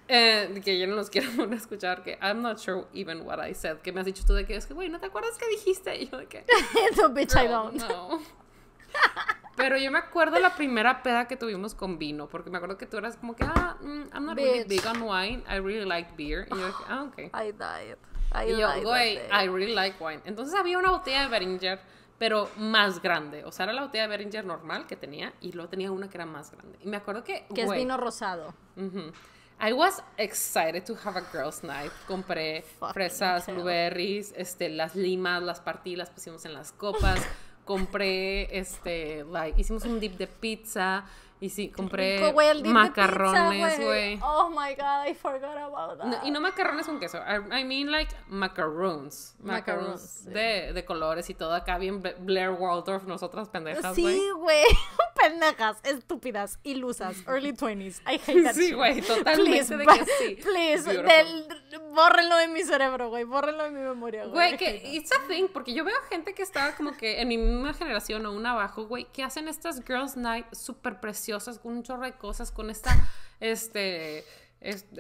eh, que yo no los quiero volver a escuchar, que I'm not sure even what I said, que me has dicho tú de que, es que, güey, ¿no te acuerdas que dijiste? Y yo de que, [laughs] no, bitch, I don't. No. [laughs] Pero yo me acuerdo la primera peda que tuvimos con vino, porque me acuerdo que tú eras como que, ah, mm, I'm not really big on wine, I really like beer. Y yo dije, ah, ok. [laughs] I died. I y yo, güey, I really like wine. Entonces había una botella de Beringer, pero más grande. O sea, era la botella de Beringer normal que tenía, y luego tenía una que era más grande. Y me acuerdo que. Que es vino rosado. I was excited to have a girls' night. Compré fresas, blueberries, este, las limas, las partí, las pusimos en las copas. [laughs] compré, este, like, hicimos un dip de pizza, y sí, compré macarrones, güey. Oh my god, I forgot about that. y no macarrones con queso. I, mean like macarons. Macarons, de, colores y todo acá, bien Blair Waldorf, nosotras pendejas, Sí, güey. [laughs] pendejas, estúpidas, ilusas, early 20s. I hate that Sí, güey, totalmente please, sí. Please, bórrenlo de mi cerebro, güey. Bórrenlo de mi memoria, güey. Güey, que it's a thing, porque yo veo gente que está como que en mi misma generación o una abajo, güey, que hacen estas girls night súper preciosas con un chorro de cosas, con esta, este,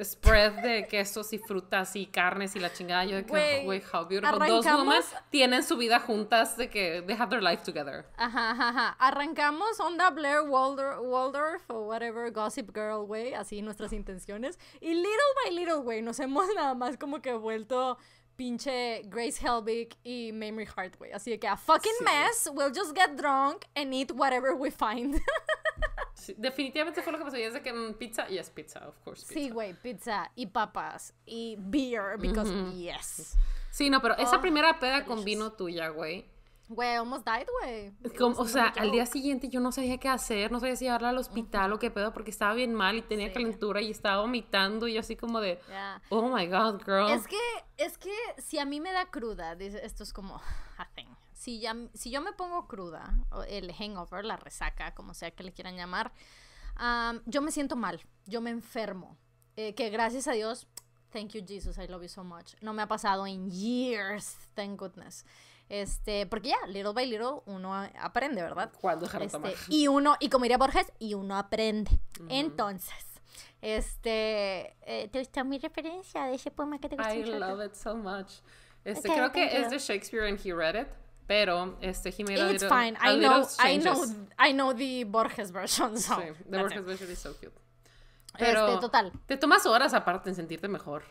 spread de quesos y frutas y carnes y la chingada. Yo de que, güey, how beautiful. Dos mamás tienen su vida juntas de que they have their life together. Ajá, ajá, Arrancamos onda Blair Waldorf o whatever, Gossip Girl, way así nuestras intenciones. Y little by little, güey, nos hemos [laughs] nada más como que vuelto pinche Grace Helbig y Mamrie Hart, Así que a fucking mess, we'll just get drunk and eat whatever we find. [laughs] definitivamente fue lo que pasó. Y es de que mm, pizza, yes, pizza, of course. Sí, güey, pizza y papas y beer, because yes. Sí, no, pero esa oh, primera peda con vino tuya, güey. Güey, almost died, güey. O sea, al día siguiente yo no sabía qué hacer, no sabía si llevarla al hospital o qué pedo, porque estaba bien mal y tenía calentura y estaba vomitando y yo así como de, oh my god, girl. Es que, es que si a mí me da cruda, esto es como [sighs] si, si yo me pongo cruda, el hangover, la resaca, como sea que le quieran llamar, yo me siento mal, yo me enfermo. Eh, que gracias a Dios, thank you Jesus, I love you so much. No me ha pasado en years, thank goodness. Este, porque ya, little by little, uno aprende, ¿verdad? Este, y uno, y como diría Borges, y uno aprende. Entonces, este, eh, ¿te gusta mi referencia de ese poema que te gustó? I love it so much. Este, creo que es de Shakespeare and He Read It. Pero este he made It's fine. I know I know I know the Borges version. sí, the Borges version is so cute. Este, Pero este, total. Te tomas horas aparte en sentirte mejor.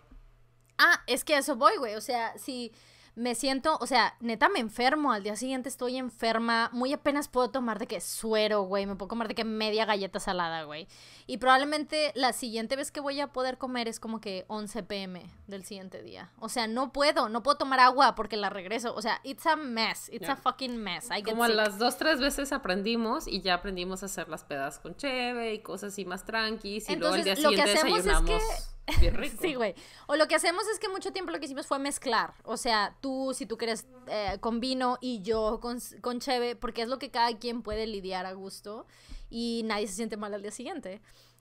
Ah, es que eso voy, güey. O sea, si me siento, o sea, neta me enfermo, al día siguiente estoy enferma, muy apenas puedo tomar de que suero, güey, me puedo comer de que media galleta salada, güey. Y probablemente la siguiente vez que voy a poder comer es como que 11 pm del siguiente día. O sea, no puedo, no puedo tomar agua porque la regreso, o sea, it's a mess, it's a fucking mess. como las dos, tres veces aprendimos y ya aprendimos a hacer las pedas con cheve y cosas así más tranquis y luego al día siguiente lo que hacemos Es que [laughs] sí, güey. O lo que hacemos es que mucho tiempo lo que hicimos fue mezclar. O sea, tú, si tú quieres, eh, con vino y yo con, con cheve, porque es lo que cada quien puede lidiar a gusto y nadie se siente mal al día siguiente.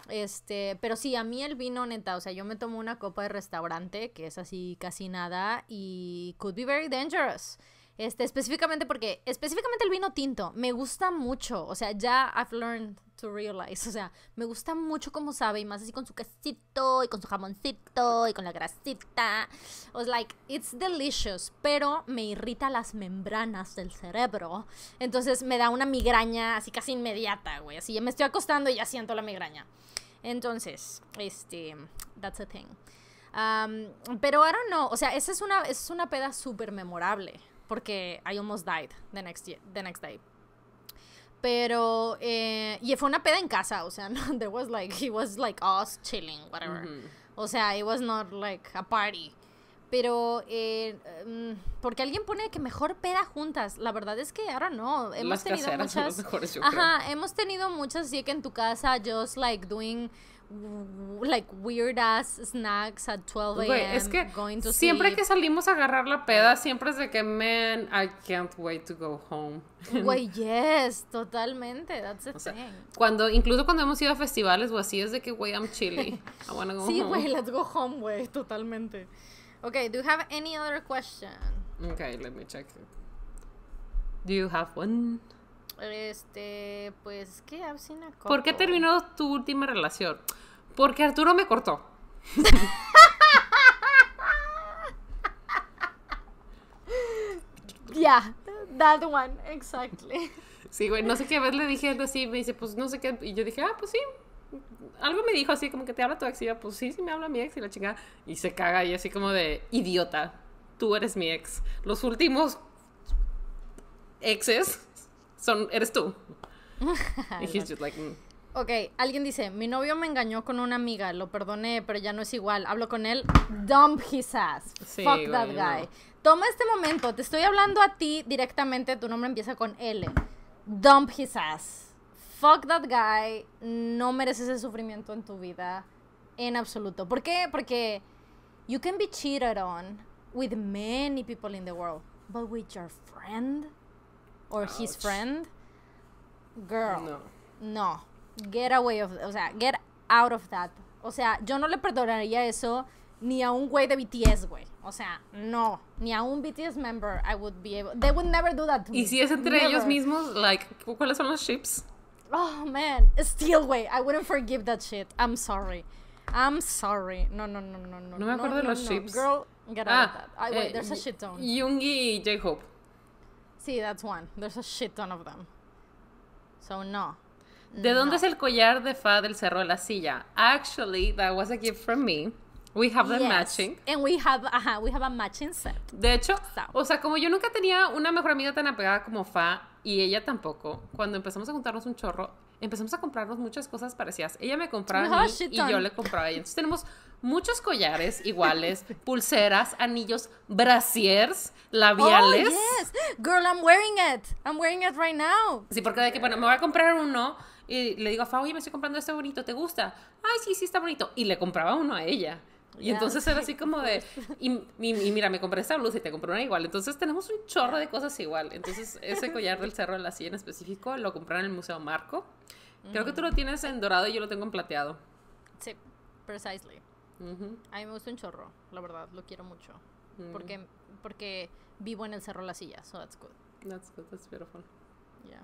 Este, pero sí, a mí el vino, neta, o sea, yo me tomo una copa de restaurante que es así casi nada y could be very dangerous. Este, específicamente porque, específicamente el vino tinto, me gusta mucho. O sea, ya I've learned to realize. O sea, me gusta mucho como sabe, y más así con su quesito, y con su jamoncito, y con la grasita. O like, it's delicious, pero me irrita las membranas del cerebro. Entonces me da una migraña así casi inmediata, güey. Así ya me estoy acostando y ya siento la migraña. Entonces, este, that's a thing. Um, pero ahora no, o sea, esa es una, esa es una peda súper memorable porque I almost died the next, the next day. Pero, eh, y fue una peda en casa, o sea, [laughs] no, there was like, he was like us chilling, whatever. O sea, it was not like a party. Pero, eh, em, porque alguien pone que mejor peda juntas. La verdad es que ahora no. Hemos tenido muchas. ajá, hemos tenido muchas, así que en tu casa, just like doing like weird ass snacks at 12 a.m. Es que going to siempre que salimos a agarrar la peda, siempre es de que, man, I can't wait to go home. Wey, [laughs] yes, totalmente. That's the thing. Cuando, incluso cuando hemos ido a festivales o así, es de que, wey I'm chilly. I wanna go [laughs] sí, home. Sí, let's go home, wey, totalmente. Okay, do you have any other question? Okay, let me check. Do you have one? Este, pues que ¿Por qué terminó tu última relación? Porque Arturo me cortó. [laughs] Ya, yeah, that one, exactly. Sí, güey, no sé qué vez le dije algo así, me dice, pues no sé qué. Y yo dije, ah, pues sí. Algo me dijo así, como que te habla tu ex. Y yo, pues sí, sí me habla mi ex y la chingada. Y se caga y así como de, idiota, tú eres mi ex. Los últimos exes son, eres tú. [laughs] just like, mm. Ok, alguien dice, mi novio me engañó con una amiga, lo perdoné, pero ya no es igual. Hablo con él, dump his ass. Fuck that guy. Toma este momento, te estoy hablando a ti directamente, tu nombre empieza con L. Dump his ass. Fuck that guy, no mereces el sufrimiento en tu vida en absoluto. ¿Por qué? Porque you can be cheated on with many people in the world, but with your friend, or his friend, girl, no. no. Get away of, o sea, get out of that. O sea, yo no le perdonaría eso ni a un güey de BTS, güey. O sea, no, ni a un BTS member I would be able. They would never do that to me. Y si es entre ellos mismos, like, ¿cuáles son los ships? Oh man, still, güey, I wouldn't forgive that shit. I'm sorry. I'm sorry. No, no, no, no, no. No me acuerdo de los no, ships. Girl, get out ah, of that. I, wait, eh, there's a shit zone Yoongi y J-Hope. Sí, that's one. There's a shit ton of them. So no. ¿De dónde es el collar de fa del Cerro de la Silla? Actually, that was a gift from me. We have the yes. matching. And we have, ajá, we have a matching set. De hecho, o sea, como yo nunca tenía una mejor amiga tan apegada como Fa y ella tampoco, cuando empezamos a juntarnos un chorro, empezamos a comprarnos muchas cosas parecidas. Ella me compraba a ah, mí y yo le compraba a ella. Entonces tenemos muchos collares iguales, [laughs] pulseras, anillos, brasiers, labiales. Sí, porque de que, bueno, me voy a comprar uno y le digo a Fa, oye, me estoy comprando este bonito, ¿te gusta? Ay, sí, sí, está bonito. Y le compraba uno a ella. Y entonces era así [laughs] como de, y, mira, me compré esta blusa y te compré una igual. Entonces tenemos un chorro de cosas igual. Entonces ese collar del Cerro de la Silla en específico lo compré en el Museo Marco. Creo que tú lo mm. tienes en dorado y yo lo tengo en plateado. Sí, precisely. A mí me gusta un chorro, la verdad, lo quiero mucho. Mm. Porque porque vivo en el Cerro de La Silla, so that's good. That's good, that's beautiful. Yeah.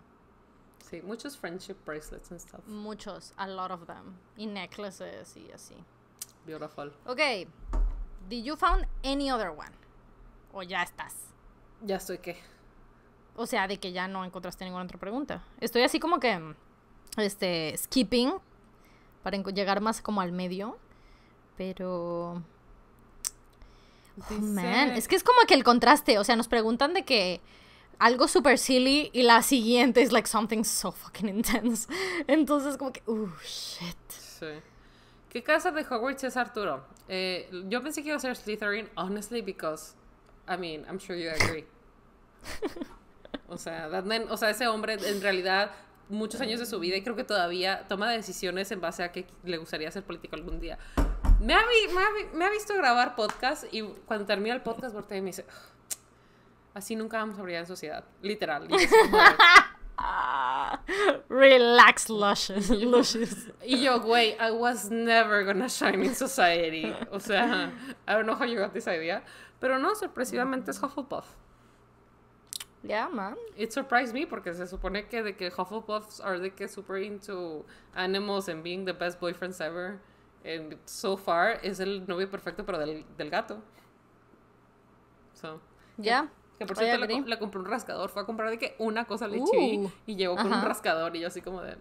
Sí, muchos friendship bracelets and stuff. Muchos, a lot of them. Y necklaces y así. Ok. ¿Did you found any other one? ¿O ya estás? Ya estoy qué. O sea, de que ya no encontraste ninguna otra pregunta. Estoy así como que, este, skipping para llegar más como al medio. Pero... Oh, man. Es que es como que el contraste. O sea, nos preguntan de que algo super silly y la siguiente es like something so fucking intense. [laughs] Entonces como que, uh, shit. Sí. ¿Qué casa de Hogwarts es Arturo? Eh, yo pensé que iba a ser Slytherin, honestly, because, I mean, I'm sure you agree. O sea, o sea, ese hombre en realidad muchos años de su vida y creo que todavía toma decisiones en base a que le gustaría ser político algún día. Me ha, visto grabar podcast y cuando termina el podcast, voltea y me dice, así nunca vamos a brillar en sociedad. Literal. Ah, relax, luscious, [laughs] luscious. Y yo, güey, I was never gonna shine in society. O sea, I don't know how you got this idea. Pero no, sorpresivamente es Hufflepuff. Yeah, man. It surprised me porque se supone que de que Hufflepuffs are de que super into animals and being the best boyfriends ever. And so far es el novio perfecto, pero del, del gato. So. Yeah por cierto, la, compré un rascador. Fue a comprar de que una cosa le eché uh. y llegó con un rascador. Y yo así como de...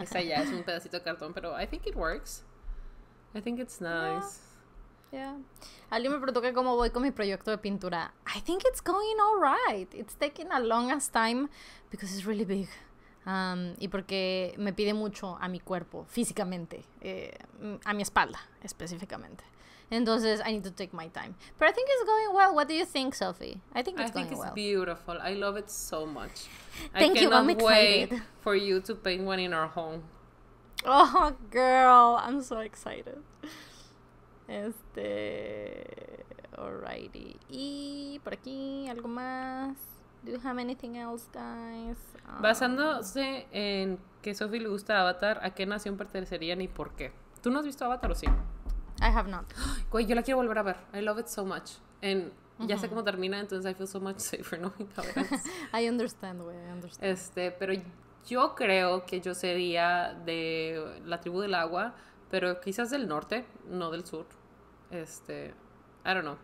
Esa ya es un pedacito de cartón, pero I think it works. I think it's nice. Yeah. Alguien me preguntó que cómo voy con mi proyecto de pintura. I think it's going alright. It's taking a long as time because it's really big. Um, y porque me pide mucho a mi cuerpo, físicamente, eh, a mi espalda específicamente. Entonces, I need to take my time. But I think it's going well. What do you think, Sophie? I think it's I think it's well. beautiful. I love it so much. Thank I you. I'm excited. Wait for you to paint one in our home. Oh, girl, I'm so excited. Este. Alrighty. Y por aquí, algo más. Do you have anything else, guys? Um, Basándose en que Sophie le gusta Avatar, ¿a qué nación pertenecería y por qué? ¿Tú no has visto Avatar o sí? I have not. Güey, yo la quiero volver a ver. I love it so much. And ya sé cómo termina, entonces I feel so much safer knowing [laughs] I understand, I Este, pero yo creo que yo sería de la tribu del agua, pero quizás del norte, no del sur. Este, I don't know.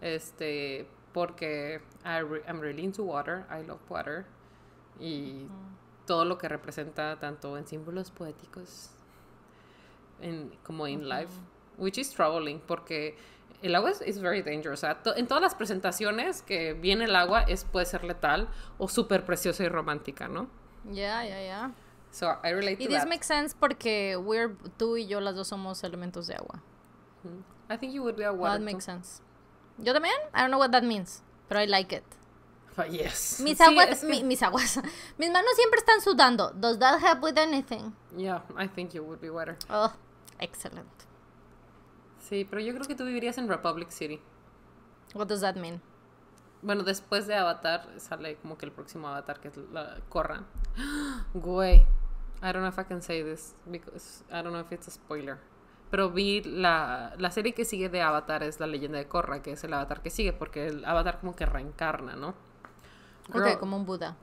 Este, porque I I'm really into water, I love water. Y todo lo que representa tanto en símbolos poéticos en, como in life, which is troubling, porque el agua es very dangerous. en todas las presentaciones que viene el agua es, puede ser letal o súper preciosa y romántica, ¿no? Yeah, yeah, yeah. So I relate y that this does makes sense porque we're, tú y yo las dos somos elementos de agua. Mm-hmm. I think you would be a water. That makes sense. Yo también. I don't know what that means, but I like it. But oh, yes. Mis aguas, mis aguas, [laughs] mis manos siempre están sudando. Does that help with anything? Yeah, I think you would be wetter Oh excelente. Sí, pero yo creo que tú vivirías en Republic City. What does that mean? Bueno, después de Avatar sale como que el próximo Avatar que es la Corra. [gasps] Güey, I don't know if I can say this because I don't know if it's a spoiler. Pero vi la, la serie que sigue de Avatar es la leyenda de Korra, que es el Avatar que sigue porque el Avatar como que reencarna, ¿no? como un Buda.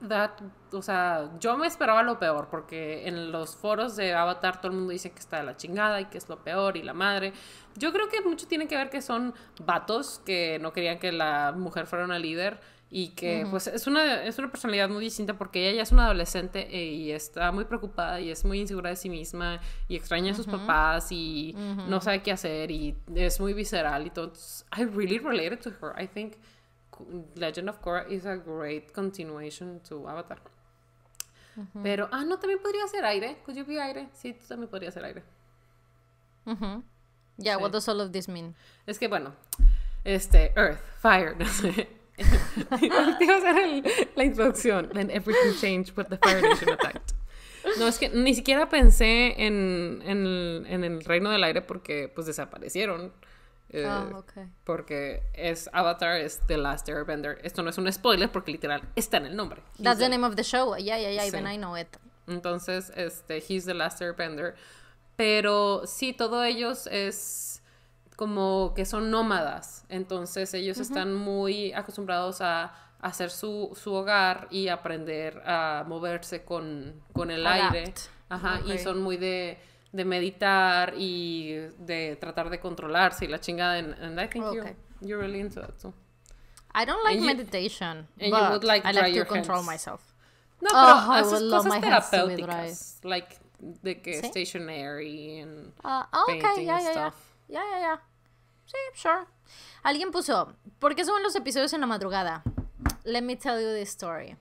That, o sea, yo me esperaba lo peor, porque en los foros de Avatar todo el mundo dice que está de la chingada y que es lo peor y la madre. Yo creo que mucho tiene que ver que son vatos que no querían que la mujer fuera una líder y que pues es una, es una personalidad muy distinta porque ella ya es una adolescente eh, y está muy preocupada y es muy insegura de sí misma y extraña a sus papás y no sabe qué hacer y es muy visceral y todo. I really related to her, I think. Legend of Korra is a great continuation to Avatar. Pero, ah, no, también podría ser aire. Could you be aire? Sí, también podría ser aire. Yeah, what does all of this mean? Es que, bueno, este, earth, fire, no sé. [laughs] hacer la introducción. Then everything changed, but the Fire Nation attacked. No, es que ni siquiera pensé en, en el reino del aire porque pues desaparecieron. Eh, ah, porque es Avatar es The Last Airbender. Esto no es un spoiler porque literal está en el nombre. That's the, name of the show. Yeah, yeah, yeah, even I know it. Entonces, este, He's the Last Airbender. Pero sí, todos ellos es como que son nómadas. Entonces, ellos están muy acostumbrados a hacer su, hogar y aprender a moverse con, con el aire. y son muy de de meditar y de tratar de controlarse y la chingada. And, and I think okay. you, you're really into that too. I don't like meditation, you, but you would like I like to control myself. No, oh, pero haces cosas terapéuticas, like de que ¿Sí? stationery and uh, oh, okay. painting yeah, and yeah, stuff. Yeah. yeah, yeah, yeah. Sí, sure. Alguien puso, ¿por qué suben los episodios en la madrugada? Let me tell you this story.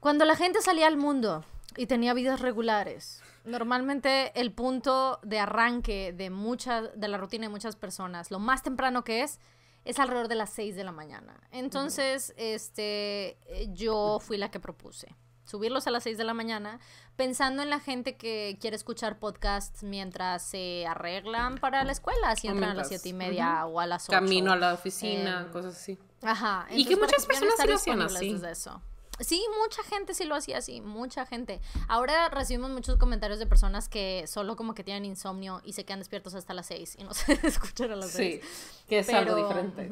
Cuando la gente salía al mundo, y tenía vidas regulares. Normalmente el punto de arranque de, muchas de la rutina de muchas personas, lo más temprano que es, es alrededor de las 6 de la mañana. Entonces, este, yo fui la que propuse subirlos a las 6 de la mañana, pensando en la gente que quiere escuchar podcasts mientras se arreglan para la escuela, si entran a las 7 y media o a las 8. Camino a la oficina, em, cosas así. Ajá. y que muchas personas así. Sí, mucha gente sí lo hacía así, mucha gente. Ahora recibimos muchos comentarios de personas que solo como que tienen insomnio y se quedan despiertos hasta las seis y no [laughs] se escuchan a las seis. Sí, que es algo diferente.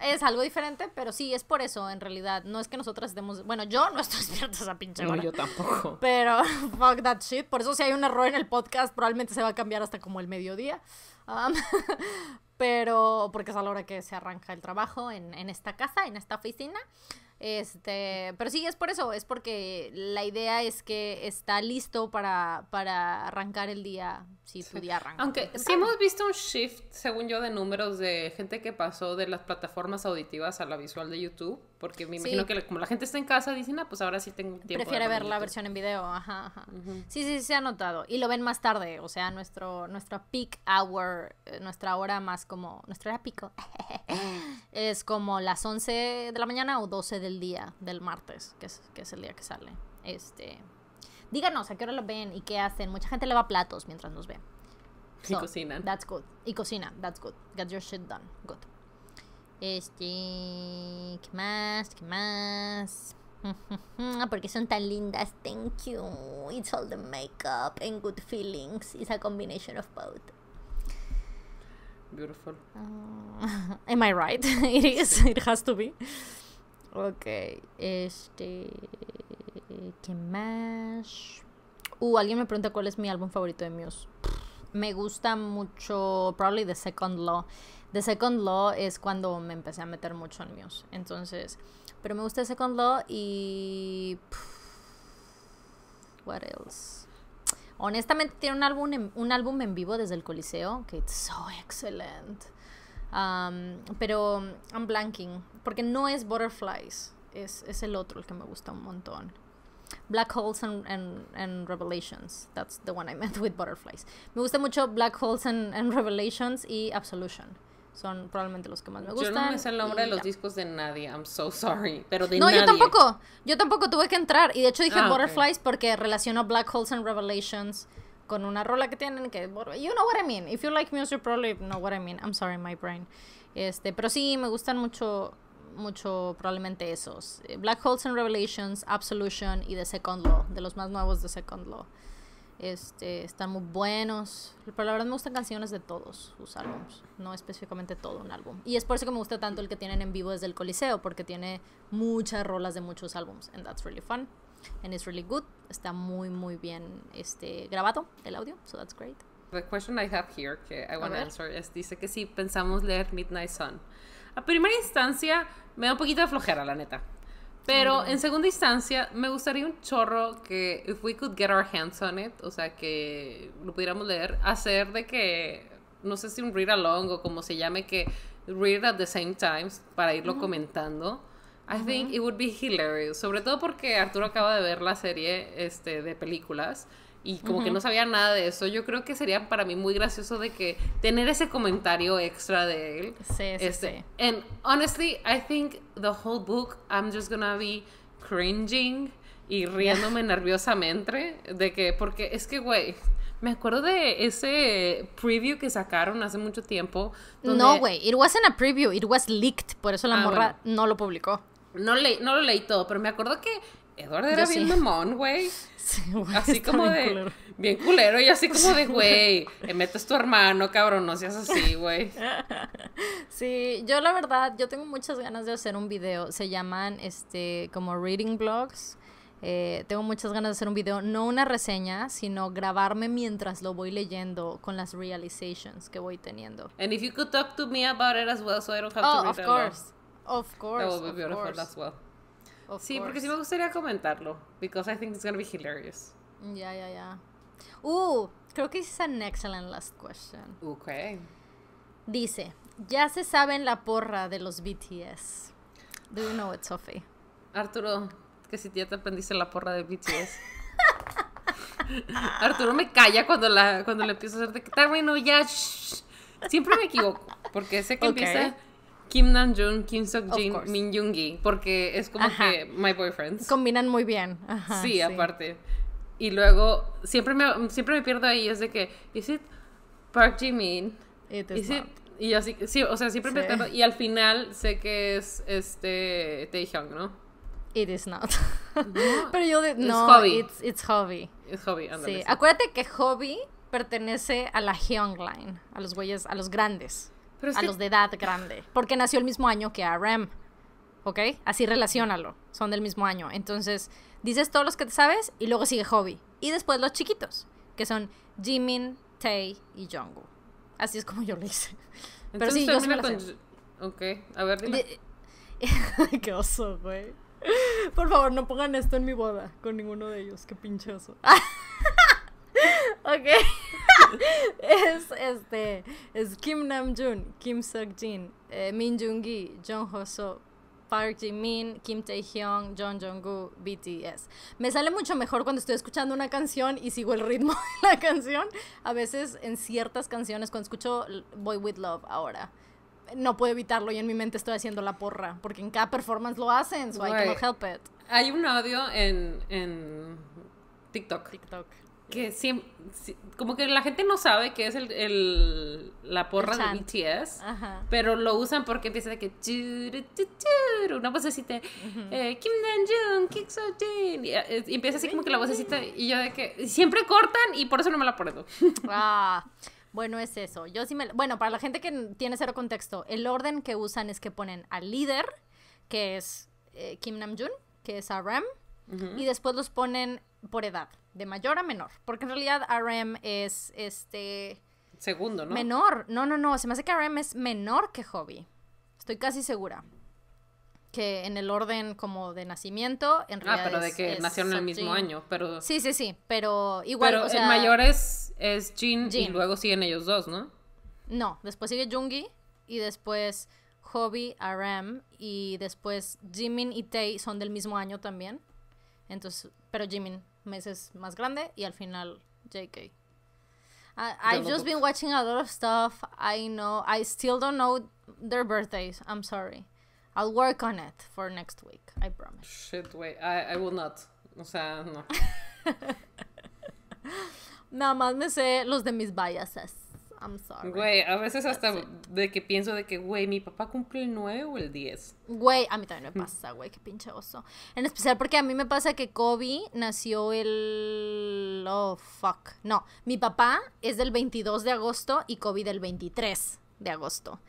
Es algo diferente, pero sí, es por eso, en realidad. No es que nosotras estemos... Bueno, yo no estoy [laughs] despierta a pinche hora. yo tampoco. Pero, [laughs] fuck that shit. Por eso si hay un error en el podcast, probablemente se va a cambiar hasta como el mediodía. Ah, pero, porque es a la hora que se arranca el trabajo en, en esta casa, en esta oficina. Este, pero sí, es por eso, es porque la idea es que está listo para, para arrancar el día, si pudiera tu día arranca. Aunque sí hemos visto un shift, según yo, de números de gente que pasó de las plataformas auditivas a la visual de YouTube. Porque me imagino que como la gente está en casa, dicen, ah, pues ahora sí tengo tiempo. Prefiere ver la versión en video, sí, Sí, sí, se ha notado. Y lo ven más tarde, o sea, nuestro, nuestra peak hour, eh, nuestra hora más como, nuestra hora pico, [laughs] es como las 11 de la mañana o 12 del día, del martes, que es, que es el día que sale. Este, díganos a qué hora lo ven y qué hacen. Mucha gente le va platos mientras nos ve. y cocinan. That's good. Y cocina, that's good. Get your shit done. Good. Este, ¿qué más? ¿Qué más? [laughs] Porque son tan lindas. Thank you. It's all the makeup and good feelings. It's a combination of both. Beautiful. Ah, [laughs] am I right? [laughs] it is. It has to be. Ok. Este. ¿Qué más? Uh, alguien me pregunta cuál es mi álbum favorito de Muse. Me gusta mucho, probably The Second Law. The Second Law es cuando me empecé a meter mucho en Muse. Entonces, pero me gusta The Second Law y... what else? Honestamente tiene un álbum, en, un álbum en vivo desde el Coliseo que es so excellent. Um, pero I'm blanking, porque no es Butterflies, es, es el otro el que me gusta un montón. Black Holes and, Revelations. That's the one I meant with Butterflies. Me gusta mucho Black Holes and, and Revelations y Absolution son probablemente los que más me gustan. Yo no me sé el nombre de los discos de nadie, I'm so sorry, pero de No, yo tampoco, yo tampoco tuve que entrar y de hecho dije ah, Butterflies porque relaciono Black Holes and Revelations con una rola que tienen que you know what I mean. If you like music probably know what I mean. I'm sorry my brain. Este, pero sí me gustan mucho mucho probablemente esos. Black Holes and Revelations, Absolution y The Second Law, de los más nuevos de Second Law. Este, están muy buenos. Pero la verdad me gustan canciones de todos sus álbumes, no específicamente todo un álbum. Y es por eso que me gusta tanto el que tienen en vivo desde el Coliseo, porque tiene muchas rolas de muchos álbumes. And that's really fun. And it's really good. Está muy, muy bien este, grabado el audio, so that's great. The question I have here que I want to answer es, dice que si pensamos leer Midnight Sun. A primera instancia me da un poquito de flojera, la neta. Pero en segunda instancia, me gustaría un chorro que, if we could get our hands on it, o sea, que lo pudiéramos leer, hacer de que, no sé si un read along o como se llame, que read at the same times para irlo comentando. I think it would be hilarious, sobre todo porque Arturo acaba de ver la serie este, de películas y como que no sabía nada de eso, yo creo que sería para mí muy gracioso de que tener ese comentario extra de él. Sí, sí, este, honestly, I think the whole book I'm just gonna be cringing y riéndome nerviosamente de que porque es que güey, me acuerdo de ese preview que sacaron hace mucho tiempo. No, güey, it wasn't a preview, it was leaked, por eso la ah, morra no lo publicó. No, no lo leí todo, pero me acuerdo que Edward era bien mamón, güey. [laughs] así como de. Culero. Bien culero y así como de, güey, metes tu hermano, cabrón, no seas así, güey. [laughs] Sí, yo la verdad, yo tengo muchas ganas de hacer un video. Se llaman, este, como reading blogs. Eh, tengo muchas ganas de hacer un video, no una reseña, sino grabarme mientras lo voy leyendo con las realizations que voy teniendo. And if you could talk to me about it as well, so I don't have to oh, read of course. Of course. That would be beautiful as well sí, porque sí me gustaría comentarlo. Because I think it's gonna be hilarious. Yeah, yeah, yeah. Uh, creo que es an excellent last question. Okay. Dice, ya se saben la porra de los BTS. Do you know it, Sophie? Arturo, que si ya te aprendiste la porra de BTS. [laughs] Arturo me calla cuando, cuando le empiezo a hacer de que está bueno, ya. Siempre me equivoco, porque ese que empieza Kim Namjoon, Kim Seokjin, Min Yoongi, porque es como que my boyfriends. Combinan muy bien. sí, aparte. Y luego siempre me siempre me pierdo ahí es de que is it Park Jimin? It is, is y así o sea, siempre me pierdo y al final sé que es este Taehyung, ¿no? It is not. [laughs] Pero yo de, no, It's, it's hobby. It's hobby, Sí. Acuérdate que hobby pertenece a la Hyung Line, a los güeyes, a los grandes a los de edad grande. Porque nació el mismo año que Aram. ¿Ok? Así relacionalo. Son del mismo año. Entonces, dices todos los que sabes y luego sigue Hobby. Y después los chiquitos, que son Jimin, Tae y Jungkook. Así es como yo lo hice. Pero sí, con... Ok, a ver, dime. [laughs] Qué oso, güey. Por favor, no pongan esto en mi boda con ninguno de ellos. Qué pinche oso. [laughs] Ok. [laughs] es este. Es Kim Namjoon, Kim Seokjin, eh, Min Jung gi Jung ho So, Park Jimin, Kim Taehyung, Jung jong BTS. Me sale mucho mejor cuando estoy escuchando una canción y sigo el ritmo [laughs] de la canción. A veces en ciertas canciones cuando escucho Boy with Love ahora no puedo evitarlo y en mi mente estoy haciendo la porra, porque en cada performance lo hacen, so I cannot help it. Hay un audio en, en TikTok, TikTok que como que la gente no sabe que es el, la porra de BTS, pero lo usan porque empieza de que una vocecita, eh, Kim Namjoon, Kim So Jin, eh, y, empieza así como que la vocecita y yo de que siempre cortan y por eso no me la puedo [laughs] ah, bueno, es eso. Yo sí me, bueno, para la gente que tiene cero contexto, el orden que usan es que ponen al líder, que es eh, Kim Kim Namjoon, que es a y después los ponen por edad de mayor a menor, porque en realidad RM es este... Segundo, ¿no? Menor, no, no, no, se me hace que RM es menor que hobby, estoy casi segura. Que en el orden como de nacimiento, en ah, realidad... Ah, pero de que nacieron el mismo año, pero... Sí, sí, sí, pero igual... Pero el mayor es, Jin, y luego siguen ellos dos, ¿no? No, después sigue Jungi y después... Hobby, RM y después Jimin y Tae son del mismo año también. Entonces, pero Jimin meses más grande y al final JK. I've just been watching a lot of stuff. I know. I still don't know their birthdays. I'm sorry. I'll work on it for next week. I promise. Shit, wait. I, I will not. O sea, no. [laughs] Nada más me sé los de mis biases. I'm sorry. Güey, a veces hasta de que pienso de que, güey, mi papá cumple el 9 o el 10. Güey, a mí también me pasa, güey, qué pinche oso. En especial porque a mí me pasa que Kobe nació el... Oh, fuck. No, mi papá es del 22 de agosto y Kobe del 23 de agosto.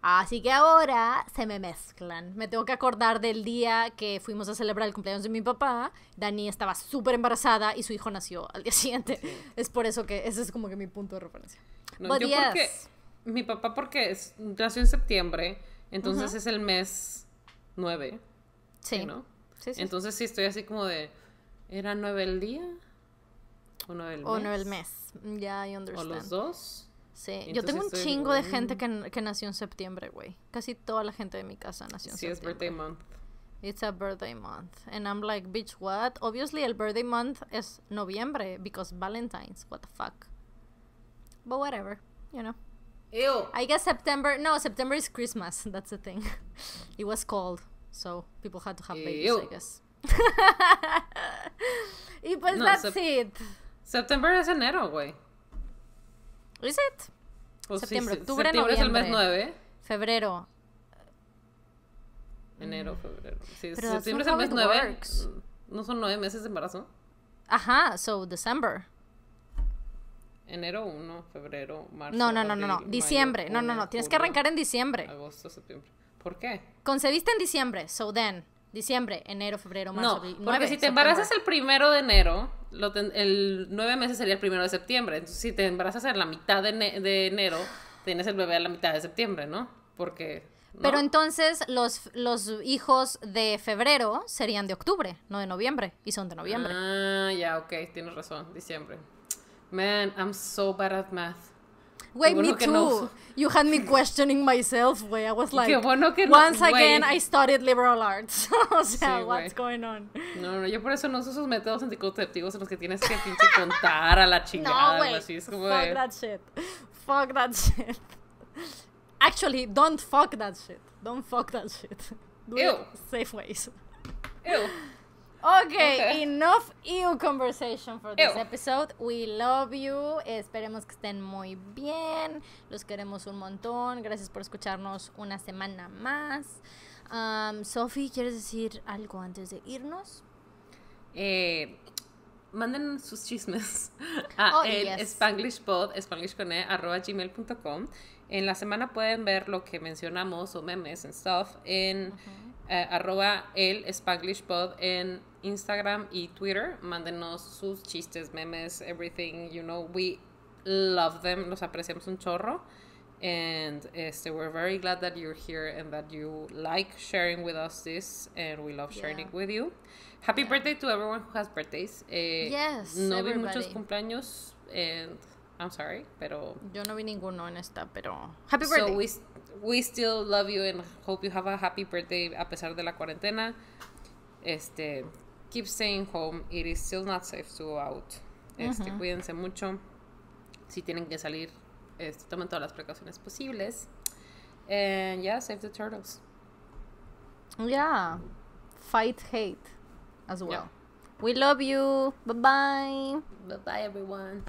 Así que ahora se me mezclan. Me tengo que acordar del día que fuimos a celebrar el cumpleaños de mi papá. Dani estaba súper embarazada y su hijo nació al día siguiente. Es por eso que ese es como que mi punto de referencia. No, mi papá porque nació en septiembre, entonces es el mes 9. Sí. ¿no? entonces sí estoy así como de, ¿era 9 el día? ¿O 9 el mes? O el mes. Ya, I understand. O los dos. Sí, yo tengo un chingo de gente que, que, nació en septiembre, güey. Casi toda la gente de mi casa nació en septiembre. birthday month. It's a birthday month. And I'm like, bitch, what? Obviously, el birthday month es noviembre because Valentine's. What the fuck? But whatever, you know. Ew. I guess September. No, September is Christmas. That's the thing. [laughs] it was cold, so people had to have babies, I guess. [laughs] y pues no, that's September es enero, güey. ¿Is pues it? septiembre, octubre, septiembre noviembre. es el mes 9. Febrero. Enero, febrero. Sí, septiembre es el mes 9. Mm, ¿No son 9 meses de embarazo? Ajá, so December. Enero 1, febrero, marzo. No, no, no, no, no. Diciembre. no, no, no. Tienes que arrancar en diciembre. Agosto, septiembre. ¿Por qué? Concebiste en diciembre, so then. Diciembre, enero, febrero, marzo, no, Porque si te embarazas el primero de enero, el nueve meses sería el primero de septiembre. si te embarazas en la mitad de, enero, tienes el bebé a la mitad de septiembre, ¿no? Porque. Pero entonces los, los hijos de febrero serían de octubre, no de noviembre. Y son de noviembre. Ah, ya, ok, tienes razón, diciembre. Man, I'm so bad at math. Wait, me too. you had me questioning myself, güey. I was like, once again I studied liberal arts. [laughs] o sea, what's going on? No, no, yo por eso no uso esos métodos anticonceptivos en los que tienes que pinche contar a la chingada. No, güey. Fuck that shit. Fuck that shit. Actually, don't fuck that shit. Don't fuck that shit. Do Ew. safe ways. Ew. Okay, enough ew conversation for this episode. We love you. Esperemos que estén muy bien. Los queremos un montón. Gracias por escucharnos una semana más. Um, Sophie, ¿quieres decir algo antes de irnos? Eh, manden sus chismes [laughs] a oh, e, gmail.com. En la semana pueden ver lo que mencionamos o memes and stuff en... Eh, arroba el Spanglish Pod en Instagram y Twitter. Mándenos sus chistes, memes, everything, you know, we love them, los apreciamos un chorro. And este, we're very glad that you're here and that you like sharing with us this, and we love sharing it with you. Happy birthday to everyone who has birthdays. Eh, yes, no vi muchos cumpleaños, and I'm sorry, pero. Yo no vi ninguno en esta, pero. Happy birthday we still love you and hope you have a happy birthday a pesar de la cuarentena. Este, keep staying home. It is still not safe to go out. Este, cuídense mucho. Si tienen que salir, este, tomen todas las precauciones posibles. And yeah, save the turtles. Yeah. Fight hate as well. We love you. Bye bye. Bye bye, everyone.